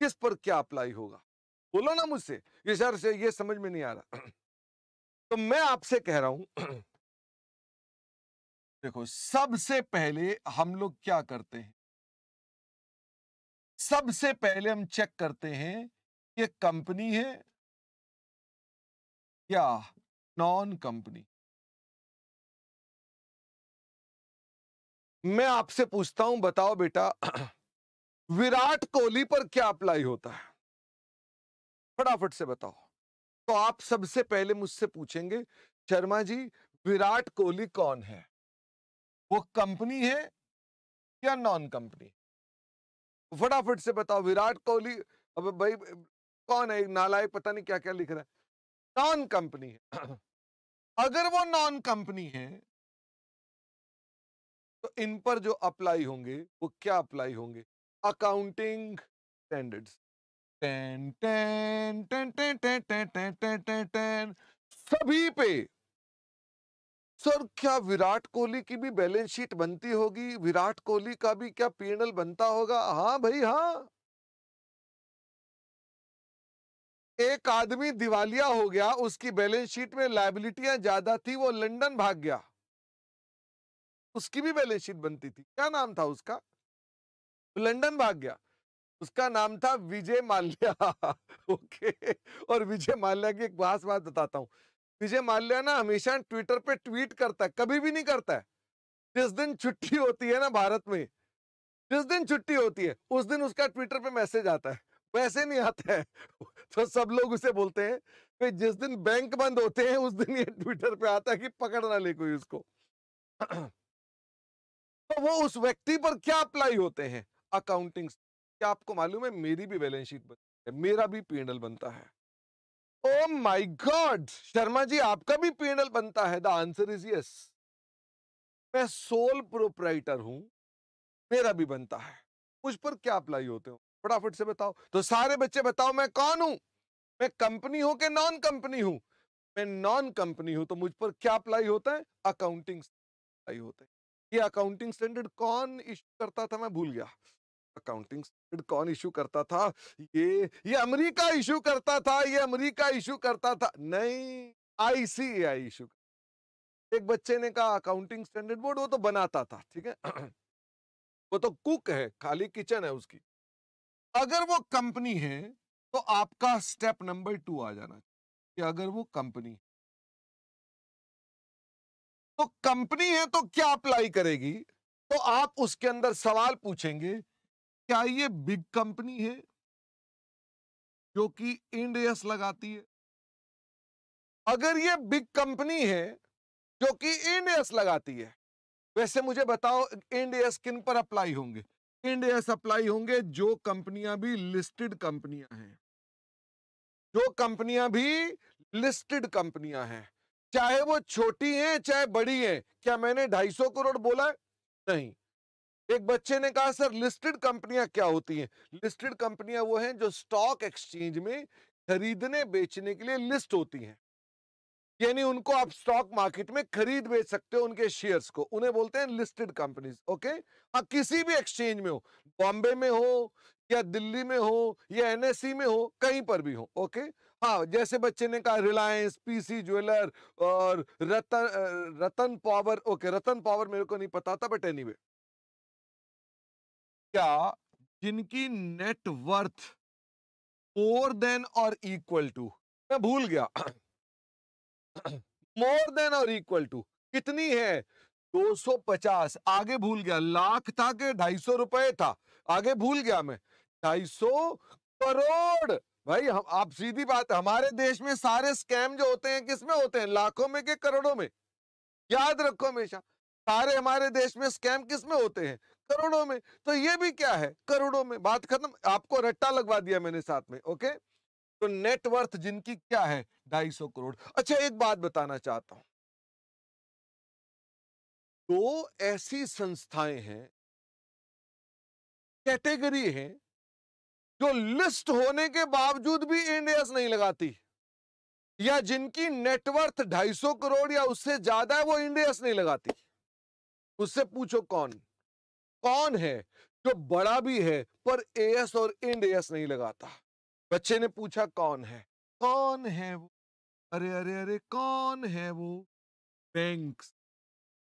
किस पर क्या अप्लाई होगा बोलो ना मुझसे ये सर से ये समझ में नहीं आ रहा तो मैं आपसे कह रहा हूं देखो सबसे पहले हम लोग क्या करते हैं सबसे पहले हम चेक करते हैं कि कंपनी है या नॉन कंपनी मैं आपसे पूछता हूं बताओ बेटा विराट कोहली पर क्या अप्लाई होता है फटाफट से बताओ तो आप सबसे पहले मुझसे पूछेंगे शर्मा जी विराट कोहली कौन है वो कंपनी है या नॉन कंपनी फटाफट से बताओ विराट कोहली अब भाई कौन है नालायक पता नहीं क्या क्या लिख रहा है नॉन कंपनी है अगर वो नॉन कंपनी है तो इन पर जो अप्लाई होंगे वो क्या अप्लाई होंगे accounting standards ten ten ten ten ten ten ten ten ten सभी पे सर तो क्या विराट कोहली की भी बैलेंस शीट बनती होगी विराट कोहली का भी क्या पीएनएल बनता होगा हाँ भाई हाँ एक आदमी दिवालिया हो गया उसकी बैलेंस शीट में लाइबिलिटियां ज्यादा थी वो लंदन भाग गया उसकी भी बैलेंस शीट बनती थी क्या नाम था उसका लंदन भाग गया उसका नाम था विजय माल्या ओके और विजय माल्या की एक खास बात बताता हूँ विजय माल्या ना हमेशा ट्विटर पे ट्वीट करता है कभी भी नहीं करता है जिस दिन छुट्टी होती है ना भारत में जिस दिन छुट्टी होती है उस दिन उसका ट्विटर पे मैसेज आता है वैसे नहीं आता है तो सब लोग उसे बोलते हैं कि जिस दिन बैंक बंद होते हैं उस दिन ये ट्विटर पे आता है कि पकड़ ना ले कोई उसको तो वो उस व्यक्ति पर क्या अप्लाई होते हैं अकाउंटिंग क्या आपको मालूम है मेरी भी बैलेंस शीट बनती है मेरा भी पी बनता है oh my God Sharma ji आपका भी पीएनएल बनता है द आंसर इज यस मैं सोल प्रोपराइटर हूं मेरा भी बनता है मुझ पर क्या अप्लाई होते हो फटाफट से बताओ तो सारे बच्चे बताओ मैं कौन हूं मैं कंपनी हूं कि नॉन कंपनी हूं मैं नॉन कंपनी हूं तो मुझ पर क्या अप्लाई होता है अकाउंटिंग अप्लाई होते हैं ये अकाउंटिंग स्टैंडर्ड कौन इशू करता था मैं भूल गया अकाउंटिंग कौन इशू करता था ये ये अमेरिका इशू करता था ये अमेरिका इशू करता था नहीं आईसीएआई इशू एक बच्चे ने कहा अकाउंटिंग स्टैंडर्ड बोर्ड वो तो बनाता था ठीक है वो तो कुक है खाली किचन है उसकी अगर वो कंपनी है तो आपका स्टेप नंबर टू आ जाना कि अगर वो कंपनी तो कंपनी है तो क्या अप्लाई करेगी तो आप उसके अंदर सवाल पूछेंगे क्या ये बिग कंपनी है जो कि इंडियस लगाती है अगर ये बिग कंपनी है जो कि इंडियस लगाती है वैसे मुझे बताओ इंडियस किन पर अप्लाई होंगे इंडियस अप्लाई होंगे जो कंपनियां भी लिस्टेड कंपनियां हैं जो कंपनियां भी लिस्टेड कंपनियां हैं चाहे वो छोटी हैं चाहे बड़ी हैं क्या मैंने 250 करोड़ बोला है नहीं एक बच्चे ने कहा सर लिस्टेड कंपनियां क्या होती हैं लिस्टेड कंपनियां वो हैं जो स्टॉक एक्सचेंज में खरीदने बेचने के लिए लिस्ट होती हैं यानी उनको आप स्टॉक मार्केट में खरीद बेच सकते हो उनके शेयर्स को उन्हें बोलते हैं लिस्टेड कंपनीज ओके आप किसी भी एक्सचेंज में हो बॉम्बे में हो या दिल्ली में हो या एनएससी में हो कहीं पर भी हो ओके हाँ जैसे बच्चे ने कहा रिलायंस पीसी ज्वेलर और Ratan Ratan power okay Ratan power मेरे को नहीं पता था बट एनी anyway, क्या जिनकी नेटवर्थ मोर देन और इक्वल टू मैं भूल गया मोर देन और इक्वल टू कितनी है 250 आगे भूल गया लाख था के ढाई सौ रुपए था आगे भूल गया मैं ढाई सौ करोड़ भाई हम आप सीधी बात हमारे देश में सारे स्कैम जो होते हैं किसमें होते हैं लाखों में के करोड़ों में याद रखो हमेशा सारे हमारे देश में स्कैम किसमें होते हैं करोड़ों में तो ये भी क्या है करोड़ों में बात खत्म आपको रट्टा लगवा दिया मैंने साथ में ओके तो नेटवर्थ जिनकी क्या है ढाई सौ करोड़ अच्छा एक बात बताना चाहता हूं दो ऐसी संस्थाएं हैं कैटेगरी है जो लिस्ट होने के बावजूद भी इंडियस नहीं लगाती या जिनकी नेटवर्थ सौ करोड़ या उससे ज्यादा है वो इंडियस नहीं लगाती उससे पूछो कौन कौन है जो बड़ा भी है पर एस और इंड एस नहीं लगाता बच्चे ने पूछा कौन है कौन है वो अरे अरे अरे कौन है वो बैंक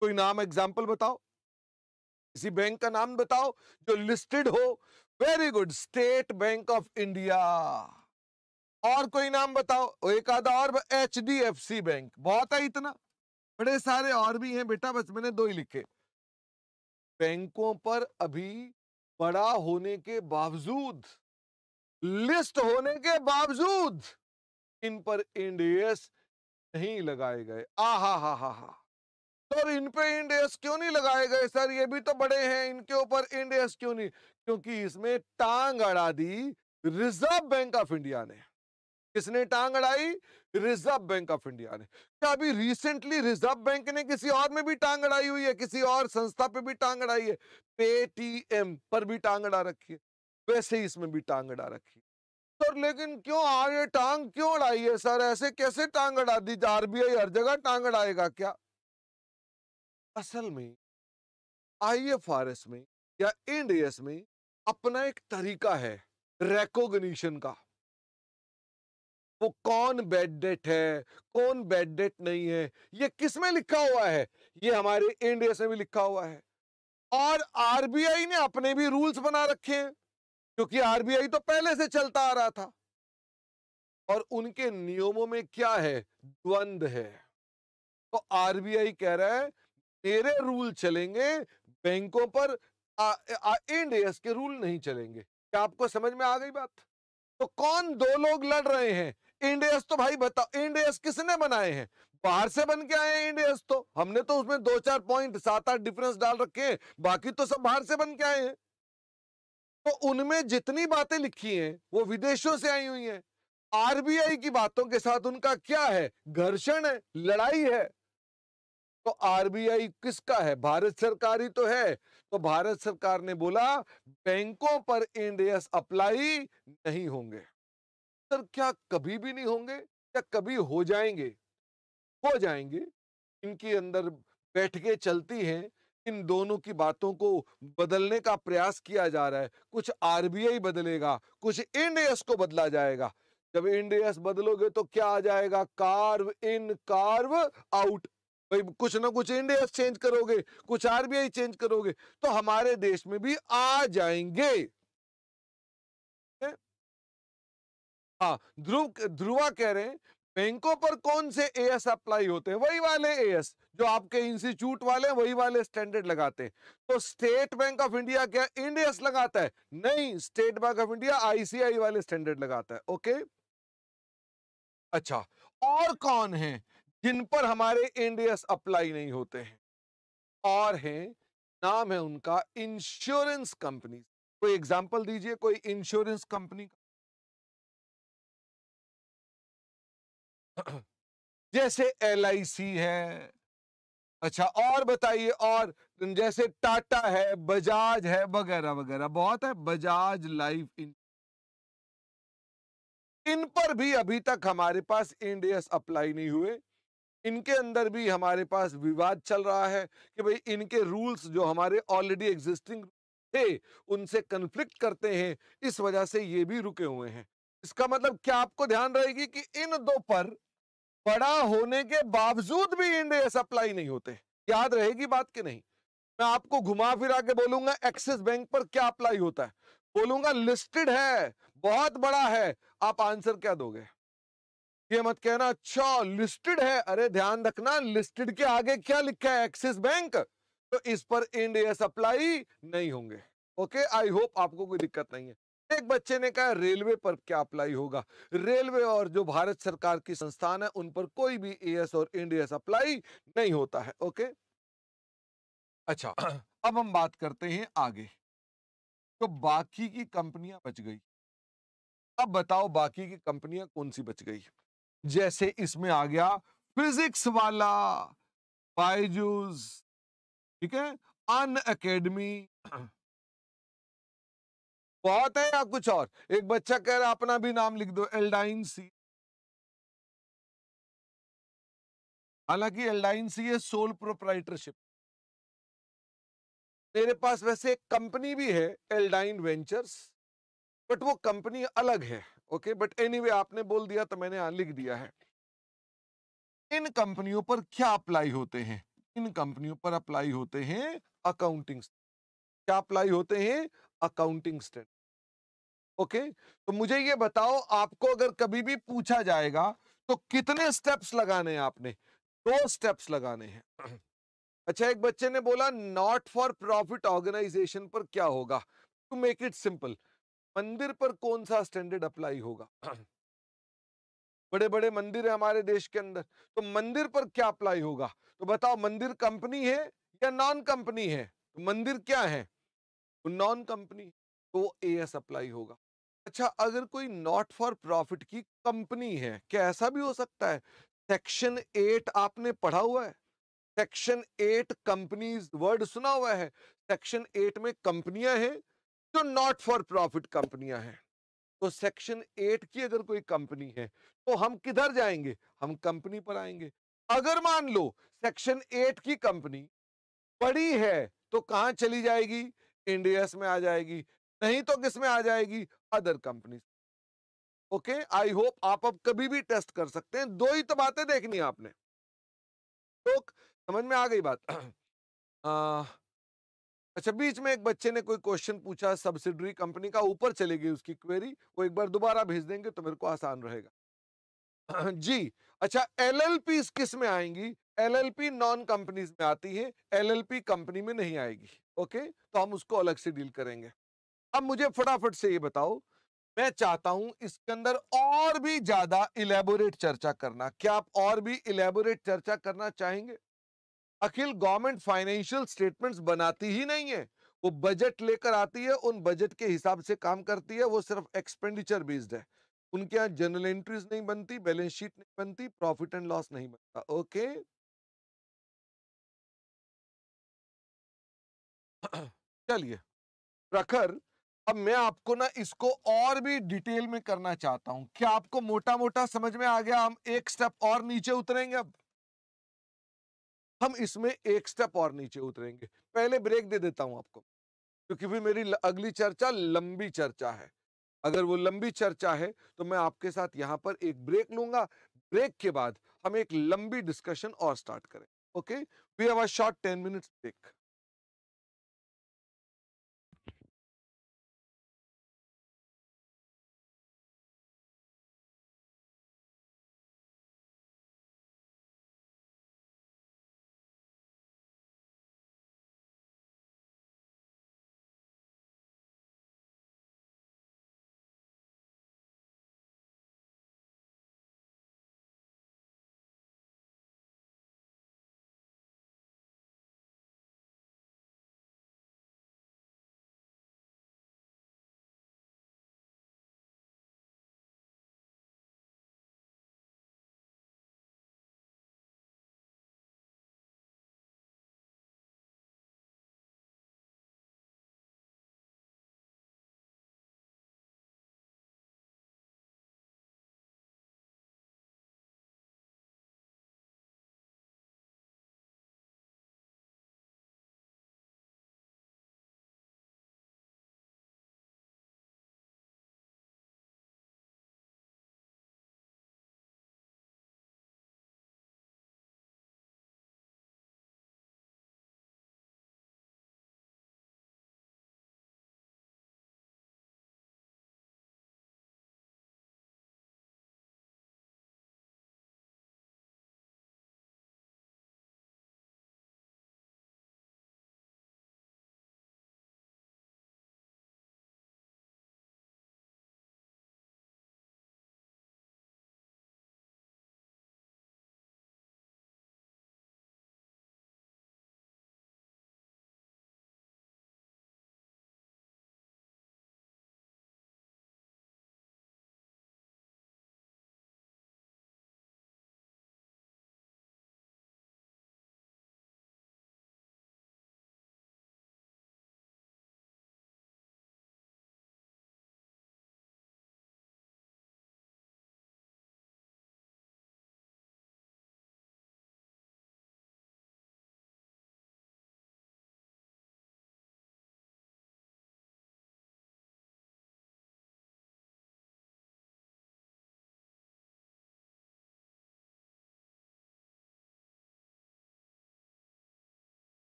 कोई नाम एग्जाम्पल बताओ किसी बैंक का नाम बताओ जो लिस्टेड हो very good State Bank of India और कोई नाम बताओ एक आधा और H D F C bank बहुत है इतना बड़े सारे और भी हैं बेटा बस मैंने दो ही लिखे बैंकों पर अभी बड़ा होने के बावजूद लिस्ट होने के बावजूद इन पर इंडेस नहीं लगाए गए आ हा हा हा हा सर इन पे इंडेस क्यों नहीं लगाए गए सर ये भी तो बड़े हैं इनके ऊपर इंडेस क्यों नहीं क्योंकि इसमें टांग अड़ा दी रिजर्व बैंक ऑफ इंडिया ने किसने टांग अड़ाई रिजर्व बैंक ऑफ इंडिया ने क्या अभी रिसेंटली रिजर्व बैंक ने किसी और में भी टांग अड़ाई हुई है किसी और संस्था पे भी टांग अड़ाई है पेटीएम पर भी टांग अड़ा रखी है वैसे ही इसमें भी टांग अड़ा रखी है सर तो लेकिन क्यों आगे टांग क्यों अड़ाई है सर ऐसे कैसे टांग अड़ा दी आरबीआई हर जगह टांग अड़ाएगा क्या असल में आई आईएफआरएस में या एनडीएस में अपना एक तरीका है रेकोग्निशन का वो कौन बेड डेट है कौन बेड डेट नहीं है ये किस में लिखा हुआ है ये हमारे इंडिया से भी लिखा हुआ है और आरबीआई ने अपने भी रूल्स बना रखे हैं क्योंकि आरबीआई तो पहले से चलता आ रहा था और उनके नियमों में क्या है द्वंद है तो आरबीआई कह रहा है मेरे रूल चलेंगे बैंकों पर इंडिया के रूल नहीं चलेंगे क्या आपको समझ में आ गई बात तो कौन दो लोग लड़ रहे हैं इंडियस तो भाई बताओ इंडियस किसने बनाए हैं बाहर से बन के आए हैं इंडियस तो हमने तो उसमें दो चार पॉइंट सात आठ डिफरेंस डाल रखे हैं बाकी तो सब बाहर से बन के आए हैं तो उनमें जितनी बातें लिखी हैं वो विदेशों से आई हुई हैं आरबीआई की बातों के साथ उनका क्या है घर्षण है लड़ाई है तो आरबीआई किसका है भारत सरकार ही तो है तो भारत सरकार ने बोला बैंकों पर इंडियस अप्लाई नहीं होंगे सर क्या कभी भी नहीं होंगे या कभी हो जाएंगे हो जाएंगे इनके अंदर बैठ के चलती हैं इन दोनों की बातों को बदलने का प्रयास किया जा रहा है कुछ आरबीआई बदलेगा कुछ इंडियस को बदला जाएगा जब इंडियस बदलोगे तो क्या आ जाएगा कार्व इन कार्व आउट भाई कुछ ना कुछ इंडियस चेंज करोगे कुछ आरबीआई चेंज करोगे तो हमारे देश में भी आ जाएंगे हाँ ध्रुव ध्रुवा कह रहे हैं बैंकों पर कौन से एएस अप्लाई होते हैं वही वाले एएस जो आपके इंस्टीट्यूट वाले वही वाले स्टैंडर्ड लगाते हैं तो स्टेट बैंक ऑफ इंडिया क्या इंडियस लगाता है नहीं State Bank of India ICI वाले स्टैंडर्ड लगाता है ओके अच्छा और कौन है जिन पर हमारे इंडियस अप्लाई नहीं होते हैं और है नाम है उनका इंश्योरेंस कंपनी कोई एग्जाम्पल दीजिए कोई इंश्योरेंस कंपनी जैसे एल है अच्छा और बताइए और जैसे टाटा है बजाज है वगैरह वगैरह बहुत है बजाज लाइफ इन इन पर भी अभी तक हमारे पास इंडियस अप्लाई नहीं हुए इनके अंदर भी हमारे पास विवाद चल रहा है कि भाई इनके रूल्स जो हमारे ऑलरेडी एग्जिस्टिंग थे उनसे कंफ्लिक्ट करते हैं इस वजह से ये भी रुके हुए हैं इसका मतलब क्या आपको ध्यान रहेगी कि इन दो पर बड़ा होने के बावजूद भी इंडिया एस अप्लाई नहीं होते याद रहेगी बात की नहीं मैं आपको घुमा फिरा के बोलूंगा एक्सिस बैंक पर क्या अप्लाई होता है बोलूंगा लिस्टेड है बहुत बड़ा है आप आंसर क्या दोगे ये मत कहना अच्छा लिस्टेड है अरे ध्यान रखना लिस्टेड के आगे क्या लिखा है एक्सिस बैंक तो इस पर इंड एस अप्लाई नहीं होंगे ओके आई होप आपको कोई दिक्कत नहीं है एक बच्चे ने कहा रेलवे पर क्या अप्लाई होगा रेलवे और जो भारत सरकार की संस्थान है उन पर कोई भी एएस और एनडीएस अप्लाई नहीं होता है ओके अच्छा अब हम बात करते हैं आगे तो बाकी की कंपनियां बच गई अब बताओ बाकी की कंपनियां कौन सी बच गई जैसे इसमें आ गया फिजिक्स वाला बायजूस ठीक है अन अकेडमी बहुत है या कुछ और एक बच्चा कह रहा अपना भी नाम लिख दो एल्डाइन सी हालांकि एल्डाइन सी है सोल प्रोप्राइटरशिप मेरे पास वैसे एक कंपनी भी है एल्डाइन वेंचर्स बट वो कंपनी अलग है ओके बट एनीवे आपने बोल दिया तो मैंने यहां लिख दिया है इन कंपनियों पर क्या अप्लाई होते हैं इन कंपनियों पर अप्लाई होते हैं अकाउंटिंग क्या अप्लाई होते हैं अकाउंटिंग स्टैंड ओके तो मुझे ये बताओ आपको अगर कभी भी पूछा जाएगा तो कितने स्टेप्स लगाने हैं आपने दो स्टेप्स लगाने हैं अच्छा एक बच्चे ने बोला नॉट फॉर प्रॉफिट ऑर्गेनाइजेशन पर क्या होगा टू मेक इट सिंपल मंदिर पर कौन सा स्टैंडर्ड अप्लाई होगा बड़े बड़े मंदिर है हमारे देश के अंदर तो मंदिर पर क्या अप्लाई होगा तो बताओ मंदिर कंपनी है या नॉन कंपनी है तो मंदिर क्या है तो नॉन कंपनी तो ए एस अप्लाई होगा अच्छा अगर कोई नॉट फॉर प्रॉफिट की कंपनी है क्या ऐसा भी हो सकता है सेक्शन एट आपने पढ़ा हुआ है सेक्शन एट कंपनीज वर्ड सुना हुआ है सेक्शन एट में कंपनियां हैं जो नॉट फॉर प्रॉफिट कंपनियां हैं तो सेक्शन एट की अगर कोई कंपनी है तो हम किधर जाएंगे हम कंपनी पर आएंगे अगर मान लो सेक्शन एट की कंपनी बड़ी है तो कहां चली जाएगी इंडियस में आ जाएगी नहीं तो किस में आ जाएगी other company okay I hope आप अब कभी भी टेस्ट कर सकते हैं दो ही तो बातें देखनी है आपने तो समझ में आ गई बात आ, अच्छा बीच में एक बच्चे ने कोई क्वेश्चन पूछा सब्सिडरी कंपनी का ऊपर चली गई उसकी क्वेरी वो एक बार दोबारा भेज देंगे तो मेरे को आसान रहेगा जी अच्छा एल एल किस में आएंगी L L P non companies में आती है एल एल पी कंपनी में नहीं आएगी ओके तो हम उसको अलग से डील करेंगे अब मुझे फटाफट से ये बताओ मैं चाहता हूं इसके अंदर और भी ज्यादा इलेबोरेट चर्चा करना क्या आप और भी इलेबोरेट चर्चा करना चाहेंगे अखिल गवर्नमेंट फाइनेंशियल स्टेटमेंट्स बनाती ही नहीं है वो बजट लेकर आती है उन बजट के हिसाब से काम करती है वो सिर्फ एक्सपेंडिचर बेस्ड है उनके यहाँ जनरल एंट्रीज नहीं बनती बैलेंस शीट नहीं बनती प्रॉफिट एंड लॉस नहीं बनता ओके चलिए प्रखर अब मैं आपको ना इसको और भी डिटेल में करना चाहता हूं क्या आपको मोटा मोटा समझ में आ गया हम एक स्टेप और नीचे उतरेंगे अब हम इसमें एक स्टेप और नीचे उतरेंगे पहले ब्रेक दे देता हूं आपको क्योंकि भी मेरी अगली चर्चा लंबी चर्चा है अगर वो लंबी चर्चा है तो मैं आपके साथ यहां पर एक ब्रेक लूंगा ब्रेक के बाद हम एक लंबी डिस्कशन और स्टार्ट करें okay we have a short ten minutes break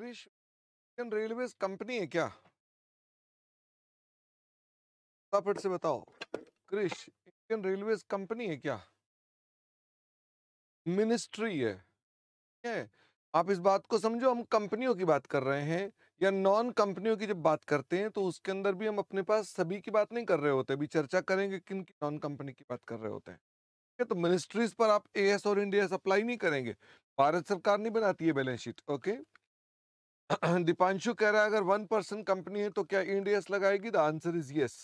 railway company है क्या फटाफट से बताओ क्रिश इंडियन रेलवे कंपनी है क्या मिनिस्ट्री है ठीक है आप इस बात को समझो हम कंपनियों की बात कर रहे हैं या नॉन कंपनियों की जब बात करते हैं तो उसके अंदर भी हम अपने पास सभी की बात नहीं कर रहे होते अभी चर्चा करेंगे किन की नॉन कंपनी की बात कर रहे होते हैं ठीक है तो मिनिस्ट्रीज पर आप ए और इंडिया अप्लाई नहीं करेंगे भारत सरकार नहीं बनाती है बैलेंस शीट ओके दीपांशु कह रहा है अगर वन पर्सन कंपनी है तो क्या इंडियस लगाएगी the answer is yes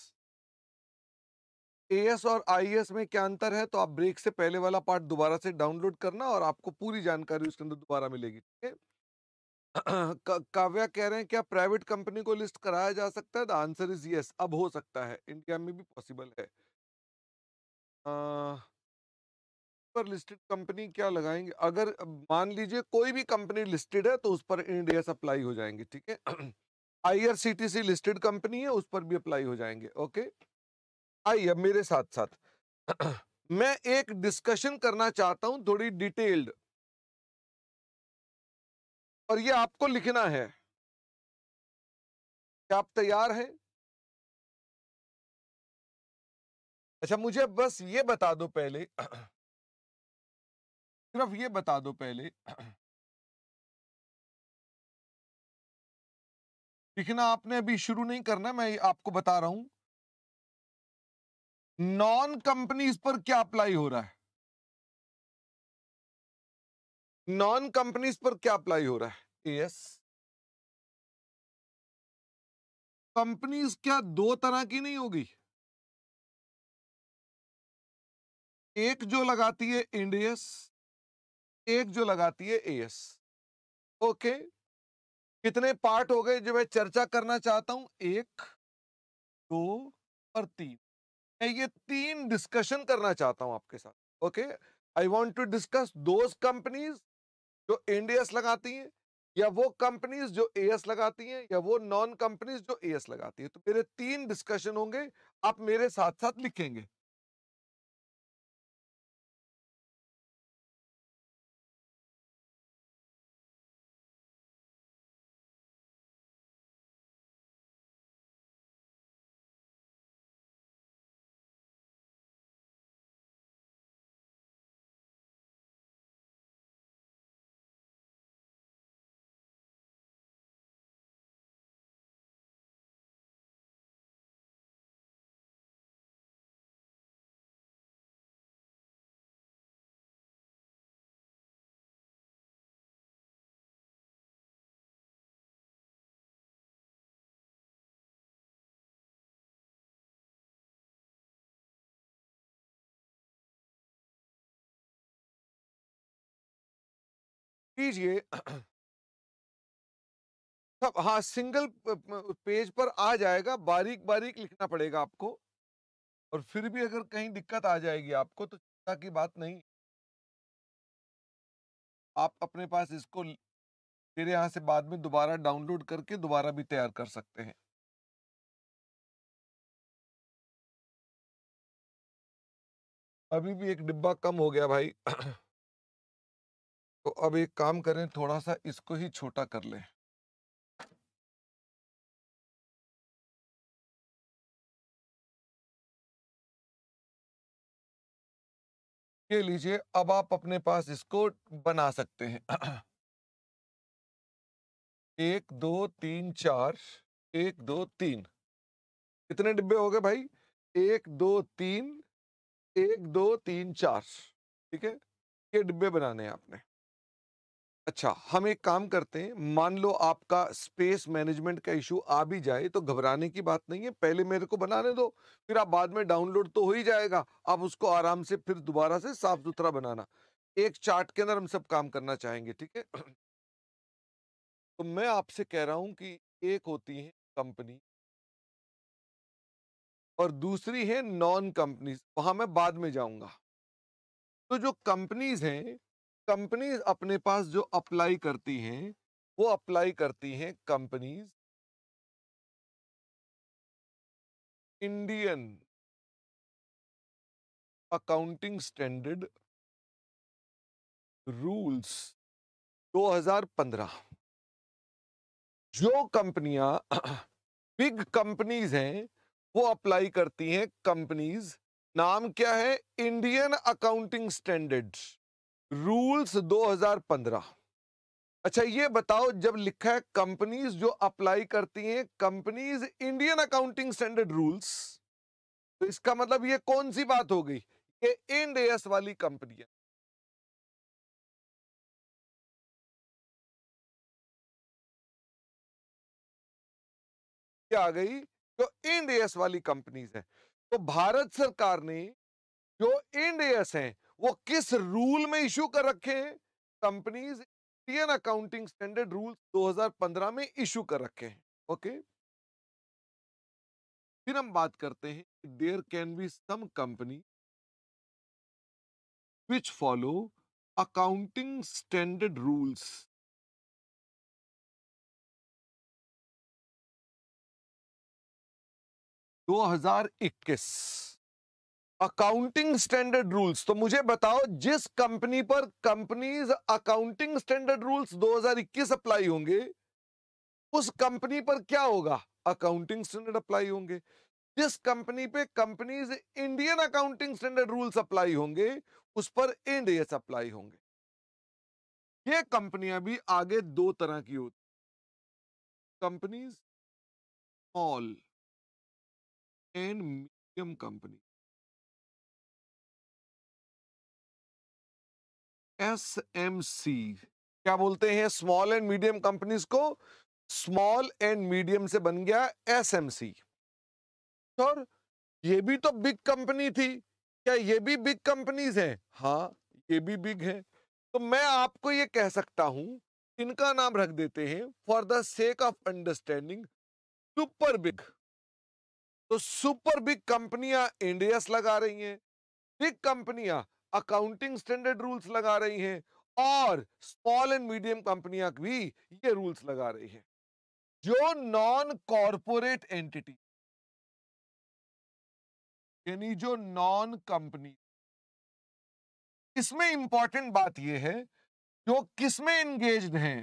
AS और आईएएस में क्या अंतर है तो आप ब्रेक से पहले वाला पार्ट दोबारा से डाउनलोड करना और आपको पूरी जानकारी उसके अंदर दोबारा मिलेगी ठीक है काव्या कह रहे हैं क्या प्राइवेट कंपनी को लिस्ट कराया जा सकता है द आंसर इज यस अब हो सकता है इंडिया में भी पॉसिबल है आ, पर लिस्टेड कंपनी क्या लगाएंगे अगर मान लीजिए कोई भी कंपनी लिस्टेड है तो उस पर इंडिया अप्लाई हो जाएंगे ठीक है आईआरसीटीसी लिस्टेड कंपनी है उस पर भी अप्लाई हो जाएंगे ओके आइए मेरे साथ साथ मैं एक डिस्कशन करना चाहता हूं थोड़ी डिटेल्ड और ये आपको लिखना है क्या आप तैयार हैं अच्छा मुझे बस ये बता दो पहले सिर्फ ये बता दो पहले लिखना आपने अभी शुरू नहीं करना मैं आपको बता रहा हूं नॉन कंपनीज पर क्या अप्लाई हो रहा है नॉन कंपनीज पर क्या अप्लाई हो रहा है यस कंपनीज क्या दो तरह की नहीं होगी एक जो लगाती है इंडियस एक जो लगाती है ए एस ओके कितने पार्ट हो गए जो मैं चर्चा करना चाहता हूं एक दो और तीन मैं ये तीन डिस्कशन करना चाहता हूं आपके साथ okay I want to discuss those companies जो एनडीएस लगाती हैं या वो कंपनीज जो ए एस लगाती हैं या वो नॉन कंपनीज जो ए एस लगाती है तो मेरे तीन डिस्कशन होंगे आप मेरे साथ साथ लिखेंगे कीजिए सब हाँ सिंगल पेज पर आ जाएगा बारीक बारीक लिखना पड़ेगा आपको और फिर भी अगर कहीं दिक्कत आ जाएगी आपको तो चिंता की बात नहीं आप अपने पास इसको मेरे यहां से बाद में दोबारा डाउनलोड करके दोबारा भी तैयार कर सकते हैं अभी भी एक डिब्बा कम हो गया भाई तो अब एक काम करें थोड़ा सा इसको ही छोटा कर लें ये लीजिए अब आप अपने पास इसको बना सकते हैं एक दो तीन चार एक दो तीन कितने डिब्बे हो गए भाई एक दो तीन एक दो तीन चार ठीक है ये डिब्बे बनाने हैं आपने अच्छा हम एक काम करते हैं मान लो आपका स्पेस मैनेजमेंट का इशू आ भी जाए तो घबराने की बात नहीं है पहले मेरे को बनाने दो फिर आप बाद में डाउनलोड तो हो ही जाएगा आप उसको आराम से फिर दोबारा से साफ सुथरा बनाना एक चार्ट के अंदर हम सब काम करना चाहेंगे ठीक है तो मैं आपसे कह रहा हूं कि एक होती है कंपनी और दूसरी है नॉन कंपनीज वहां मैं बाद में जाऊंगा तो जो कंपनीज हैं कंपनीज अपने पास जो अप्लाई करती हैं वो अप्लाई करती हैं companies Indian accounting standard rules 2015 जो कंपनियां बिग कंपनीज हैं वो अप्लाई करती हैं कंपनीज नाम क्या है इंडियन अकाउंटिंग स्टैंडर्ड्स रूल्स 2015 अच्छा ये बताओ जब लिखा है कंपनीज जो अप्लाई करती हैं companies Indian accounting standard rules तो इसका मतलब ये कौन सी बात हो गई ये इंड एस वाली कंपनी है आ गई जो इंड एस वाली कंपनीज है तो भारत सरकार ने जो इंड एस हैं वो किस रूल में इशू कर रखे हैं companies Indian accounting standard rule 2015 में इशू कर रखे हैं ओके फिर हम बात करते हैं there can be some company which follow accounting standard rules दो हजार इक्कीस अकाउंटिंग स्टैंडर्ड रूल्स तो मुझे बताओ जिस कंपनी पर companies accounting standard rules 2021 apply होंगे उस कंपनी पर क्या होगा अकाउंटिंग स्टैंडर्ड अप्लाई होंगे जिस कंपनी पे companies Indian accounting standard rules apply होंगे उस पर एनडीएस अप्लाई होंगे ये कंपनियां भी आगे दो तरह की होती companies small and medium company S M C क्या बोलते हैं स्मॉल एंड मीडियम कंपनीज को स्मॉल एंड मीडियम से बन गया एस एम सी और ये भी तो बिग कंपनी थी क्या ये भी बिग कंपनीज हैं हाँ ये भी बिग हैं तो मैं आपको ये कह सकता हूं इनका नाम रख देते हैं for the sake of understanding super big तो सुपर बिग कंपनियां इंडियस लगा रही हैं बिग कंपनियां अकाउंटिंग स्टैंडर्ड रूल्स लगा रही हैं और स्मॉल एंड मीडियम कंपनियां भी ये रूल्स लगा रही हैं जो नॉन कॉरपोरेट एंटिटी यानी जो नॉन कंपनी इसमें इंपॉर्टेंट बात यह है जो किसमें एंगेज हैं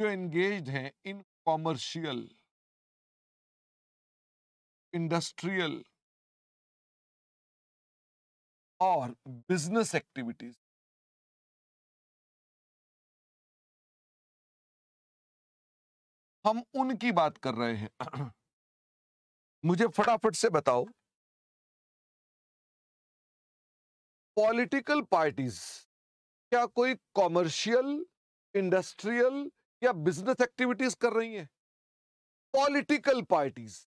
जो एंगेज हैं इन कॉमर्शियल इंडस्ट्रियल और बिजनेस एक्टिविटीज हम उनकी बात कर रहे हैं मुझे फटाफट से बताओ पॉलिटिकल पार्टीज क्या कोई कॉमर्शियल इंडस्ट्रियल या बिजनेस एक्टिविटीज कर रही हैं पॉलिटिकल पार्टीज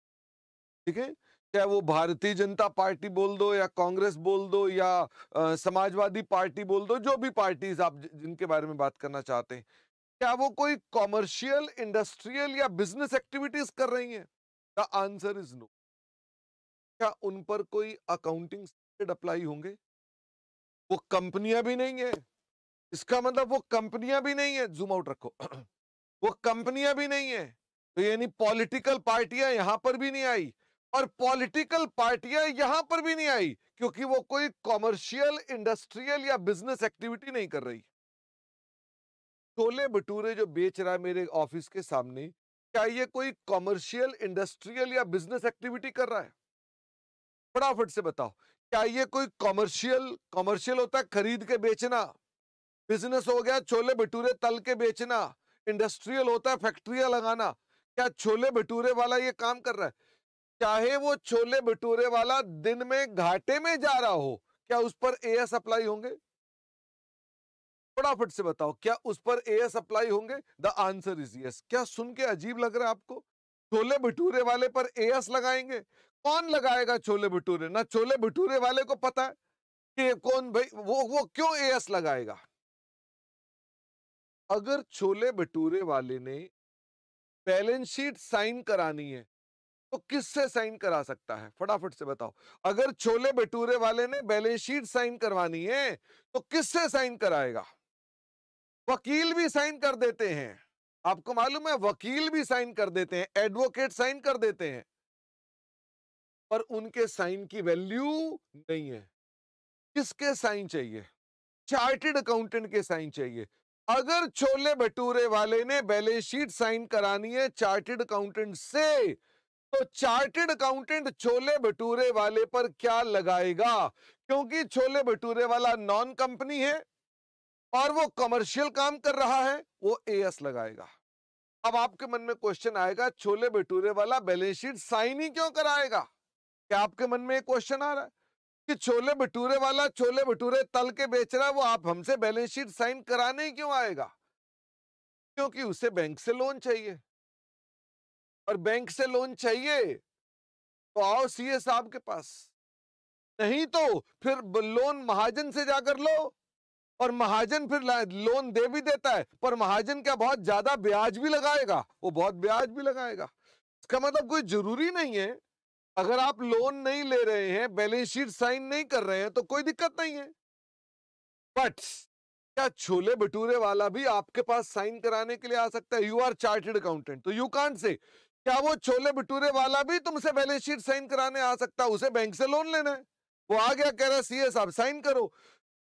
ठीक है चाहे वो भारतीय जनता पार्टी बोल दो या कांग्रेस बोल दो या आ, समाजवादी पार्टी बोल दो जो भी पार्टीज आप जिनके बारे में बात करना चाहते हैं क्या वो कोई कॉमर्शियल इंडस्ट्रियल या बिजनेस एक्टिविटीज कर रही हैं द आंसर इज नो क्या उन पर कोई अकाउंटिंग स्टैंडर्ड अप्लाई होंगे वो कंपनियां भी नहीं है इसका मतलब वो कंपनियां भी नहीं है जूम आउट रखो वो कंपनियां भी नहीं है तो यानी पॉलिटिकल पार्टियां यहां पर भी नहीं आई और पॉलिटिकल पार्टियां यहां पर भी नहीं आई क्योंकि वो कोई कॉमर्शियल इंडस्ट्रियल या बिजनेस एक्टिविटी नहीं कर रही छोले भटूरे जो बेच रहा है मेरे ऑफिस के सामने क्या ये कोई कॉमर्शियल इंडस्ट्रियल या बिजनेस एक्टिविटी कर रहा है फटाफट से बताओ क्या ये कोई कॉमर्शियल कॉमर्शियल होता है खरीद के बेचना बिजनेस हो गया छोले भटूरे तल के बेचना इंडस्ट्रियल होता है फैक्ट्रिया लगाना क्या छोले भटूरे वाला ये काम कर रहा है चाहे वो छोले भटूरे वाला दिन में घाटे में जा रहा हो क्या उस पर एस अप्लाई होंगे फटाफट से बताओ क्या उस पर एस अप्लाई होंगे द आंसर इज यस क्या सुन के अजीब लग रहा है आपको छोले भटूरे वाले पर एस लगाएंगे कौन लगाएगा छोले भटूरे ना छोले भटूरे वाले को पता है कि कौन भाई वो वो क्यों ए एस लगाएगा अगर छोले भटूरे वाले ने बैलेंस शीट साइन करानी है तो किससे साइन करा सकता है फटाफट से बताओ अगर छोले भटूरे वाले ने बैलेंस शीट साइन करवानी है तो किससे साइन कराएगा वकील भी साइन कर देते हैं आपको मालूम है वकील भी साइन कर देते हैं एडवोकेट साइन कर देते हैं पर उनके साइन की वैल्यू नहीं है किसके साइन चाहिए चार्टेड अकाउंटेंट के साइन चाहिए अगर छोले भटूरे वाले ने बैलेंस शीट साइन करानी है चार्टेड अकाउंटेंट से तो चार्टेड अकाउंटेंट छोले भटूरे वाले पर क्या लगाएगा क्योंकि छोले भटूरे वाला नॉन कंपनी है और वो कमर्शियल काम कर रहा है वो एएस लगाएगा अब आपके मन में क्वेश्चन आएगा छोले भटूरे वाला बैलेंस शीट साइन ही क्यों कराएगा क्या आपके मन में क्वेश्चन आ रहा है कि छोले भटूरे वाला छोले भटूरे तल के बेच रहा है वो आप हमसे बैलेंस शीट साइन कराने ही क्यों आएगा क्योंकि उसे बैंक से लोन चाहिए और बैंक से लोन चाहिए तो आओ सीए साहब के पास नहीं तो फिर लोन महाजन से जाकर लो और महाजन फिर लोन दे भी देता है पर महाजन क्या बहुत ज्यादा ब्याज भी लगाएगा वो बहुत ब्याज भी लगाएगा इसका मतलब कोई जरूरी नहीं है अगर आप लोन नहीं ले रहे हैं बैलेंस शीट साइन नहीं कर रहे हैं तो कोई दिक्कत नहीं है बट क्या छोले भटूरे वाला भी आपके पास साइन कराने के लिए आ सकता है यू आर चार्टेड अकाउंटेंट तो यू कांट से क्या वो छोले भटूरे वाला भी तुमसे बैलेंस शीट साइन कराने आ सकता है उसे बैंक से लोन लेना है वो आ गया कह रहा है सीए साहब साइन करो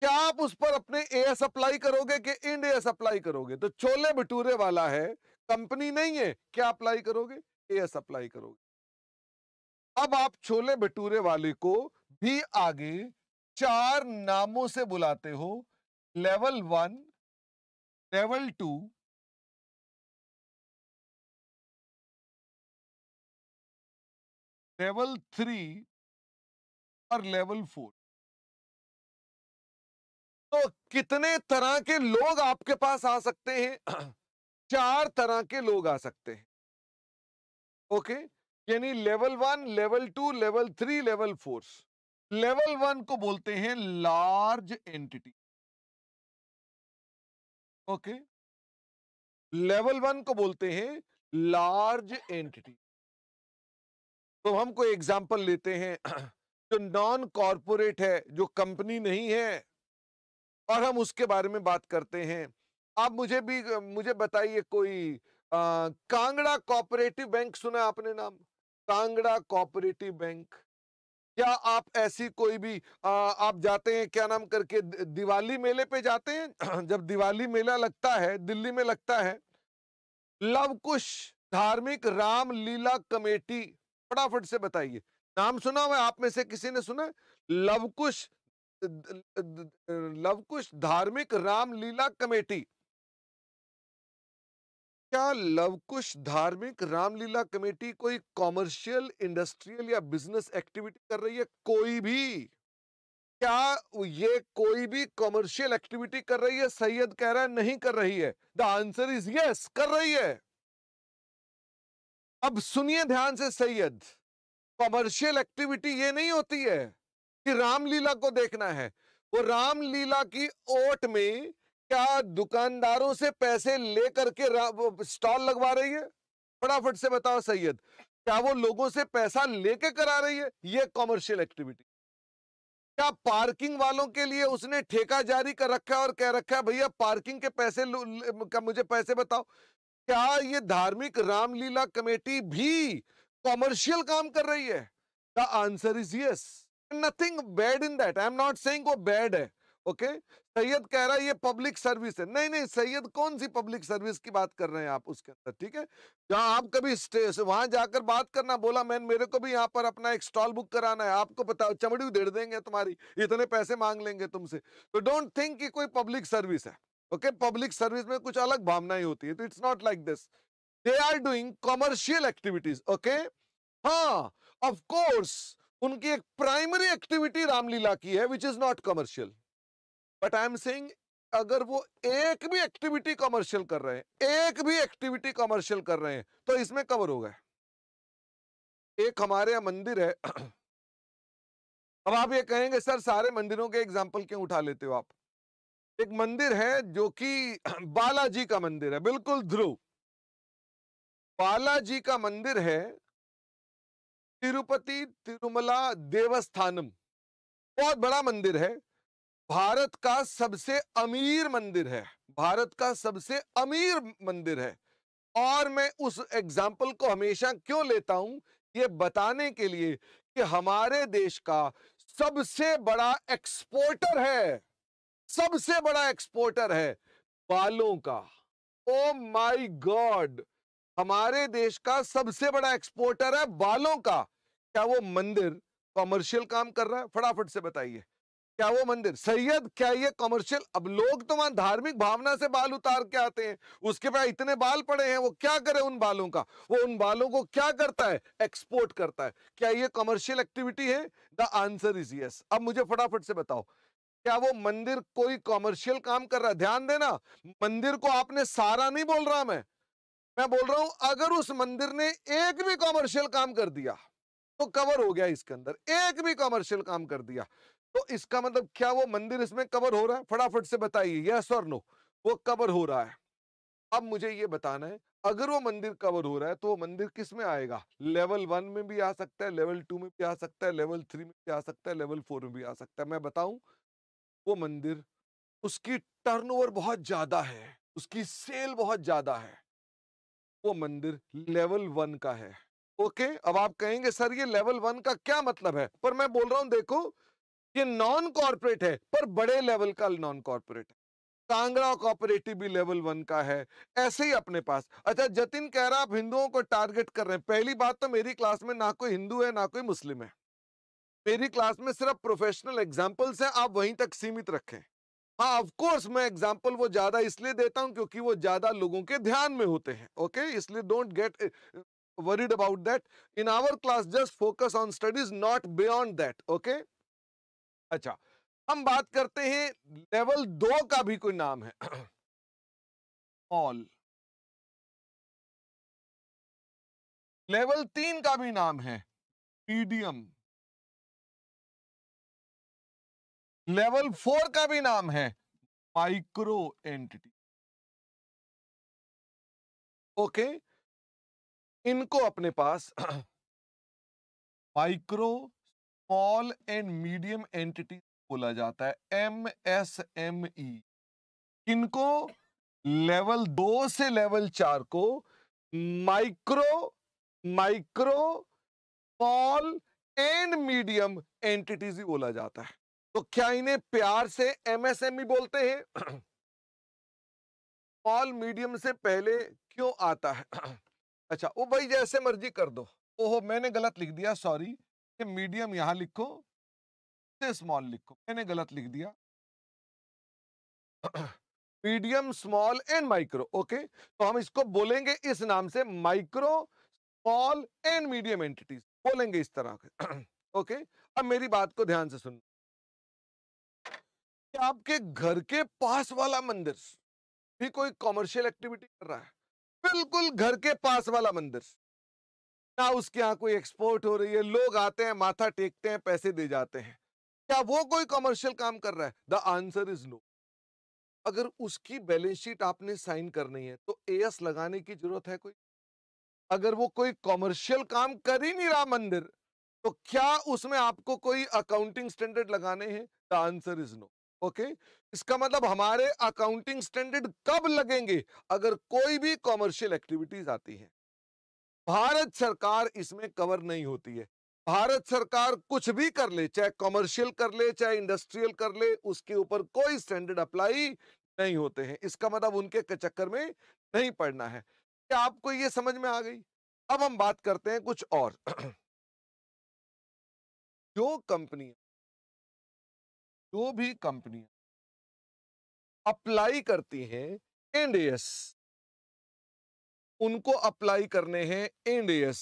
क्या आप उस पर अपने ए एस अप्लाई करोगे कि इंड एस अप्लाई करोगे तो छोले भटूरे वाला है कंपनी नहीं है क्या अप्लाई करोगे ए एस अप्लाई करोगे अब आप छोले भटूरे वाले को भी आगे चार नामों से बुलाते हो level one level two level 3 और लेवल 4 तो कितने तरह के लोग आपके पास आ सकते हैं चार तरह के लोग आ सकते हैं ओके यानी level one level two level three level four level one को बोलते हैं large entity okay level one को बोलते हैं लार्ज एंटिटी तो हम कोई एग्जाम्पल लेते हैं जो नॉन कॉरपोरेट है जो कंपनी नहीं है और हम उसके बारे में बात करते हैं आप मुझे भी मुझे बताइए कोई आ, कांगड़ा कॉपरेटिव बैंक सुना आपने नाम कांगड़ा कॉपरेटिव बैंक क्या आप ऐसी कोई भी आ, आप जाते हैं क्या नाम करके दिवाली मेले पे जाते हैं जब दिवाली मेला लगता है दिल्ली में लगता है लवकुश धार्मिक राम लीला कमेटी फटाफट से बताइए नाम सुना हुआ आप में से किसी ने सुना लवकुश लवकुश धार्मिक रामलीला कमेटी क्या लवकुश धार्मिक रामलीला कमेटी कोई कॉमर्शियल इंडस्ट्रियल या बिजनेस एक्टिविटी कर रही है कोई भी क्या ये कोई भी कॉमर्शियल एक्टिविटी कर रही है सैयद कह रहा है नहीं कर रही है द आंसर इज यस कर रही है अब सुनिए ध्यान से सैयद कॉमर्शियल एक्टिविटी ये नहीं होती है कि रामलीला को देखना है वो रामलीला की ओट में क्या दुकानदारों से पैसे लेकर के स्टॉल लगवा रही है फटाफट से बताओ सैयद क्या वो लोगों से पैसा लेके करा रही है ये कॉमर्शियल एक्टिविटी क्या पार्किंग वालों के लिए उसने ठेका जारी कर रखा है और कह रखा है भैया पार्किंग के पैसे का मुझे पैसे बताओ क्या ये धार्मिक रामलीला कमेटी भी कॉमर्शियल काम कर रही है the answer is yes nothing bad in that I am not saying वो बैड है ओके okay? सैयद कह रहा है ये पब्लिक सर्विस है नहीं नहीं सैयद कौन सी पब्लिक सर्विस की बात कर रहे हैं आप उसके अंदर ठीक है जहां आप कभी वहां जाकर बात करना बोला मैन मेरे को भी यहाँ पर अपना एक स्टॉल बुक कराना है आपको बताओ चमड़ी उधेड़ देंगे तुम्हारी इतने पैसे मांग लेंगे तुमसे तो डोंट थिंक कि कोई पब्लिक सर्विस है ओके पब्लिक सर्विस में कुछ अलग भावनाएं होती है तो it's not like this they are doing commercial activities okay हाँ ऑफकोर्स उनकी एक प्राइमरी एक्टिविटी रामलीला की है which is not commercial but I am saying अगर वो एक भी एक्टिविटी कमर्शियल कर रहे हैं एक भी एक्टिविटी कमर्शियल कर रहे हैं तो इसमें कवर होगा एक हमारे यहां मंदिर है अब आप ये कहेंगे सर सारे मंदिरों के एग्जांपल क्यों उठा लेते हो आप एक मंदिर है जो कि बालाजी का मंदिर है बिल्कुल ध्रुव बालाजी का मंदिर है तिरुपति तिरुमला देवस्थानम बहुत बड़ा मंदिर है भारत का सबसे अमीर मंदिर है भारत का सबसे अमीर मंदिर है और मैं उस एग्जाम्पल को हमेशा क्यों लेता हूं ये बताने के लिए कि हमारे देश का सबसे बड़ा एक्सपोर्टर है सबसे बड़ा एक्सपोर्टर है बालों का ओ माय गॉड हमारे देश का सबसे बड़ा एक्सपोर्टर है बालों का क्या वो मंदिर कॉमर्शियल काम कर रहा है फटाफट से बताइए क्या वो मंदिर सैयद क्या ये कॉमर्शियल अब लोग तो वहां धार्मिक भावना से बाल उतार के आते हैं उसके पास इतने बाल पड़े हैं वो क्या करे उन बालों का वो उन बालों को क्या करता है एक्सपोर्ट करता है क्या ये कॉमर्शियल एक्टिविटी है द आंसर इज यस अब मुझे फटाफट से बताओ क्या वो मंदिर कोई कॉमर्शियल काम कर रहा है ध्यान देना मंदिर को आपने सारा नहीं बोल रहा मैं मैं बोल रहा हूं अगर उस मंदिर ने एक भी कॉमर्शियल काम कर दिया तो कवर हो गया इसके अंदर एक भी कॉमर्शियल काम कर दिया तो इसका मतलब क्या वो मंदिर इसमें कवर हो रहा है फटाफट से बताइए यस और नो वो कवर हो रहा है अब मुझे ये बताना है अगर वो मंदिर कवर हो रहा है तो वो मंदिर किस में आएगा लेवल वन में भी आ सकता है लेवल टू में भी आ सकता है लेवल थ्री में भी आ सकता है लेवल फोर में भी आ सकता है मैं बताऊं वो मंदिर उसकी टर्नओवर बहुत ज्यादा है उसकी सेल बहुत ज्यादा है वो मंदिर लेवल वन का है ओके अब आप कहेंगे सर ये लेवल वन का क्या मतलब है पर मैं बोल रहा हूं देखो ये नॉन कॉर्पोरेट है पर बड़े लेवल का नॉन कॉर्पोरेट है कांगड़ा कॉपरेटिव भी लेवल वन का है ऐसे ही अपने पास अच्छा जतिन कह रहा आप हिंदुओं को टारगेट कर रहे हैं पहली बात तो मेरी क्लास में ना कोई हिंदू है ना कोई मुस्लिम है मेरी क्लास में सिर्फ प्रोफेशनल एग्जाम्पल्स हैं आप वहीं तक सीमित रखें हाँ ऑफकोर्स मैं एग्जाम्पल वो ज़्यादा इसलिए देता हूँ क्योंकि वो ज़्यादा लोगों के ध्यान में होते हैं ओके इसलिए don't get worried about that in our class just focus on studies not beyond that okay अच्छा हम बात करते हैं लेवल दो का भी कोई नाम है ऑल लेवल तीन का भी नाम है मीडियम लेवल फोर का भी नाम है माइक्रो एंटिटी ओके इनको अपने पास micro small and medium entity बोला जाता है एम एस एम ई इनको लेवल दो से लेवल चार को micro micro small and medium entities ही बोला जाता है तो क्या इन्हें प्यार से एमएसएमई बोलते हैं ऑल मीडियम से पहले क्यों आता है अच्छा वो भाई जैसे मर्जी कर दो ओहो मैंने गलत लिख दिया सॉरी कि मीडियम यहां लिखो से स्मॉल लिखो मैंने गलत लिख दिया medium small and micro okay तो हम इसको बोलेंगे इस नाम से micro small and medium entities बोलेंगे इस तरह के ओके अब मेरी बात को ध्यान से सुनना आपके घर के पास वाला मंदिर भी कोई कॉमर्शियल एक्टिविटी कर रहा है बिल्कुल घर के पास वाला मंदिर ना उसके यहाँ कोई एक्सपोर्ट हो रही है लोग आते हैं माथा टेकते हैं पैसे दे जाते हैं क्या वो कोई कॉमर्शियल काम कर रहा है द आंसर इज नो अगर उसकी बैलेंस शीट आपने साइन करनी है तो ए एस लगाने की जरूरत है कोई अगर वो कोई कॉमर्शियल काम कर ही नहीं रहा मंदिर तो क्या उसमें आपको कोई अकाउंटिंग स्टैंडर्ड लगाने हैं the answer is no okay इसका मतलब हमारे अकाउंटिंग स्टैंडर्ड कब लगेंगे अगर कोई भी कॉमर्शियल एक्टिविटीज आती है भारत सरकार इसमें कवर नहीं होती है भारत सरकार कुछ भी कर ले चाहे कॉमर्शियल कर ले चाहे इंडस्ट्रियल कर ले उसके ऊपर कोई स्टैंडर्ड अप्लाई नहीं होते हैं इसका मतलब उनके चक्कर में नहीं पड़ना है क्या आपको ये समझ में आ गई अब हम बात करते हैं कुछ और जो कंपनियां जो भी कंपनियां अप्लाई करती हैं एनडीएस उनको अप्लाई करने हैं एनडीएस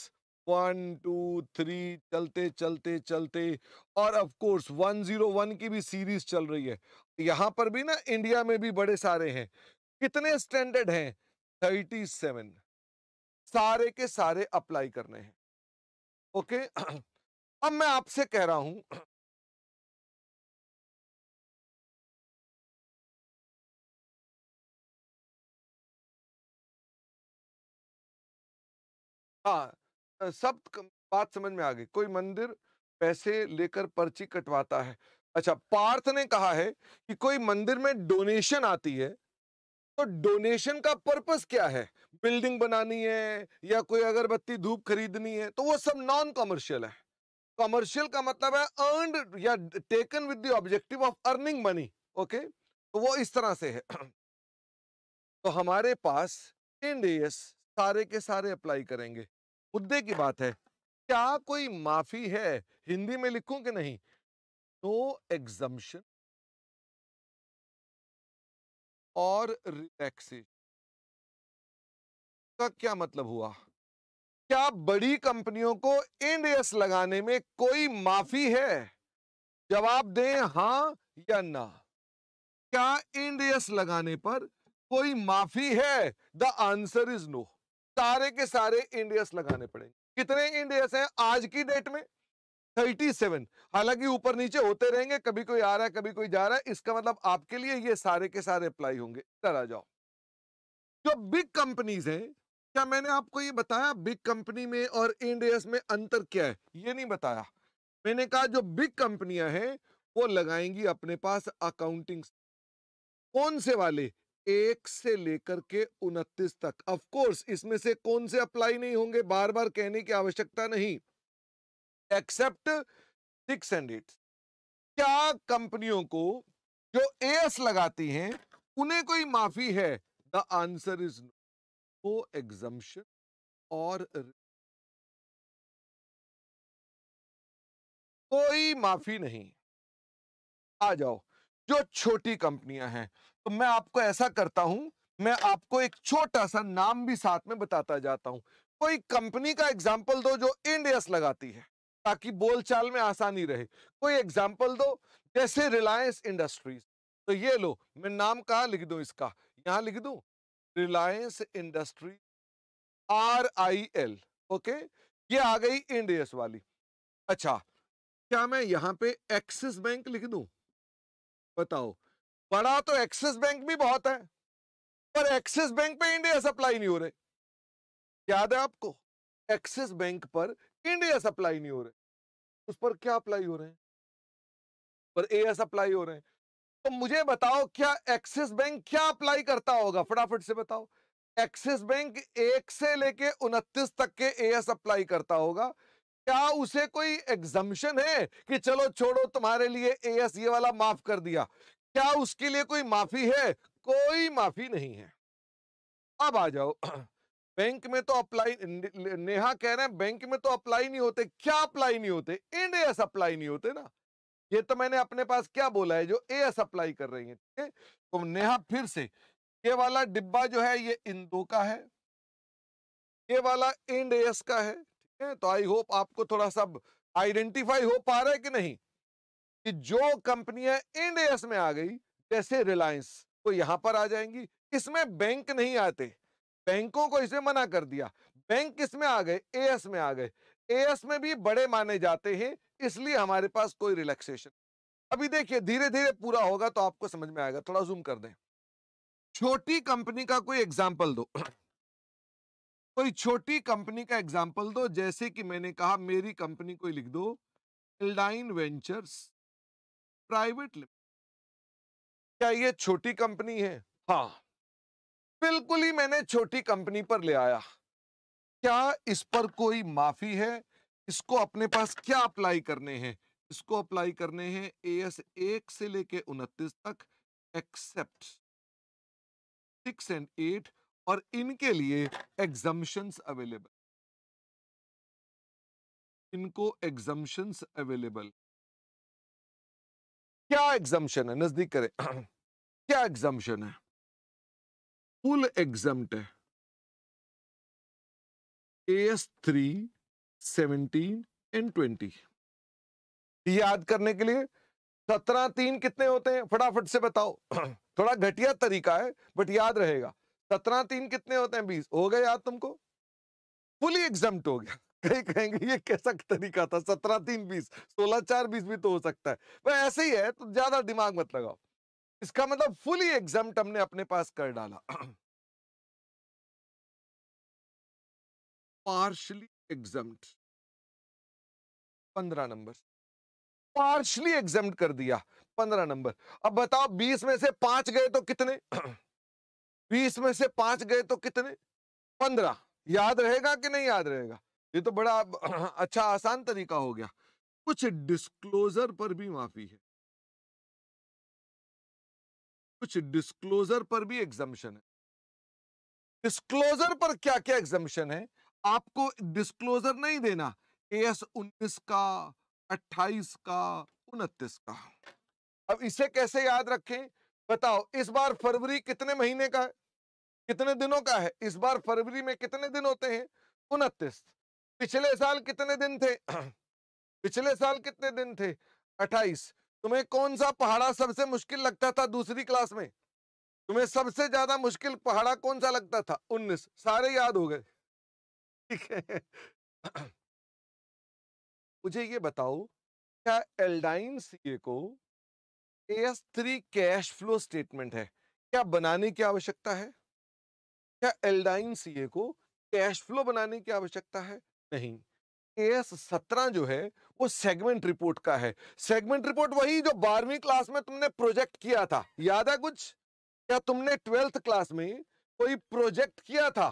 वन टू थ्री चलते चलते चलते और ऑफ कोर्स वन की भी सीरीज चल रही है यहां पर भी ना इंडिया में भी बड़े सारे हैं कितने स्टैंडर्ड हैं थर्टी सेवन सारे के सारे अप्लाई करने हैं ओके अब मैं आपसे कह रहा हूं हाँ सब बात समझ में आ गई कोई मंदिर पैसे लेकर पर्ची कटवाता है अच्छा पार्थ ने कहा है कि कोई मंदिर में डोनेशन आती है तो डोनेशन का पर्पस क्या है बिल्डिंग बनानी है या कोई अगरबत्ती धूप खरीदनी है तो वो सब नॉन कॉमर्शियल है कॉमर्शियल का मतलब है अर्न या taken with the objective of earning money okay तो वो इस तरह से है तो हमारे पास डेयर्स सारे के सारे अप्लाई करेंगे मुद्दे की बात है क्या कोई माफी है हिंदी में लिखूं कि नहीं नो एग्जम्पन और रिलैक्सेशन का क्या मतलब हुआ क्या बड़ी कंपनियों को एनडीएस एस लगाने में कोई माफी है जवाब दें हां या ना क्या एनडीएस लगाने पर कोई माफी है द आंसर इज नो सारे के सारे इंडियस लगाने पड़ेंगे कितने इंडियस हैं आज की डेट में 37 हालांकि ऊपर नीचे होते रहेंगे कभी कोई आ रहा है कभी कोई जा रहा है इसका मतलब आपके लिए ये सारे के सारे अप्लाई होंगे इधर आ जाओ जो बिग कंपनीज हैं क्या मैंने आपको ये बताया बिग कंपनी में और इंडियस में अंतर क्या है ये नहीं बताया मैंने कहा जो बिग कंपनियां हैं वो लगाएंगी अपने पास अकाउंटिंग कौन से वाले एक से लेकर के उनतीस तक ऑफकोर्स इसमें से कौन से अप्लाई नहीं होंगे बार बार कहने की आवश्यकता नहीं एक्सेप्ट सिक्स एंड एट क्या कंपनियों को जो एस लगाती हैं उन्हें कोई माफी है द आंसर इज नो को एग्जम्पन और कोई माफी नहीं आ जाओ जो छोटी कंपनियां हैं तो मैं आपको ऐसा करता हूं मैं आपको एक छोटा सा नाम भी साथ में बताता जाता हूं कोई कंपनी का एग्जाम्पल दो जो इंडियस लगाती है ताकि बोलचाल में आसानी रहे कोई एग्जाम्पल दो जैसे रिलायंस इंडस्ट्रीज तो ये लो मैं नाम कहा लिख दू इसका यहां लिख दू Reliance industry R I L okay ये आ गई इंडियस वाली अच्छा क्या मैं यहां पे एक्सिस बैंक लिख दू बताओ बड़ा तो एक्सिस बैंक भी बहुत है पर एक्सिस बैंक पे इंडिया सप्लाई नहीं हो रहे याद है आपको एक्सिस बैंक पर इंडिया सप्लाई नहीं हो रहे उस पर क्या अप्लाई हो रहे हैं पर एएस अप्लाई हो रहे हैं तो मुझे बताओ क्या एक्सिस बैंक क्या अप्लाई करता होगा फटाफट से बताओ एक्सिस बैंक एक से लेके उनतीस तक के एएस अप्लाई करता होगा क्या उसे कोई एग्जम्पन है कि चलो छोड़ो तुम्हारे लिए एएस ये वाला माफ कर दिया क्या उसके लिए कोई माफी है कोई माफी नहीं है अब आ जाओ बैंक में तो अप्लाई नेहा कह रहे हैं बैंक में तो अप्लाई नहीं होते क्या अप्लाई नहीं होते एंड एस अप्लाई नहीं होते ना ये तो मैंने अपने पास क्या बोला है जो ए एस अप्लाई कर रही है ठीक है तो नेहा फिर से ये वाला डिब्बा जो है ये इन दो का है ये वाला एंड एस का है ठीक है तो आई होप आपको थोड़ा सा आइडेंटिफाई हो पा रहा है कि नहीं कि जो कंपनियां इंडियस में आ गई जैसे रिलायंस तो यहां पर आ जाएंगी इसमें बैंक नहीं आते बैंकों को इसे मना कर दिया बैंक किसमें आ गए एएस में आ गए एएस में भी बड़े माने जाते हैं इसलिए हमारे पास कोई रिलैक्सेशन अभी देखिए धीरे धीरे पूरा होगा तो आपको समझ में आएगा थोड़ा जूम कर दें छोटी कंपनी का कोई एग्जाम्पल दो कोई छोटी कंपनी का एग्जाम्पल दो जैसे कि मैंने कहा मेरी कंपनी कोई लिख दो एल्डाइन वेंचर्स प्राइवेट क्या ये छोटी कंपनी है हाँ बिल्कुल ही मैंने छोटी कंपनी पर ले आया क्या इस पर कोई माफी है इसको अपने पास क्या अप्लाई करने हैं इसको अप्लाई करने हैं ए एस एक से लेके उनतीस तक एक्सेप्ट सिक्स एंड एट और इनके लिए एग्जम्पन्स अवेलेबल इनको एग्जम्पन्स अवेलेबल क्या एग्जाम्शन है नजदीक करें क्या एग्जाम्शन है फुल एग्जाम है S three seventeen and twenty याद करने के लिए सत्रह तीन कितने होते हैं फटाफट से बताओ थोड़ा घटिया तरीका है बट याद रहेगा सत्रह तीन कितने होते हैं बीस हो गए याद तुमको फुली एग्जाम हो गया कहीं कहेंगे ये कैसा तरीका था सत्रह तीन बीस सोलह चार बीस भी तो हो सकता है वह तो ऐसे ही है तो ज्यादा दिमाग मत लगाओ इसका मतलब फुली एग्जाम हमने अपने पास कर डाला पार्शली एग्जाम पंद्रह नंबर पार्शली एग्जाम कर दिया पंद्रह नंबर अब बताओ बीस में से पांच गए तो कितने बीस में से पांच गए तो कितने पंद्रह याद रहेगा कि नहीं याद रहेगा ये तो बड़ा अच्छा आसान तरीका हो गया कुछ डिस्क्लोजर पर भी माफी है कुछ डिस्क्लोजर पर भी एग्जामिशन है डिस्क्लोजर पर क्या क्या एग्जामिशन है आपको डिस्क्लोजर नहीं देना एस उन्नीस का अट्ठाईस का उनतीस का अब इसे कैसे याद रखें बताओ इस बार फरवरी कितने महीने का है कितने दिनों का है इस बार फरवरी में कितने दिन होते हैं उनतीस पिछले साल कितने दिन थे पिछले साल कितने दिन थे अट्ठाईस तुम्हें कौन सा पहाड़ा सबसे मुश्किल लगता था दूसरी क्लास में तुम्हें सबसे ज्यादा मुश्किल पहाड़ा कौन सा लगता था उन्नीस सारे याद हो गए ठीक है मुझे ये बताओ क्या एल्डाइन सीए को S three cash flow statement है क्या बनाने की आवश्यकता है क्या एल्डाइन सीए को कैश फ्लो बनाने की आवश्यकता है नहीं एस सत्रह जो है वो सेगमेंट रिपोर्ट का है सेगमेंट रिपोर्ट वही जो बारहवीं क्लास में तुमने प्रोजेक्ट किया था याद है कुछ क्या तुमने ट्वेल्थ क्लास में कोई प्रोजेक्ट किया था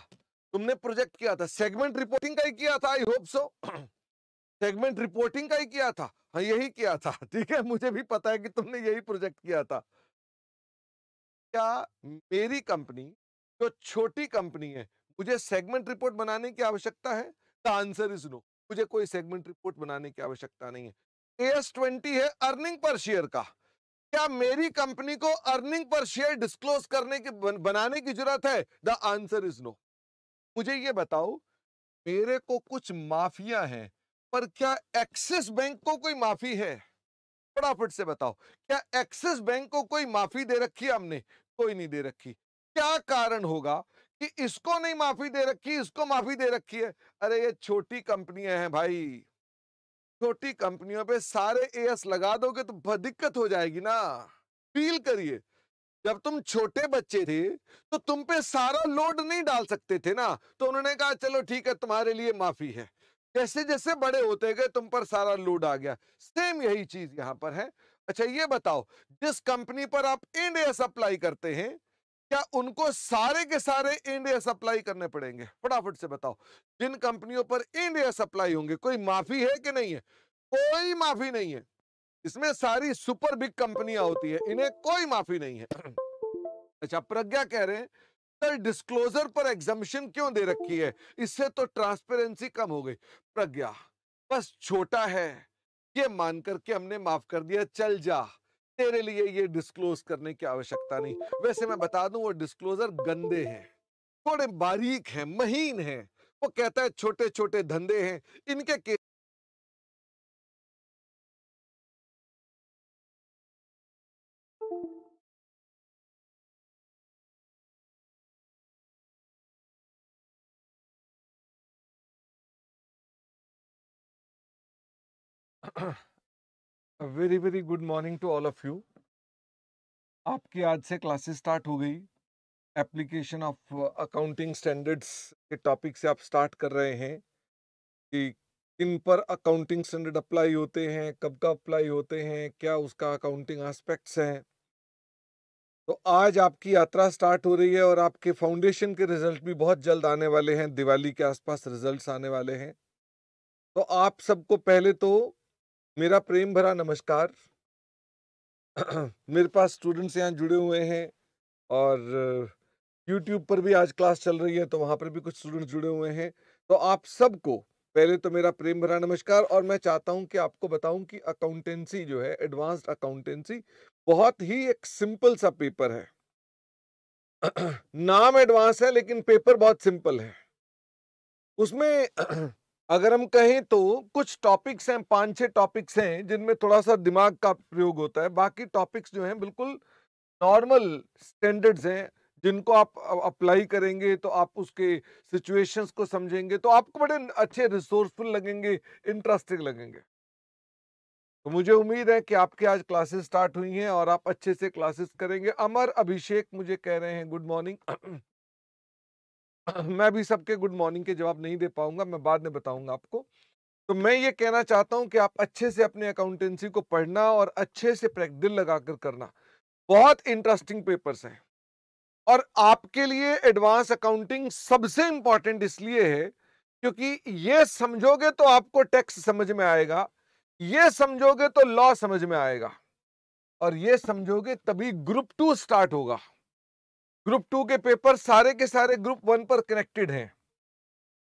तुमने प्रोजेक्ट किया था सेगमेंट रिपोर्टिंग का ही किया था I hope so segment reporting का ही किया था हाँ यही किया था ठीक है मुझे भी पता है कि तुमने यही प्रोजेक्ट किया था क्या मेरी कंपनी जो छोटी कंपनी है मुझे सेगमेंट रिपोर्ट बनाने की आवश्यकता है द आंसर इज नो मुझे कोई सेगमेंट रिपोर्ट बनाने की आवश्यकता नहीं है एस ट्वेंटी है अर्निंग पर शेयर का क्या मेरी कंपनी को अर्निंग पर शेयर डिस्क्लोज करने की बनाने की जरूरत है द आंसर इज नो मुझे ये बताओ मेरे को कुछ माफिया हैं पर क्या एक्सिस बैंक को कोई माफी है फटाफट से बताओ क्या एक्सिस बैंक को कोई माफी दे रखी है हमने कोई नहीं दे रखी क्या कारण होगा कि इसको नहीं माफी दे रखी इसको माफी दे रखी है अरे ये छोटी कंपनियां हैं भाई छोटी कंपनियों पे सारे एएस लगा दोगे तो दिक्कत हो जाएगी ना फील करिए जब तुम छोटे बच्चे थे तो तुम पे सारा लोड नहीं डाल सकते थे ना तो उन्होंने कहा चलो ठीक है तुम्हारे लिए माफी है जैसे जैसे बड़े होते गए तुम पर सारा लोड आ गया सेम यही चीज यहाँ पर है अच्छा ये बताओ जिस कंपनी पर आप इंड एस अप्लाई करते हैं क्या उनको सारे के सारे इंडिया सप्लाई करने पड़ेंगे फटाफट से बताओ जिन कंपनियों पर इंडिया सप्लाई होंगे कोई माफी है कि नहीं है कोई माफी नहीं है इसमें सारी सुपर बिग कंपनियां होती है इन्हें कोई माफी नहीं है अच्छा प्रज्ञा कह रहे हैं सर डिस्क्लोजर पर एग्जामिशन क्यों दे रखी है इससे तो ट्रांसपेरेंसी कम हो गई प्रज्ञा बस छोटा है ये मानकर के हमने माफ कर दिया चल जा तेरे लिए ये डिस्क्लोज करने की आवश्यकता नहीं वैसे मैं बता दूं वो डिस्क्लोजर गंदे हैं थोड़े बारीक हैं महीन हैं वो कहता है छोटे छोटे धंधे हैं इनके case a very very good morning to all of you आपकी आज से क्लासेस स्टार्ट हो गई एप्लीकेशन ऑफ अकाउंटिंग स्टैंडर्ड्स के टॉपिक से आप स्टार्ट कर रहे हैं कि किन पर अकाउंटिंग स्टैंडर्ड अप्लाई होते हैं कब कब अप्लाई होते हैं क्या उसका अकाउंटिंग एस्पेक्ट्स हैं तो आज आपकी यात्रा स्टार्ट हो रही है और आपके फाउंडेशन के रिजल्ट भी बहुत जल्द आने वाले हैं दिवाली के आसपास रिजल्ट्स आने वाले हैं तो आप सबको पहले तो मेरा प्रेम भरा नमस्कार मेरे पास स्टूडेंट्स यहाँ जुड़े हुए हैं और यूट्यूब पर भी आज क्लास चल रही है तो वहाँ पर भी कुछ स्टूडेंट्स जुड़े हुए हैं तो आप सबको पहले तो मेरा प्रेम भरा नमस्कार और मैं चाहता हूँ कि आपको बताऊँ कि अकाउंटेंसी जो है एडवांस्ड अकाउंटेंसी बहुत ही एक सिंपल सा पेपर है नाम एडवांस है लेकिन पेपर बहुत सिंपल है उसमें अगर हम कहें तो कुछ टॉपिक्स हैं पांच छह टॉपिक्स हैं जिनमें थोड़ा सा दिमाग का प्रयोग होता है बाकी टॉपिक्स जो हैं बिल्कुल नॉर्मल स्टैंडर्ड्स हैं जिनको आप अप्लाई करेंगे तो आप उसके सिचुएशंस को समझेंगे तो आपको बड़े अच्छे रिसोर्सफुल लगेंगे इंटरेस्टिंग लगेंगे तो मुझे उम्मीद है कि आपकी आज क्लासेस स्टार्ट हुई हैं और आप अच्छे से क्लासेस करेंगे अमर अभिषेक मुझे कह रहे हैं गुड मॉर्निंग मैं भी सबके गुड मॉर्निंग के जवाब नहीं दे पाऊंगा मैं बाद में बताऊंगा आपको तो मैं ये कहना चाहता हूं कि आप अच्छे से अपने अकाउंटेंसी को पढ़ना और अच्छे से दिल लगाकर करना बहुत इंटरेस्टिंग पेपर्स हैं और आपके लिए एडवांस अकाउंटिंग सबसे इंपॉर्टेंट इसलिए है क्योंकि ये समझोगे तो आपको टैक्स समझ में आएगा ये समझोगे तो लॉ समझ में आएगा और ये समझोगे तभी ग्रुप टू स्टार्ट होगा ग्रुप टू के पेपर सारे के सारे ग्रुप वन पर कनेक्टेड हैं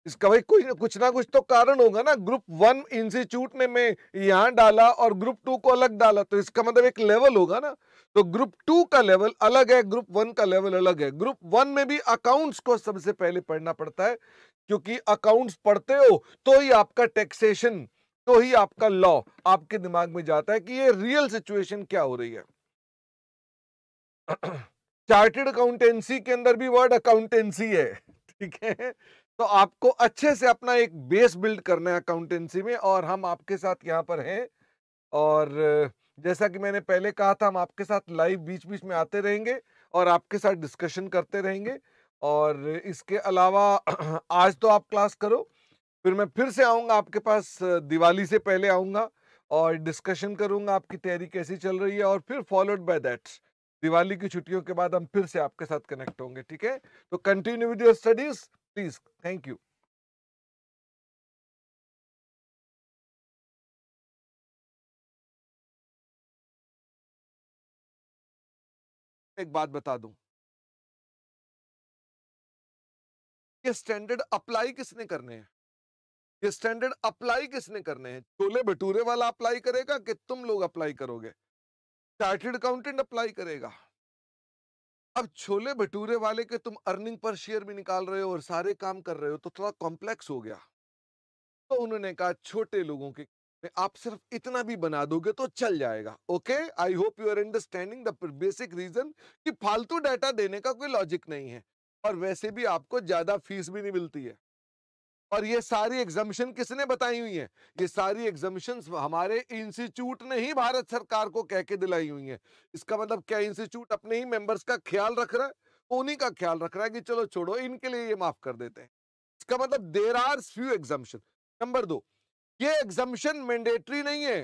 इसका भाई कुछ कुछ ना कुछ तो कारण होगा ना ग्रुप वन इंस्टीट्यूट ने मैं यहाँ डाला और ग्रुप टू को अलग डाला तो इसका मतलब एक लेवल होगा ना तो ग्रुप टू का लेवल अलग है ग्रुप वन का लेवल अलग है ग्रुप वन में भी अकाउंट्स को सबसे पहले पढ़ना पड़ता है क्योंकि अकाउंट्स पढ़ते हो तो ही आपका टैक्सेशन तो ही आपका लॉ आपके दिमाग में जाता है कि ये रियल सिचुएशन क्या हो रही है चार्टेड अकाउंटेंसी के अंदर भी वर्ड अकाउंटेंसी है ठीक है तो आपको अच्छे से अपना एक बेस बिल्ड करना है अकाउंटेंसी में और हम आपके साथ यहाँ पर हैं और जैसा कि मैंने पहले कहा था हम आपके साथ लाइव बीच बीच में आते रहेंगे और आपके साथ डिस्कशन करते रहेंगे और इसके अलावा आज तो आप क्लास करो फिर मैं फिर से आऊँगा आपके पास दिवाली से पहले आऊँगा और डिस्कशन करूँगा आपकी तैयारी कैसी चल रही है और फिर फॉलोड बाय दैट्स दिवाली की छुट्टियों के बाद हम फिर से आपके साथ कनेक्ट होंगे ठीक है तो continue with your studies please thank you एक बात बता दूं ये स्टैंडर्ड अप्लाई किसने करने हैं ये स्टैंडर्ड अप्लाई किसने करने हैं छोले भटूरे वाला अप्लाई करेगा कि तुम लोग अप्लाई करोगे चार्टेड अकाउंटेंट अप्लाई करेगा अब छोले भटूरे वाले के तुम अर्निंग पर शेयर भी निकाल रहे हो और सारे काम कर रहे हो तो थोड़ा कॉम्प्लेक्स हो गया तो उन्होंने कहा छोटे लोगों के आप सिर्फ इतना भी बना दोगे तो चल जाएगा okay I hope you are understanding the basic reason कि फालतू डाटा देने का कोई लॉजिक नहीं है और वैसे भी आपको ज्यादा फीस भी नहीं मिलती है और ये सारी एग्जामिशन किसने बताई हुई है ये सारी एग्जामिशन हमारे इंस्टीट्यूट ने ही भारत सरकार को कह के दिलाई हुई है इसका मतलब क्या इंस्टीट्यूट अपने ही मेंबर्स का ख्याल रख रहा है उन्हीं का ख्याल रख रहा है कि चलो छोड़ो इनके लिए ये माफ कर देते हैं इसका मतलब there are few examination number दो ये एग्जामिशन मैंडेटरी नहीं है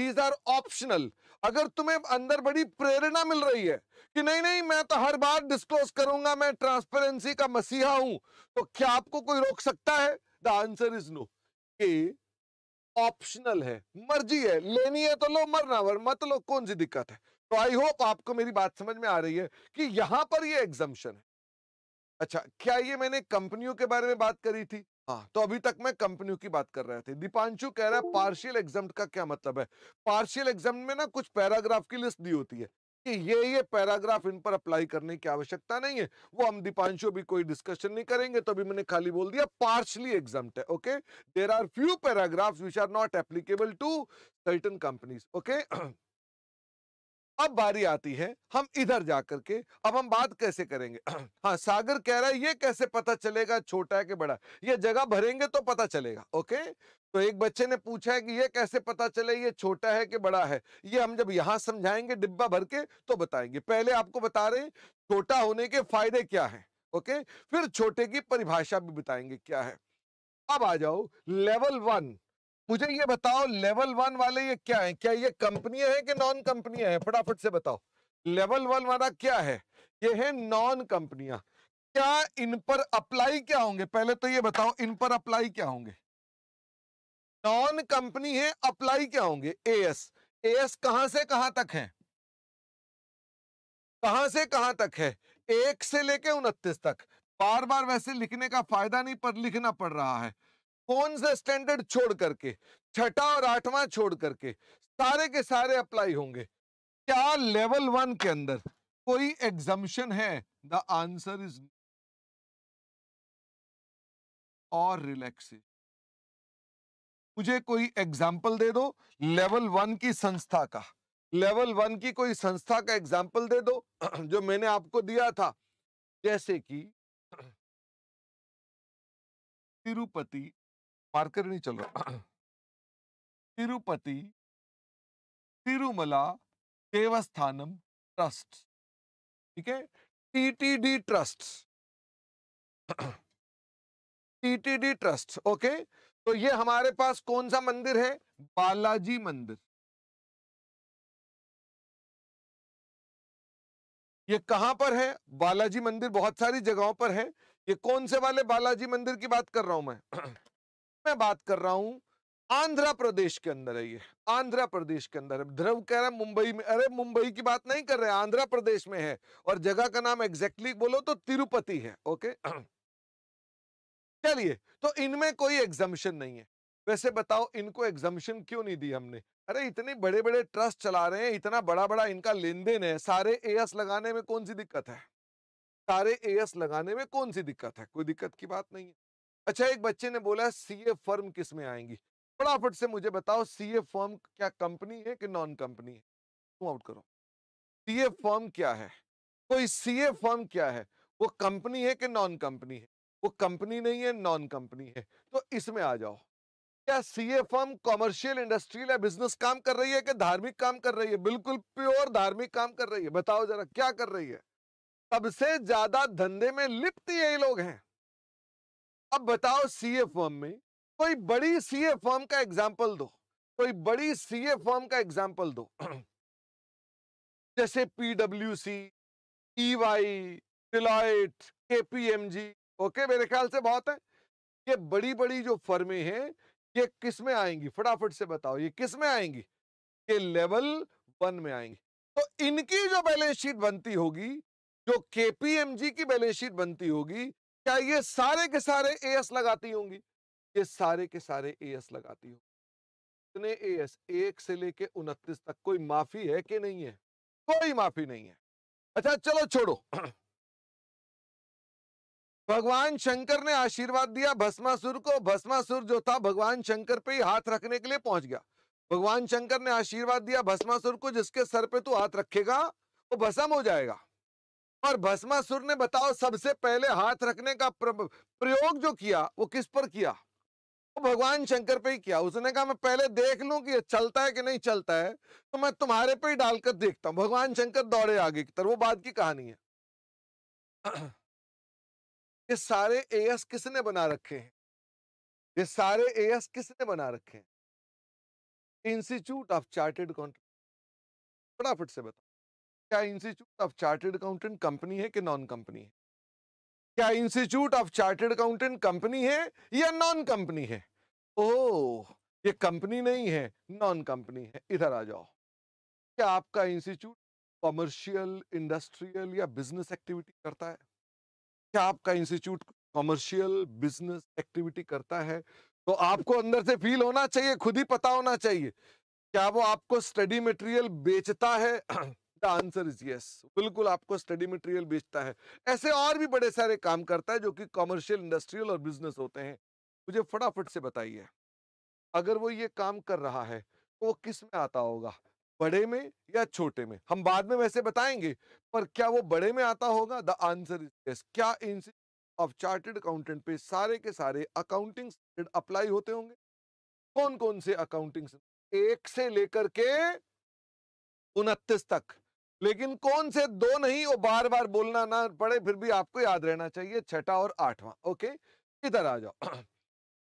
दीज आर ऑप्शनल अगर तुम्हें अंदर बड़ी प्रेरणा मिल रही है कि नहीं नहीं मैं तो हर बार डिस्क्लोज करूंगा मैं ट्रांसपेरेंसी का मसीहा हूं तो क्या आपको कोई रोक सकता है द आंसर इज नो के ऑप्शनल है मर्जी है लेनी है तो लो मरना वर मत मतलब लो कौन सी दिक्कत है तो आई होप आपको मेरी बात समझ में आ रही है कि यहां पर ये एग्जम्पन है अच्छा क्या ये मैंने कंपनियों के बारे में बात करी थी हाँ तो अभी तक मैं कंपनियों की बात कर रहे थे दीपांशु कह रहा है पार्शियल एग्जाम का क्या मतलब है पार्शियल एग्जाम में ना कुछ पैराग्राफ की लिस्ट दी होती है कि ये ये पैराग्राफ इन पर अप्लाई करने की आवश्यकता नहीं है वो हम दीपांशु भी कोई डिस्कशन नहीं करेंगे तो अभी मैंने खाली बोल दिया पार्शली एग्जाम है okay there are few paragraph which are not applicable to certain companies okay अब बारी आती है हम इधर जा करके अब हम बात कैसे करेंगे हाँ सागर कह रहा है ये कैसे पता चलेगा छोटा है कि बड़ा ये जगह भरेंगे तो पता चलेगा ओके तो एक बच्चे ने पूछा है कि ये कैसे पता चले ये छोटा है कि बड़ा है ये हम जब यहाँ समझाएंगे डिब्बा भर के तो बताएंगे पहले आपको बता रहे छोटा होने के फायदे क्या है ओके फिर छोटे की परिभाषा भी बताएंगे क्या है अब आ जाओ लेवल वन मुझे ये बताओ लेवल वन वाले ये क्या है क्या ये कंपनियां हैं कि नॉन कंपनियां हैं फटाफट से बताओ लेवल वन वाला क्या है ये है नॉन कंपनियां क्या इन पर अप्लाई क्या होंगे पहले तो ये बताओ इन पर अप्लाई क्या होंगे नॉन कंपनी है अप्लाई क्या होंगे एएस एएस कहां से कहां तक है कहां से कहां तक है एक से लेके उनतीस तक बार बार वैसे लिखने का फायदा नहीं पर लिखना पड़ रहा है कौन सा स्टैंडर्ड छोड़ करके छठा और आठवां छोड़ करके सारे के सारे अप्लाई होंगे क्या लेवल वन के अंदर कोई एग्जामिशन है द आंसर इज और रिलैक्सेशन मुझे कोई एग्जाम्पल दे दो लेवल वन की संस्था का लेवल वन की कोई संस्था का एग्जाम्पल दे दो जो मैंने आपको दिया था जैसे कि तिरुपति मार्कर नहीं चल रहा तिरुपति तिरुमला देवस्थानम ट्रस्ट ठीक है TTD trust TTD trust okay तो ये हमारे पास कौन सा मंदिर है बालाजी मंदिर ये कहां पर है बालाजी मंदिर बहुत सारी जगहों पर है ये कौन से वाले बालाजी मंदिर की बात कर रहा हूं मैं मैं बात कर रहा हूं आंध्र प्रदेश के अंदर है ये आंध्र प्रदेश के अंदर ध्रुव कह रहा है मुंबई में अरे मुंबई की बात नहीं कर रहे आंध्र प्रदेश में है और जगह का नाम एग्जैक्टली बोलो तो तिरुपति है ओके चलिए तो इनमें कोई एग्जामिशन नहीं है वैसे बताओ इनको एग्जामिशन क्यों नहीं दी हमने अरे इतने बड़े बड़े ट्रस्ट चला रहे हैं इतना बड़ा बड़ा इनका लेन देन है सारे एएस लगाने में कौन सी दिक्कत है सारे एएस लगाने में कौन सी दिक्कत है कोई दिक्कत की बात नहीं है अच्छा एक बच्चे ने बोला सीए फर्म किस में आएंगी फटाफट से मुझे बताओ सीए फर्म क्या कंपनी है कि नॉन कंपनी है तुम आउट करो सीए फर्म क्या है कोई सीए फर्म क्या है वो कंपनी है कि नॉन कंपनी है वो कंपनी नहीं है नॉन कंपनी है तो इसमें आ जाओ क्या सीए फर्म कॉमर्शियल इंडस्ट्रियल या बिजनेस काम कर रही है कि धार्मिक काम कर रही है बिल्कुल प्योर धार्मिक काम कर रही है बताओ जरा क्या कर रही है सबसे ज्यादा धंधे में लिप्त यही लोग हैं अब बताओ सीए फर्म में कोई बड़ी सीए फर्म का एग्जाम्पल दो कोई बड़ी सीए फर्म का एग्जाम्पल दो जैसे PW C EY Deloitte KPMG okay मेरे ख्याल से बहुत है ये बड़ी बड़ी जो फर्मे हैं ये किस में आएंगी फटाफट से बताओ ये किस में आएंगी ये लेवल वन में आएंगी तो इनकी जो बैलेंस शीट बनती होगी जो केपीएमजी की बैलेंस शीट बनती होगी क्या ये सारे के सारे एएस लगाती होंगी ये सारे के सारे एएस लगाती होंगी कितने एस एक से लेके उनतीस तक कोई माफी है कि नहीं है कोई माफी नहीं है अच्छा चलो छोड़ो भगवान शंकर ने आशीर्वाद दिया भस्मासुर को भस्मासुर जो था भगवान शंकर पे ही हाथ रखने के लिए पहुंच गया भगवान शंकर ने आशीर्वाद दिया भस्मासुर को जिसके सर पे तू हाथ रखेगा वो भस्म हो जाएगा और भस्मासुर ने बताओ सबसे पहले हाथ रखने का प्रयोग जो किया वो किस पर किया वो भगवान शंकर पे ही किया उसने कहा मैं पहले देख लूं कि चलता है कि नहीं चलता है तो मैं तुम्हारे पे ही डालकर देखता हूं भगवान शंकर दौड़े आगे की तरफ वो बाद की कहानी है ये सारे एएस किसने बना रखे हैं ये सारे एएस किसने बना रखे हैं इंस्टीट्यूट ऑफ चार्टेड अकाउंटेंट फटाफट से बताओ क्या institute of chartered accountant company है कि नॉन कंपनी है क्या institute of chartered accountant company है या नॉन कंपनी है ओ ये कंपनी नहीं है नॉन कंपनी है इधर आ जाओ क्या आपका इंस्टीट्यूट कॉमर्शियल इंडस्ट्रियल या बिजनेस एक्टिविटी करता है क्या आपका इंस्टीट्यूट कमर्शियल बिजनेस एक्टिविटी करता है तो आपको अंदर से फील होना चाहिए खुद ही पता होना चाहिए क्या वो आपको स्टडी मटेरियल बेचता है द आंसर इज यस बिल्कुल आपको स्टडी मटेरियल बेचता है ऐसे और भी बड़े सारे काम करता है जो कि कॉमर्शियल इंडस्ट्रियल और बिजनेस होते हैं मुझे फटाफट से बताइए अगर वो ये काम कर रहा है तो वो किस में आता होगा बड़े में या छोटे में हम बाद में वैसे बताएंगे पर क्या वो बड़े में आता होगा द आंसर इज यस क्या इंस्टीट्यूट ऑफ चार्टेड अकाउंटेंट पे सारे के सारे अकाउंटिंग अप्लाई होते होंगे कौन कौन से अकाउंटिंग एक से लेकर के उनतीस तक लेकिन कौन से दो नहीं वो बार बार बोलना ना पड़े फिर भी आपको याद रहना चाहिए छठा और आठवां ओके इधर आ जाओ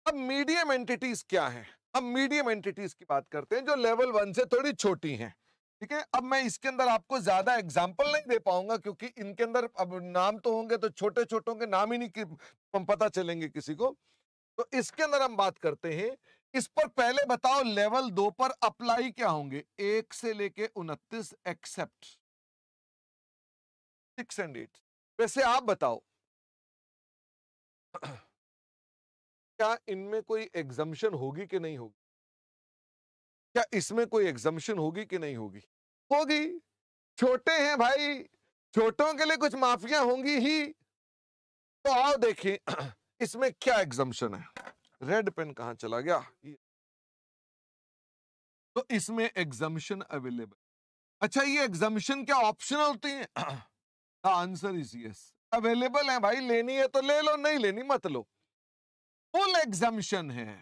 अब मीडियम एंटिटीज क्या है हम मीडियम एंटिटीज की बात करते हैं जो लेवल वन से थोड़ी छोटी हैं ठीक है अब मैं इसके अंदर आपको ज्यादा एग्जाम्पल नहीं दे पाऊंगा क्योंकि इनके अंदर अब नाम तो होंगे तो छोटे छोटों के नाम ही नहीं पता चलेंगे किसी को तो इसके अंदर हम बात करते हैं इस पर पहले बताओ लेवल दो पर अप्लाई क्या होंगे एक से लेके उनतीस एक्सेप्ट सिक्स एंड एट वैसे आप बताओ क्या इनमें कोई एग्जम्पन होगी कि नहीं होगी क्या इसमें कोई एग्जम्पन होगी कि नहीं होगी होगी छोटे हैं भाई छोटों के लिए कुछ माफिया होंगी ही तो आओ देखिए इसमें क्या एग्जम्पन है रेड पेन कहा चला गया तो इसमें एग्जम्पन अवेलेबल अच्छा ये एग्जम्पन क्या ऑप्शनल होती है हाँ, आंसर इज यस अवेलेबल है भाई लेनी है तो ले लो नहीं लेनी मत लो फुल एग्जामिशन है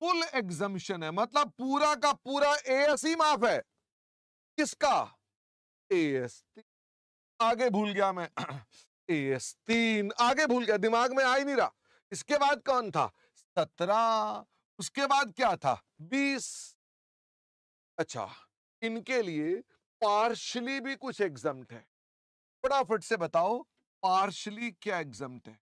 फुल एग्जामिशन है मतलब पूरा का पूरा एएस ही माफ है किसका एएस आगे भूल गया मैं एएस तीन आगे भूल गया दिमाग में आ ही नहीं रहा इसके बाद कौन था सत्रह उसके बाद क्या था बीस अच्छा इनके लिए पार्शली भी कुछ एग्जाम है फटाफट से बताओ पार्शली क्या एग्जाम है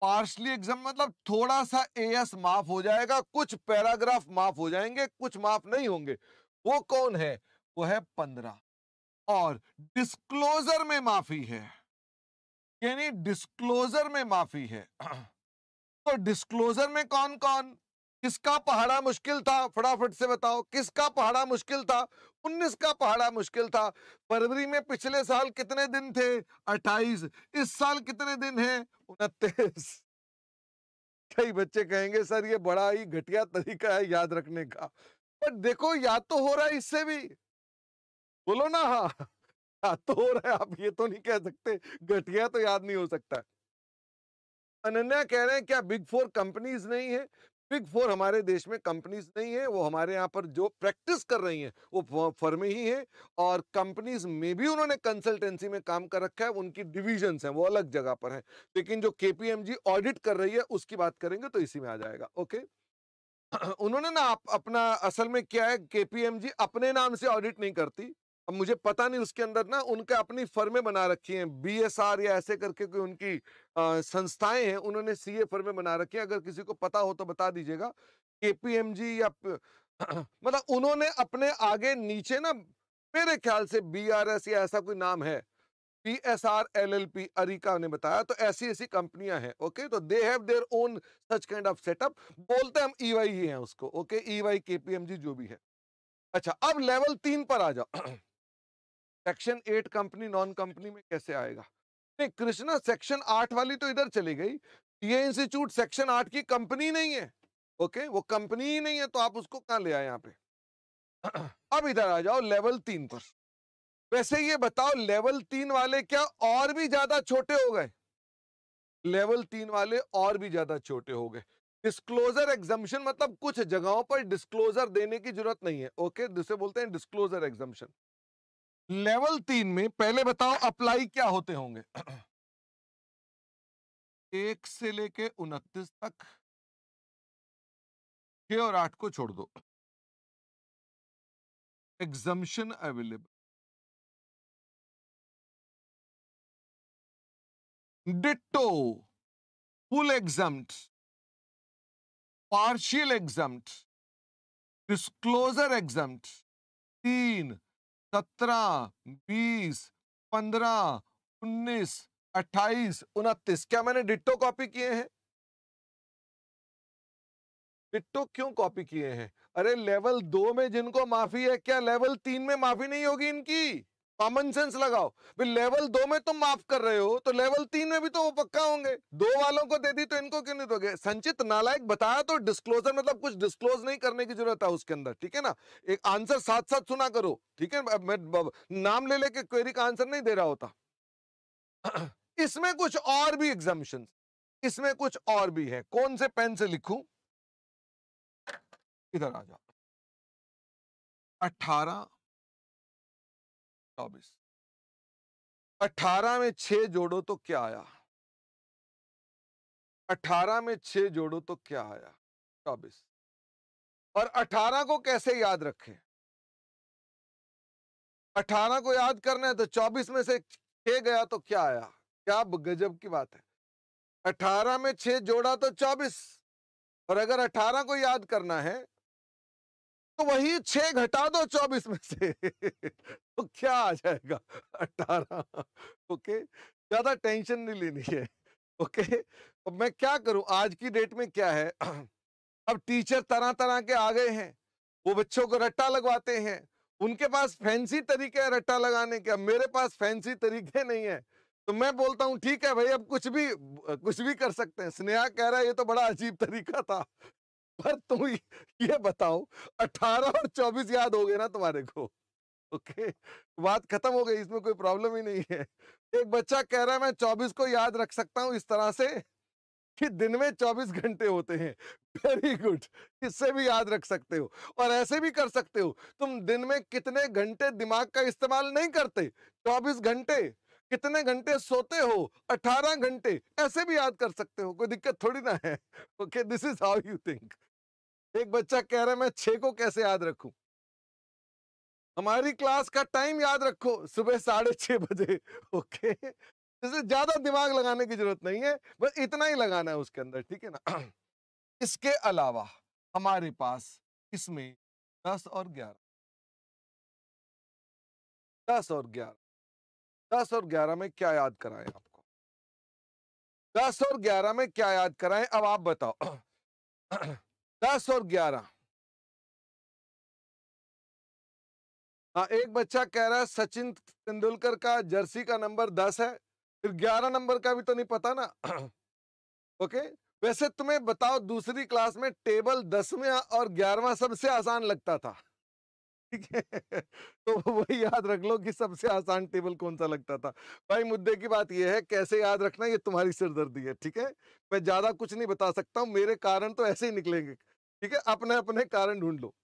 पार्शली एग्जाम मतलब थोड़ा सा एएस माफ हो जाएगा कुछ पैराग्राफ माफ हो जाएंगे कुछ माफ नहीं होंगे वो कौन है वो है पंद्रह और डिस्क्लोजर में माफी है यानी डिस्क्लोजर में माफी है तो डिस्क्लोजर में कौन कौन किसका पहाड़ा मुश्किल था फटाफट से बताओ किसका पहाड़ा मुश्किल था 19 का पहाड़ा मुश्किल था फरवरी में पिछले साल कितने दिन थे 28 इस साल कितने दिन है उनतीस कई बच्चे कहेंगे सर ये बड़ा ही घटिया तरीका है याद रखने का पर देखो याद तो हो रहा है इससे भी बोलो ना हाँ याद तो हो रहा है आप ये तो नहीं कह सकते घटिया तो याद नहीं हो सकता अनन्या कह रहे हैं क्या बिग फोर कंपनीज नहीं है बिग फोर हमारे देश में कंपनीज नहीं है वो हमारे यहाँ पर जो प्रैक्टिस कर रही हैं वो फर्में ही हैं और कंपनीज में भी उन्होंने कंसल्टेंसी में काम कर रखा है उनकी डिविजन्स हैं वो अलग जगह पर हैं लेकिन जो के ऑडिट कर रही है उसकी बात करेंगे तो इसी में आ जाएगा ओके उन्होंने ना अपना असल में क्या है के अपने नाम से ऑडिट नहीं करती अब मुझे पता नहीं उसके अंदर ना उनके अपनी फर्में बना रखी हैं बीएसआर या ऐसे करके कोई उनकी संस्थाएं हैं उन्होंने सीए फर्में बना रखी हैं अगर किसी को पता हो तो बता दीजिएगा केपीएमजी या मतलब उन्होंने अपने आगे नीचे ना मेरे ख्याल से बीआरएस या ऐसा कोई नाम है P S R L L P अरिका ने बताया तो ऐसी ऐसी कंपनियां हैं ओके तो they have their own such kind of setup बोलते हम ई e ही है उसको okay E Y K P M G जो भी है अच्छा अब लेवल तीन पर आ जाओ section eight company non company में कैसे आएगा नहीं कृष्णा सेक्शन आठ वाली तो इधर चली गई ये इंस्टीट्यूट सेक्शन आठ की कंपनी नहीं है ओके वो कंपनी ही नहीं है तो आप उसको कहाँ ले आए यहाँ पे अब इधर आ जाओ लेवल तीन पर वैसे ये बताओ लेवल तीन वाले क्या और भी ज्यादा छोटे हो गए लेवल तीन वाले और भी ज्यादा छोटे हो गए डिस्क्लोजर एग्जाम्शन मतलब कुछ जगहों पर डिस्क्लोजर देने की जरूरत नहीं है ओके जिसे बोलते हैं डिस्क्लोजर एग्जामिशन लेवल तीन में पहले बताओ अप्लाई क्या होते होंगे एक से लेके उनतीस तक छह और आठ को छोड़ दो exemption available ditto full exam partial exam disclosure exam तीन सत्रह बीस पंद्रह उन्नीस अट्ठाईस उनतीस क्या मैंने डिट्टो कॉपी किए हैं डिट्टो क्यों कॉपी किए हैं अरे लेवल दो में जिनको माफी है क्या लेवल तीन में माफी नहीं होगी इनकी कॉमन सेंस लगाओ लेवल दो में तुम माफ कर रहे हो तो लेवल तीन में भी तो वो पक्का होंगे दो वालों को दे दी तो इनको क्यों नहीं दोगे संचित नालायक बताया तो डिस्क्लोजर मतलब कुछ डिस्क्लोज नहीं करने की जरूरत है उसके अंदर ठीक है ना एक आंसर साथ साथ सुना करो ठीक है मैं नाम ले लेके क्वेरी का आंसर नहीं दे रहा होता इसमें कुछ और भी एग्जामिशन इसमें कुछ और भी है कौन से पेन से लिखू इधर आ जाओ अठारह चौबीस अठारह में छह जोड़ो तो क्या आया अठारह में छह जोड़ो तो क्या आया चौबीस और अठारह को कैसे याद रखें अठारह को याद करना है तो चौबीस में से छह गया तो क्या आया क्या गजब की बात है अठारह में छह जोड़ा तो चौबीस और अगर अठारह को याद करना है तो वही छह घटा दो चौबीस में से तो क्या आ जाएगा अठारह ओके ज्यादा टेंशन नहीं लेनी है ओके तो मैं क्या करूं आज की डेट में क्या है अब टीचर तरह तरह के आ गए हैं वो बच्चों को रट्टा लगवाते हैं उनके पास फैंसी तरीके है रट्टा लगाने के अब मेरे पास फैंसी तरीके नहीं है तो मैं बोलता हूँ ठीक है भाई अब कुछ भी कुछ भी कर सकते हैं स्नेहा कह रहा है ये तो बड़ा अजीब तरीका था पर तुम ये बताओ 18 और 24 याद हो गए ना तुम्हारे को ओके बात खत्म हो गई इसमें कोई प्रॉब्लम ही नहीं है एक बच्चा कह रहा है मैं 24 को याद रख सकता हूँ इस तरह से कि दिन में 24 घंटे होते हैं वेरी गुड इससे भी याद रख सकते हो और ऐसे भी कर सकते हो तुम दिन में कितने घंटे दिमाग का इस्तेमाल नहीं करते 24 घंटे कितने घंटे सोते हो 18 घंटे ऐसे भी याद कर सकते हो कोई दिक्कत थोड़ी ना है okay this is how you think एक बच्चा कह रहा है मैं छे को कैसे याद रखू हमारी क्लास का टाइम याद रखो सुबह साढ़े छह बजे ओके जैसे ज्यादा दिमाग लगाने की जरूरत नहीं है बस इतना ही लगाना है उसके अंदर ठीक है ना इसके अलावा हमारे पास इसमें दस और ग्यारह दस और ग्यारह दस और ग्यारह में क्या याद कराएं आपको दस और ग्यारह में क्या याद कराएं अब आप बताओ दस और ग्यारह हाँ एक बच्चा कह रहा है सचिन तेंदुलकर का जर्सी का नंबर दस है फिर ग्यारह नंबर का भी तो नहीं पता ना ओके वैसे तुम्हें बताओ दूसरी क्लास में टेबल दसवें और ग्यारहवा सबसे आसान लगता था ठीक है तो वही याद रख लो कि सबसे आसान टेबल कौन सा लगता था भाई मुद्दे की बात यह है कैसे याद रखना ये तुम्हारी सिरदर्दी है ठीक है मैं ज्यादा कुछ नहीं बता सकता हूँ मेरे कारण तो ऐसे ही निकलेंगे ठीक है अपने अपने कारण ढूंढ लो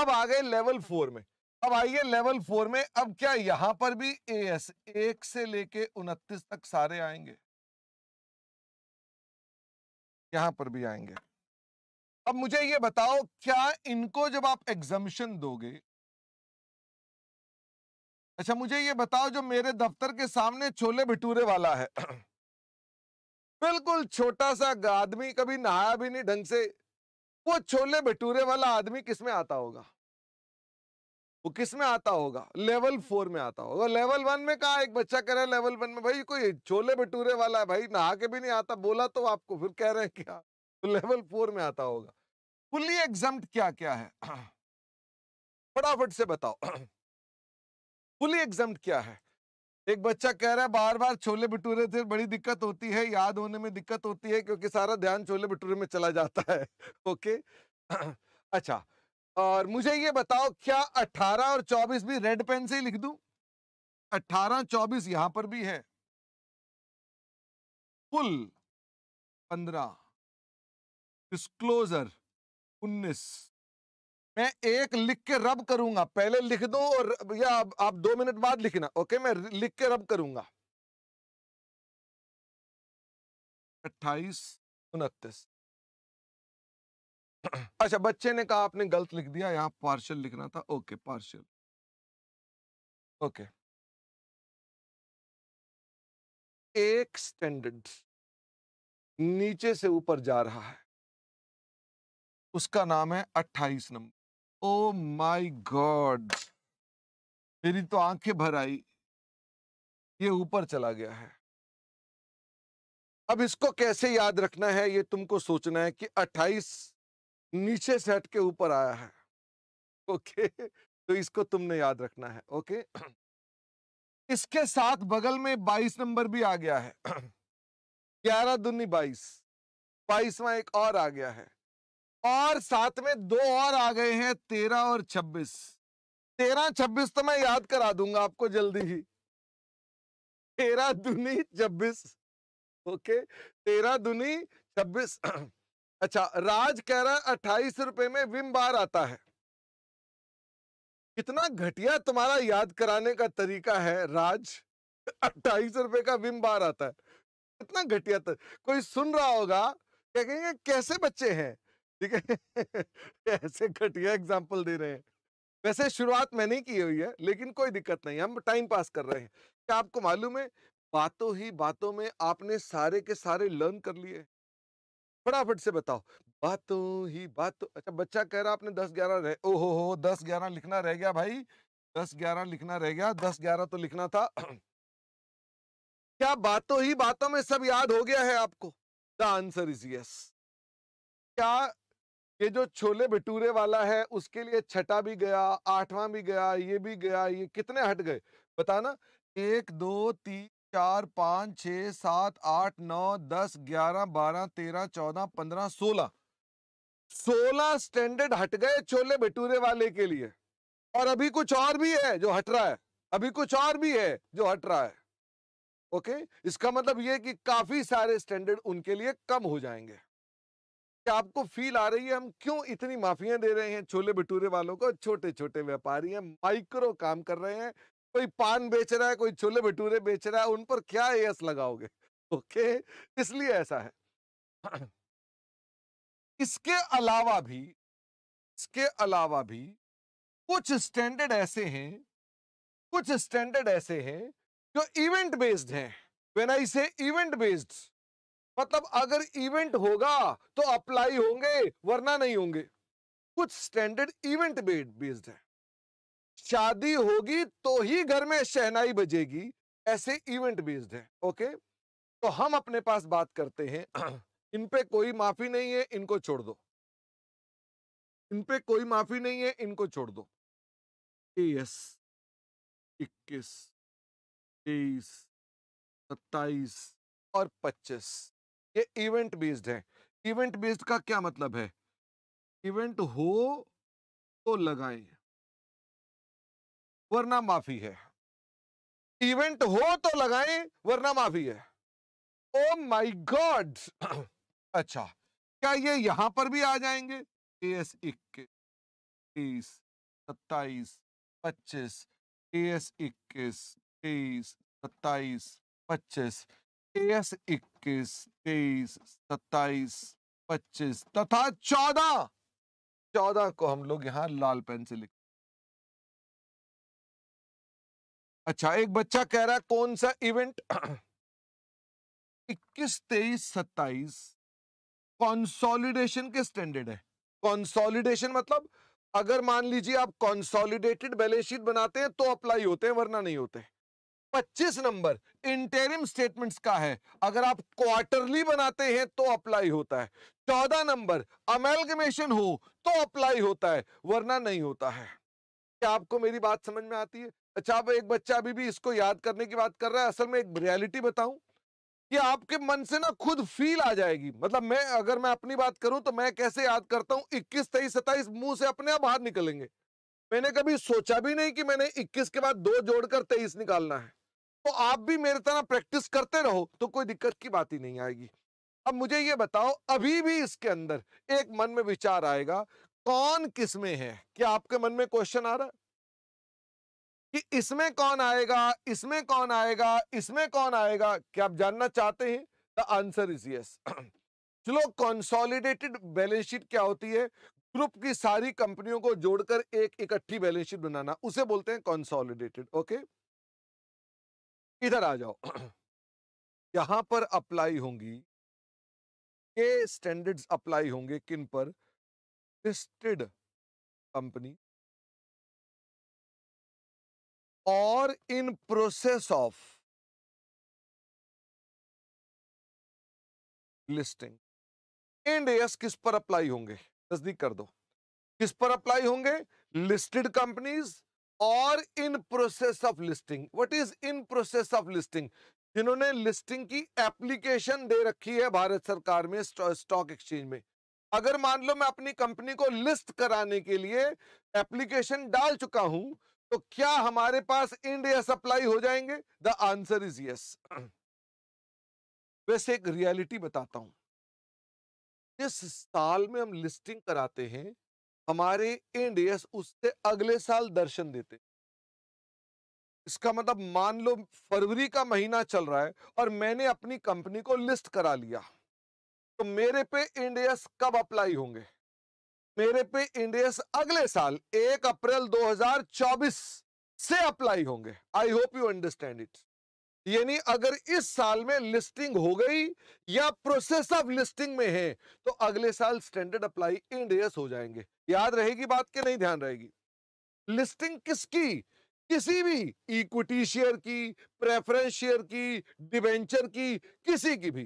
अब आ गए लेवल हाँ। फोर में अब आइए लेवल फोर में अब क्या यहां पर भी एस एक से लेके उनतीस तक सारे आएंगे यहां पर भी आएंगे अब मुझे ये बताओ क्या इनको जब आप एग्जामिशन दोगे अच्छा मुझे ये बताओ जो मेरे दफ्तर के सामने छोले भटूरे वाला है बिल्कुल छोटा सा आदमी कभी नहाया भी नहीं ढंग से वो छोले भटूरे वाला आदमी किस में आता होगा वो किस में आता होगा लेवल फोर में आता होगा लेवल वन में कहा एक बच्चा कह रहा है लेवल वन में भाई कोई छोले भटूरे वाला है भाई नहा के भी नहीं आता बोला तो आपको फिर कह रहे हैं क्या तो लेवल फोर में आता होगा फुल्ली एग्जाम क्या क्या है फटाफट से बताओ फुली एग्जाम क्या है एक बच्चा कह रहा है बार बार छोले भटूरे से बड़ी दिक्कत होती है याद होने में दिक्कत होती है क्योंकि सारा ध्यान छोले भटूरे में चला जाता है ओके अच्छा और मुझे ये बताओ क्या 18 और 24 भी रेड पेन से ही लिख दू 18 24 यहां पर भी है फुल 15 डिस्क्लोजर उन्नीस मैं एक लिख के रब करूंगा पहले लिख दो और या आप, दो मिनट बाद लिखना ओके मैं लिख के रब करूंगा अट्ठाईस उनतीस अच्छा बच्चे ने कहा आपने गलत लिख दिया यहां पार्शल लिखना था ओके पार्शल ओके एक स्टैंडर्ड नीचे से ऊपर जा रहा है उसका नाम है अट्ठाईस नंबर ओ माय गॉड मेरी तो आंखें भर आई ये ऊपर चला गया है अब इसको कैसे याद रखना है ये तुमको सोचना है कि 28 नीचे से हट के ऊपर आया है ओके तो इसको तुमने याद रखना है ओके इसके साथ बगल में 22 नंबर भी आ गया है ग्यारह दुनी बाईस बाईसवा एक और आ गया है और साथ में दो और आ गए हैं तेरह और छब्बीस तेरह छब्बीस तो मैं याद करा दूंगा आपको जल्दी ही तेरह दुनी छब्बीस ओके तेरह दुनी छब्बीस अच्छा राज कह रहा है अट्ठाईस रुपए में विम बार आता है कितना घटिया तुम्हारा याद कराने का तरीका है राज अट्ठाईस रुपए का विम बार आता है कितना घटिया कोई सुन रहा होगा क्या कहेंगे कैसे बच्चे हैं ठीक है ऐसे घटिया एग्जाम्पल दे रहे हैं वैसे शुरुआत मैंने की हुई है लेकिन कोई दिक्कत नहीं हम टाइम पास कर रहे हैं क्या आपको मालूम है बातों ही बातों में आपने सारे के सारे लर्न कर लिए फटाफट से बताओ बातों ही बातों अच्छा बच्चा कह रहा आपने दस ग्यारह रह ओ हो हो दस ग्यारह लिखना रह गया भाई दस ग्यारह लिखना रह गया दस ग्यारह तो लिखना था क्या बातों ही बातों में सब याद हो गया है आपको द आंसर इज यस क्या ये जो छोले भटूरे वाला है उसके लिए छठा भी गया आठवां भी गया ये भी गया ये कितने हट गए बताना एक दो तीन चार पाँच छ सात आठ नौ दस ग्यारह बारह तेरह चौदह पंद्रह सोलह सोलह स्टैंडर्ड हट गए छोले भटूरे वाले के लिए और अभी कुछ और भी है जो हट रहा है अभी कुछ और भी है जो हट रहा है ओके इसका मतलब ये कि काफी सारे स्टैंडर्ड उनके लिए कम हो जाएंगे आपको फील आ रही है हम क्यों इतनी माफियां दे रहे हैं छोले भटूरे वालों को छोटे छोटे व्यापारी हैं माइक्रो काम कर रहे हैं कोई पान बेच रहा है कोई छोले भटूरे बेच रहा है उन पर क्या एस लगाओगे ओके इसलिए ऐसा है इसके अलावा भी इसके अलावा भी कुछ स्टैंडर्ड ऐसे हैं कुछ स्टैंडर्ड ऐसे हैं जो इवेंट बेस्ड हैं when I say event based मतलब अगर इवेंट होगा तो अप्लाई होंगे वरना नहीं होंगे कुछ स्टैंडर्ड इवेंट बेस्ड है शादी होगी तो ही घर में शहनाई बजेगी ऐसे इवेंट बेस्ड है ओके तो हम अपने पास बात करते हैं इन पे कोई माफी नहीं है इनको छोड़ दो इन पे कोई माफी नहीं है इनको छोड़ दो एस इक्कीस तेईस सत्ताईस और पच्चीस ये इवेंट बेस्ड है इवेंट बेस्ड का क्या मतलब है इवेंट हो तो लगाए वरना माफी है इवेंट हो तो लगाए वरना माफी है ओ माय गॉड अच्छा क्या ये यहां पर भी आ जाएंगे ए एस इक्कीस तेईस सत्ताईस पच्चीस ए एस इक्कीस तेईस सत्ताईस पच्चीस ए एस इक्कीस इक्कीस तेईस सत्ताईस पच्चीस तथा चौदह चौदह को हम लोग यहाँ लाल पेन से लिख अच्छा एक बच्चा कह रहा है कौन सा इवेंट इक्कीस तेईस सत्ताईस कॉन्सोलिडेशन के स्टैंडर्ड है कॉन्सोलिडेशन मतलब अगर मान लीजिए आप कॉन्सोलिडेटेड बैलेंस शीट बनाते हैं तो अप्लाई होते हैं वरना नहीं होते हैं पच्चीस नंबर इंटेरिम स्टेटमेंट का है अगर आप क्वार्टरली बनाते हैं तो अप्लाई होता है चौदह नंबर अमेलगमेशन हो तो अप्लाई होता है वरना नहीं होता है क्या आपको मेरी बात समझ में आती है अच्छा आप एक बच्चा अभी भी इसको याद करने की बात कर रहा है असल में एक रियलिटी बताऊं कि आपके मन से ना खुद फील आ जाएगी मतलब मैं अगर मैं अपनी बात करूं तो मैं कैसे याद करता हूं इक्कीस तेईस सताइस मुंह से अपने आप बाहर निकलेंगे मैंने कभी सोचा भी नहीं कि मैंने इक्कीस के बाद दो जोड़कर तेईस निकालना है तो आप भी मेरे तरह प्रैक्टिस करते रहो तो कोई दिक्कत की बात ही नहीं आएगी अब मुझे ये बताओ अभी भी इसके अंदर एक मन में विचार आएगा कौन किसमें है क्या आपके मन में क्वेश्चन आ रहा कि इसमें कौन आएगा इसमें कौन आएगा इसमें कौन आएगा क्या आप जानना चाहते हैं द आंसर इज यस चलो कंसोलिडेटेड बैलेंस शीट क्या होती है ग्रुप की सारी कंपनियों को जोड़कर एक इकट्ठी बैलेंस शीट बनाना उसे बोलते हैं कंसोलिडेटेड ओके okay? इधर आ जाओ यहां पर अप्लाई होंगी के स्टैंडर्ड्स अप्लाई होंगे किन पर लिस्टेड कंपनी और in process of listing and S किस पर अप्लाई होंगे तस्दीक कर दो किस पर अप्लाई होंगे लिस्टेड कंपनीज और in process of listing what is in process of listing जिन्होंने लिस्टिंग की एप्लीकेशन दे रखी है भारत सरकार में स्टॉक एक्सचेंज में अगर मान लो मैं अपनी कंपनी को लिस्ट कराने के लिए एप्लीकेशन डाल चुका हूं तो क्या हमारे पास इंडिया सप्लाई हो जाएंगे द आंसर इज यस वैसे एक रियलिटी बताता हूं जिस साल में हम लिस्टिंग कराते हैं हमारे इंडियस उससे अगले साल दर्शन देते इसका मतलब मान लो फरवरी का महीना चल रहा है और मैंने अपनी कंपनी को लिस्ट करा लिया तो मेरे पे इंडियस कब अप्लाई होंगे मेरे पे इंडियस अगले साल एक अप्रैल 2024 से अप्लाई होंगे I hope you understand it यानी अगर इस साल में लिस्टिंग हो गई या प्रोसेस ऑफ लिस्टिंग में है तो अगले साल स्टैंडर्ड अप्लाई इंडियस हो जाएंगे याद रहेगी बात के नहीं ध्यान रहेगी लिस्टिंग किसकी किसी भी इक्विटी शेयर की प्रेफरेंस शेयर की डिवेंचर की किसी की भी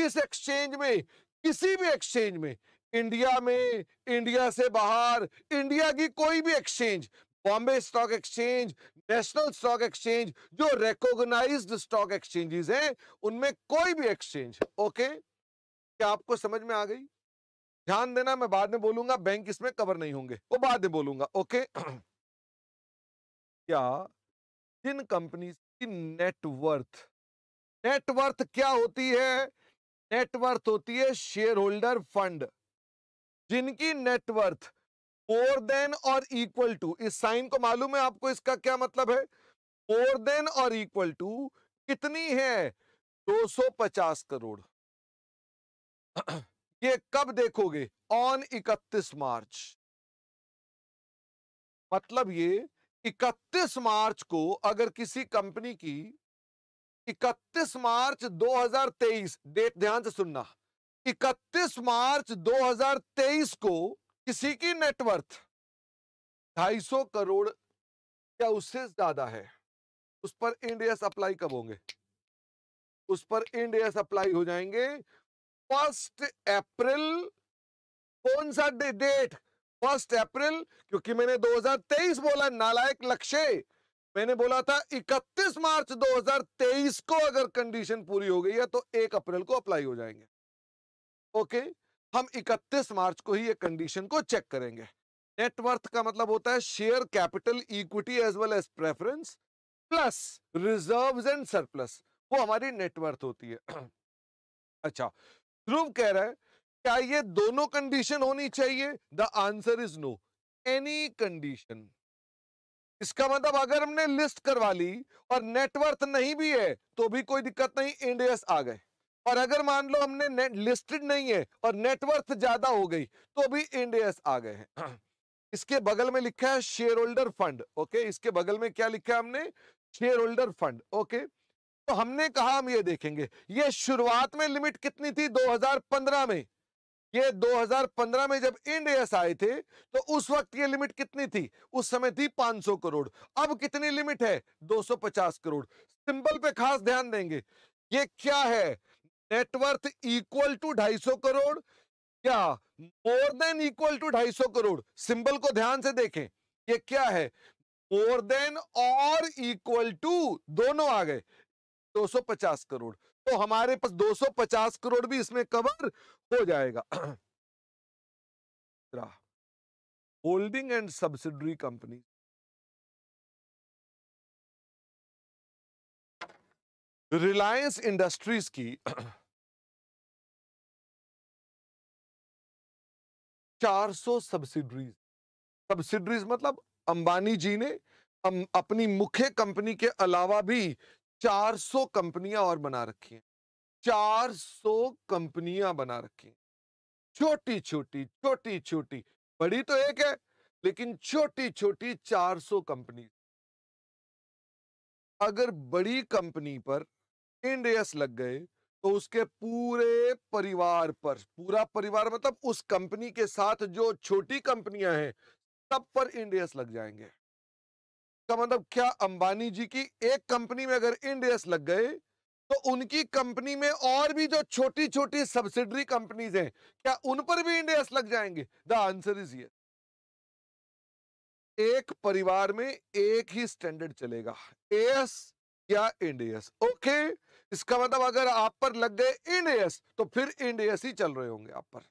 किस एक्सचेंज में किसी भी एक्सचेंज में इंडिया में इंडिया से बाहर इंडिया की कोई भी exchange Bombay stock exchange national stock exchange जो रेकोगनाइज्ड स्टॉक एक्सचेंजेस हैं उनमें कोई भी एक्सचेंज ओके क्या आपको समझ में आ गई ध्यान देना मैं बाद में बोलूंगा बैंक इसमें कवर नहीं होंगे वो बाद में बोलूंगा ओके क्या जिन कंपनी की नेटवर्थ नेटवर्थ क्या होती है नेटवर्थ होती है शेयर होल्डर फंड जिनकी नेटवर्थ मोर देन और इक्वल टू इस साइन को मालूम है आपको इसका क्या मतलब है मोर देन और इक्वल टू कितनी है 250 करोड़ ये कब देखोगे ऑन 31 मार्च मतलब ये 31 मार्च को अगर किसी कंपनी की 31 मार्च 2023 डेट ध्यान से सुनना 31 मार्च 2023 को किसी की नेटवर्थ सौ करोड़ या उससे ज्यादा है उस पर इंडिया अप्लाई कब होंगे उस पर इंडिया अप्लाई हो जाएंगे फर्स्ट अप्रैल कौन सा डे डेट फर्स्ट अप्रैल क्योंकि मैंने 2023 बोला नालायक लक्ष्य मैंने बोला था 31 मार्च 2023 को अगर कंडीशन पूरी हो गई है तो 1 अप्रैल को अप्लाई हो जाएंगे ओके हम 31 मार्च को ही ये कंडीशन को चेक करेंगे नेटवर्थ का मतलब होता है share capital equity as well as preference plus reserves and surplus वो हमारी नेटवर्थ होती है अच्छा ध्रुव कह रहा है क्या ये दोनों कंडीशन होनी चाहिए the answer is no any condition इसका मतलब अगर हमने लिस्ट करवा ली और नेटवर्थ नहीं भी है तो भी कोई दिक्कत नहीं इंडियस आ गए और अगर मान लो हमने लिस्टेड नहीं है और नेटवर्थ ज्यादा हो गई तो भी इंडियस आ गए हैं इसके बगल में लिखा है शेयर होल्डर फंड ओके इसके बगल में क्या लिखा है हमने शेयर होल्डर फंड ओके तो हमने कहा हम ये देखेंगे ये शुरुआत में लिमिट कितनी थी 2015 में ये 2015 में जब इंडियस आए थे तो उस वक्त ये लिमिट कितनी थी उस समय थी 500 करोड़ अब कितनी लिमिट है 250 करोड़ सिंबल पे खास ध्यान देंगे ये क्या है नेटवर्थ इक्वल टू 250 करोड़ या more than equal to 250 crore symbol को ध्यान से देखें ये क्या है मोर देन और इक्वल टू दोनों आ गए 250 करोड़ तो हमारे पास 250 करोड़ भी इसमें कवर हो जाएगा holding and subsidiary company Reliance industries की चार सौ सब्सिडरीज सब्सिडरीज मतलब अंबानी जी ने अपनी मुख्य कंपनी के अलावा भी 400 कंपनियां और बना रखी हैं 400 कंपनियां बना रखी हैं छोटी छोटी छोटी छोटी बड़ी तो एक है लेकिन छोटी छोटी 400 कंपनी अगर बड़ी कंपनी पर इंडियस लग गए तो उसके पूरे परिवार पर पूरा परिवार मतलब उस कंपनी के साथ जो छोटी कंपनियां हैं सब पर इंडियस लग जाएंगे का मतलब क्या अंबानी जी की एक कंपनी में अगर इंडियस लग गए तो उनकी कंपनी में और भी जो छोटी छोटी सब्सिडरी कंपनीज हैं क्या उन पर भी इंडियस लग जाएंगे द आंसर इज ये एक परिवार में एक ही स्टैंडर्ड चलेगा एस या इंडियस ओके इसका मतलब अगर आप पर लग गए इंडियस तो फिर इंडियस ही चल रहे होंगे आप पर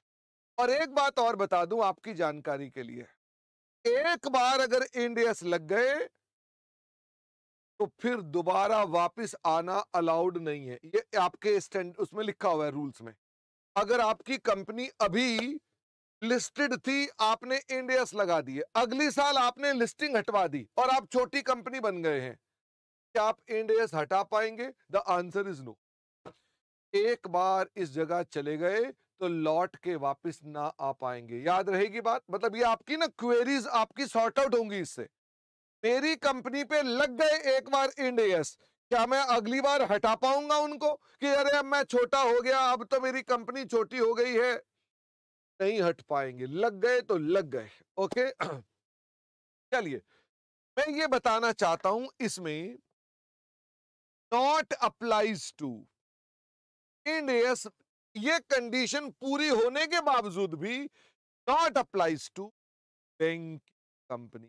और एक बात और बता दूं आपकी जानकारी के लिए एक बार अगर इंडियस लग गए तो फिर दोबारा वापस आना अलाउड नहीं है ये आपके स्टैंड उसमें लिखा हुआ है रूल्स में अगर आपकी कंपनी अभी लिस्टेड थी आपने इंडियस लगा दिए अगले साल आपने लिस्टिंग हटवा दी और आप छोटी कंपनी बन गए हैं क्या आप इंडियस हटा पाएंगे द आंसर इज नो एक बार इस जगह चले गए तो लौट के वापस ना आ पाएंगे याद रहेगी बात मतलब ये आपकी ना क्वेरीज आपकी सॉर्ट आउट होंगी इससे मेरी कंपनी पे लग गए एक बार इंडियस क्या मैं अगली बार हटा पाऊंगा उनको कि अरे अब मैं छोटा हो गया अब तो मेरी कंपनी छोटी हो गई है नहीं हट पाएंगे लग गए तो लग गए ओके चलिए मैं ये बताना चाहता हूं इसमें नॉट अप्लाइज टू इंडियस ये कंडीशन पूरी होने के बावजूद भी not applies to bank company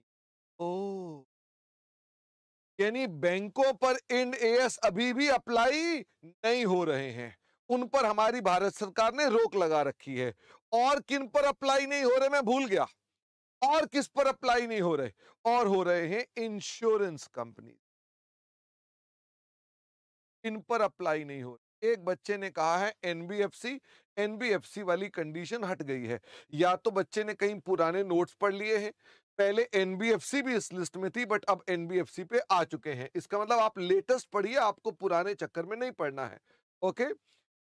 यानी बैंकों पर एन एस अभी भी अप्लाई नहीं हो रहे हैं उन पर हमारी भारत सरकार ने रोक लगा रखी है और किन पर अप्लाई नहीं हो रहे मैं भूल गया और किस पर अप्लाई नहीं हो रहे और हो रहे हैं इंश्योरेंस कंपनी इन पर अप्लाई नहीं हो रहे एक बच्चे ने कहा है एनबीएफसी एनबीएफसी वाली कंडीशन हट गई है या तो बच्चे ने कहीं पुराने नोट्स पढ़ लिए हैं पहले एनबीएफसी भी इस लिस्ट में थी बट अब एनबीएफसी पे आ चुके हैं इसका मतलब आप लेटेस्ट पढ़िए आपको पुराने चक्कर में नहीं पढ़ना है ओके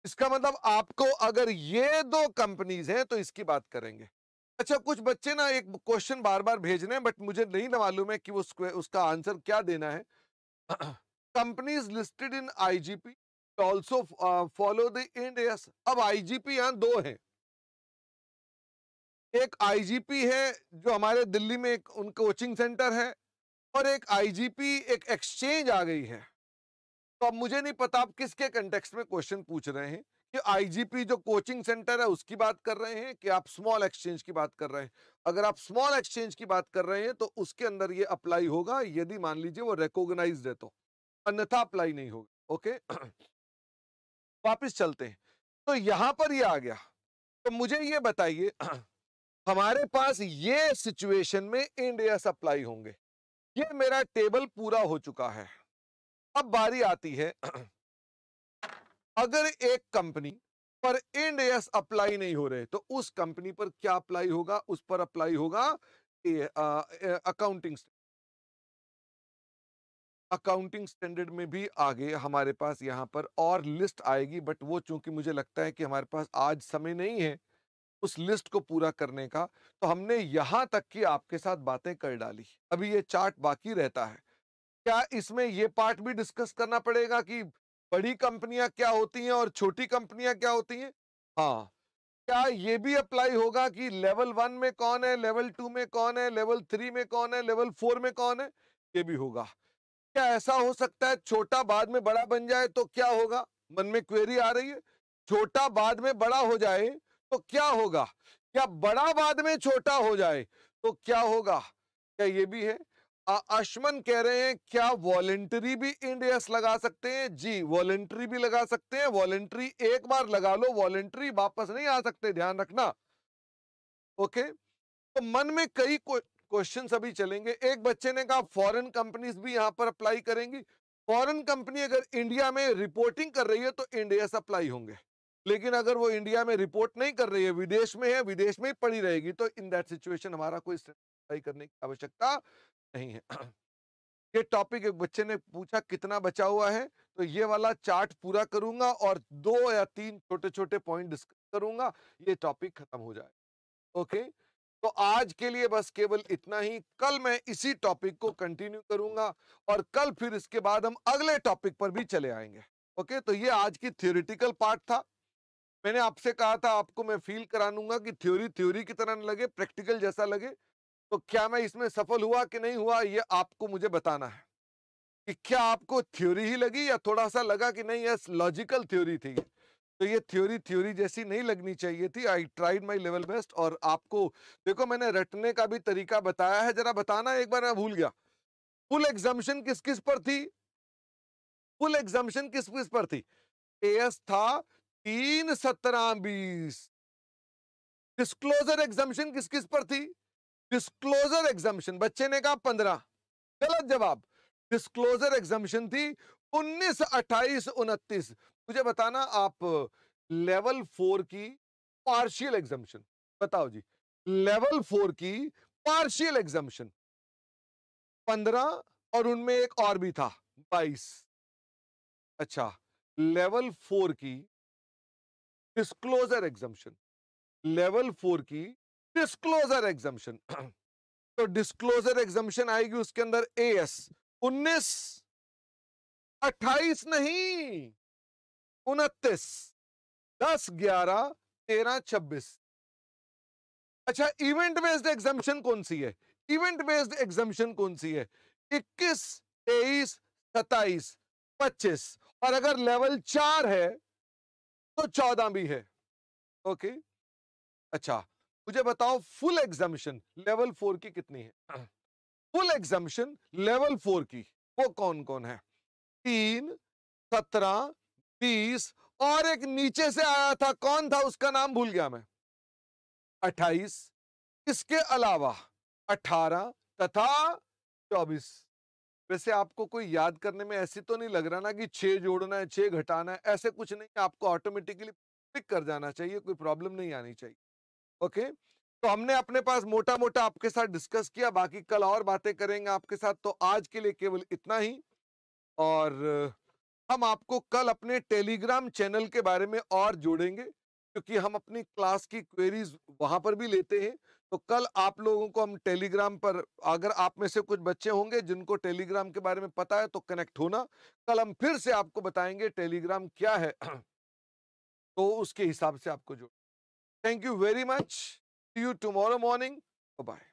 इसका मतलब आपको अगर ये दो कंपनीज हैं तो इसकी बात करेंगे अच्छा कुछ बच्चे ना एक क्वेश्चन बार बार भेज रहे हैं बट मुझे नहीं ना मालूम है कि वो उसका आंसर क्या देना है companies listed in IGP also follow the Ind अब आईजीपी यहाँ दो हैं एक आईजीपी है जो हमारे दिल्ली में एक उन कोचिंग सेंटर है और एक आईजीपी एक एक्सचेंज आ गई है तो अब मुझे नहीं पता आप किसके कंटेक्स्ट में क्वेश्चन पूछ रहे हैं कि आईजीपी जो कोचिंग सेंटर है उसकी बात कर रहे हैं कि आप स्मॉल एक्सचेंज की बात कर रहे हैं अगर आप स्मॉल एक्सचेंज की बात कर रहे हैं तो उसके अंदर ये अप्लाई होगा यदि मान लीजिए वो रिकोगनाइज है तो अन्यथा अप्लाई नहीं होगा ओके वापिस चलते हैं तो यहां पर ये आ गया तो मुझे ये बताइए हमारे पास ये सिचुएशन में इंडिया सप्लाई होंगे ये मेरा टेबल पूरा हो चुका है अब बारी आती है अगर एक कंपनी पर इंड एस अप्लाई नहीं हो रहे तो उस कंपनी पर क्या अप्लाई होगा उस पर अप्लाई होगा अकाउंटिंग अकाउंटिंग स्टैंडर्ड में भी आगे हमारे पास यहाँ पर और लिस्ट आएगी बट वो चूंकि मुझे लगता है कि हमारे पास आज समय नहीं है उस लिस्ट को पूरा करने का तो हमने यहाँ तक की आपके साथ बातें कर डाली अभी ये चार्ट बाकी रहता है क्या इसमें ये पार्ट भी डिस्कस करना पड़ेगा कि बड़ी कंपनियां क्या होती हैं और छोटी कंपनियां क्या होती हैं हाँ क्या ये भी अप्लाई होगा कि लेवल वन में कौन है लेवल टू में कौन है लेवल थ्री में कौन है लेवल फोर में कौन है ये भी होगा क्या ऐसा हो सकता है छोटा बाद में बड़ा बन जाए तो क्या होगा मन में क्वेरी आ रही है छोटा बाद में बड़ा हो जाए तो क्या होगा क्या बड़ा बाद में छोटा हो जाए तो क्या होगा क्या ये भी है अश्मन कह रहे हैं क्या वॉलेंट्री भी इंडियस लगा सकते हैं जी वॉलेंट्री भी लगा सकते हैं वॉलेंट्री एक बार लगा लो वॉलेंट्री वापस नहीं आ सकते ध्यान रखना ओके तो मन में कई क्वेश्चन अभी चलेंगे एक बच्चे ने कहा फॉरेन कंपनीज भी यहां पर अप्लाई करेंगी फॉरेन कंपनी अगर इंडिया में रिपोर्टिंग कर रही है तो इंडियस अप्लाई होंगे लेकिन अगर वो इंडिया में रिपोर्ट नहीं कर रही है विदेश में है विदेश में ही पड़ी रहेगी तो इन दैट सिचुएशन हमारा कोई करने की आवश्यकता नहीं है ये टॉपिक एक बच्चे ने पूछा कितना बचा हुआ है तो ये वाला चार्ट पूरा करूंगा और दो या तीन छोटे छोटे पॉइंट डिस्कस करूंगा ये टॉपिक खत्म हो जाए ओके तो आज के लिए बस केवल इतना ही कल मैं इसी टॉपिक को कंटिन्यू करूंगा और कल फिर इसके बाद हम अगले टॉपिक पर भी चले आएंगे ओके तो ये आज की थियोरिटिकल पार्ट था मैंने आपसे कहा था आपको मैं फील करानूंगा कि थ्योरी थ्योरी की तरह न लगे प्रैक्टिकल जैसा लगे तो क्या मैं इसमें सफल हुआ कि नहीं हुआ ये आपको मुझे बताना है कि क्या आपको थ्योरी ही लगी या थोड़ा सा लगा कि नहीं यस लॉजिकल थ्योरी थी तो ये थ्योरी थ्योरी जैसी नहीं लगनी चाहिए थी I tried my level best और आपको देखो मैंने रटने का भी तरीका बताया है जरा बताना एक बार मैं भूल गया फुल एग्जामिशन किस किस पर थी फुल एग्जामिशन किस किस पर थी एएस था तीन सत्रह बीस डिस्क्लोजर एग्जामेशन किस किस पर थी डिस्क्लोजर एग्जामेशन बच्चे ने कहा पंद्रह गलत जवाब डिस्क्लोजर एग्जामेशन थी उन्नीस अट्ठाईस उनतीस मुझे बताना आप लेवल फोर की पार्शियल एग्जामेशन बताओ जी लेवल फोर की पार्शियल एग्जामेशन पंद्रह और उनमें एक और भी था बाईस अच्छा लेवल फोर की डिस्क्लोजर एग्जाम्शन लेवल फोर की डिस्क्लोजर एग्जाम्शन तो डिस्क्लोजर एग्जाम्शन आएगी उसके अंदर ए एस उन्नीस अट्ठाईस नहीं उनतीस दस ग्यारह तेरह छब्बीस अच्छा इवेंट बेस्ड एग्जाम्शन कौन सी है इवेंट बेस्ड एग्जाम्शन कौन सी है इक्कीस तेईस सत्ताईस पच्चीस और अगर लेवल चार है तो चौदह भी है ओके अच्छा मुझे बताओ फुल एग्जामिशन लेवल फोर की कितनी है फुल एग्जामिशन लेवल फोर की वो कौन कौन है तीन सत्रह बीस और एक नीचे से आया था कौन था उसका नाम भूल गया मैं अट्ठाईस इसके अलावा अठारह तथा चौबीस वैसे आपको कोई याद करने में ऐसी तो नहीं लग रहा ना कि छः जोड़ना है छः घटाना है ऐसे कुछ नहीं आपको ऑटोमेटिकली पिक कर जाना चाहिए कोई प्रॉब्लम नहीं आनी चाहिए ओके तो हमने अपने पास मोटा मोटा आपके साथ डिस्कस किया बाकी कल और बातें करेंगे आपके साथ तो आज के लिए केवल इतना ही और हम आपको कल अपने टेलीग्राम चैनल के बारे में और जोड़ेंगे क्योंकि हम अपनी क्लास की क्वेरीज वहां पर भी लेते हैं तो कल आप लोगों को हम टेलीग्राम पर अगर आप में से कुछ बच्चे होंगे जिनको टेलीग्राम के बारे में पता है तो कनेक्ट होना कल हम फिर से आपको बताएंगे टेलीग्राम क्या है तो उसके हिसाब से आपको जोड़ thank you very much you tomorrow morning bye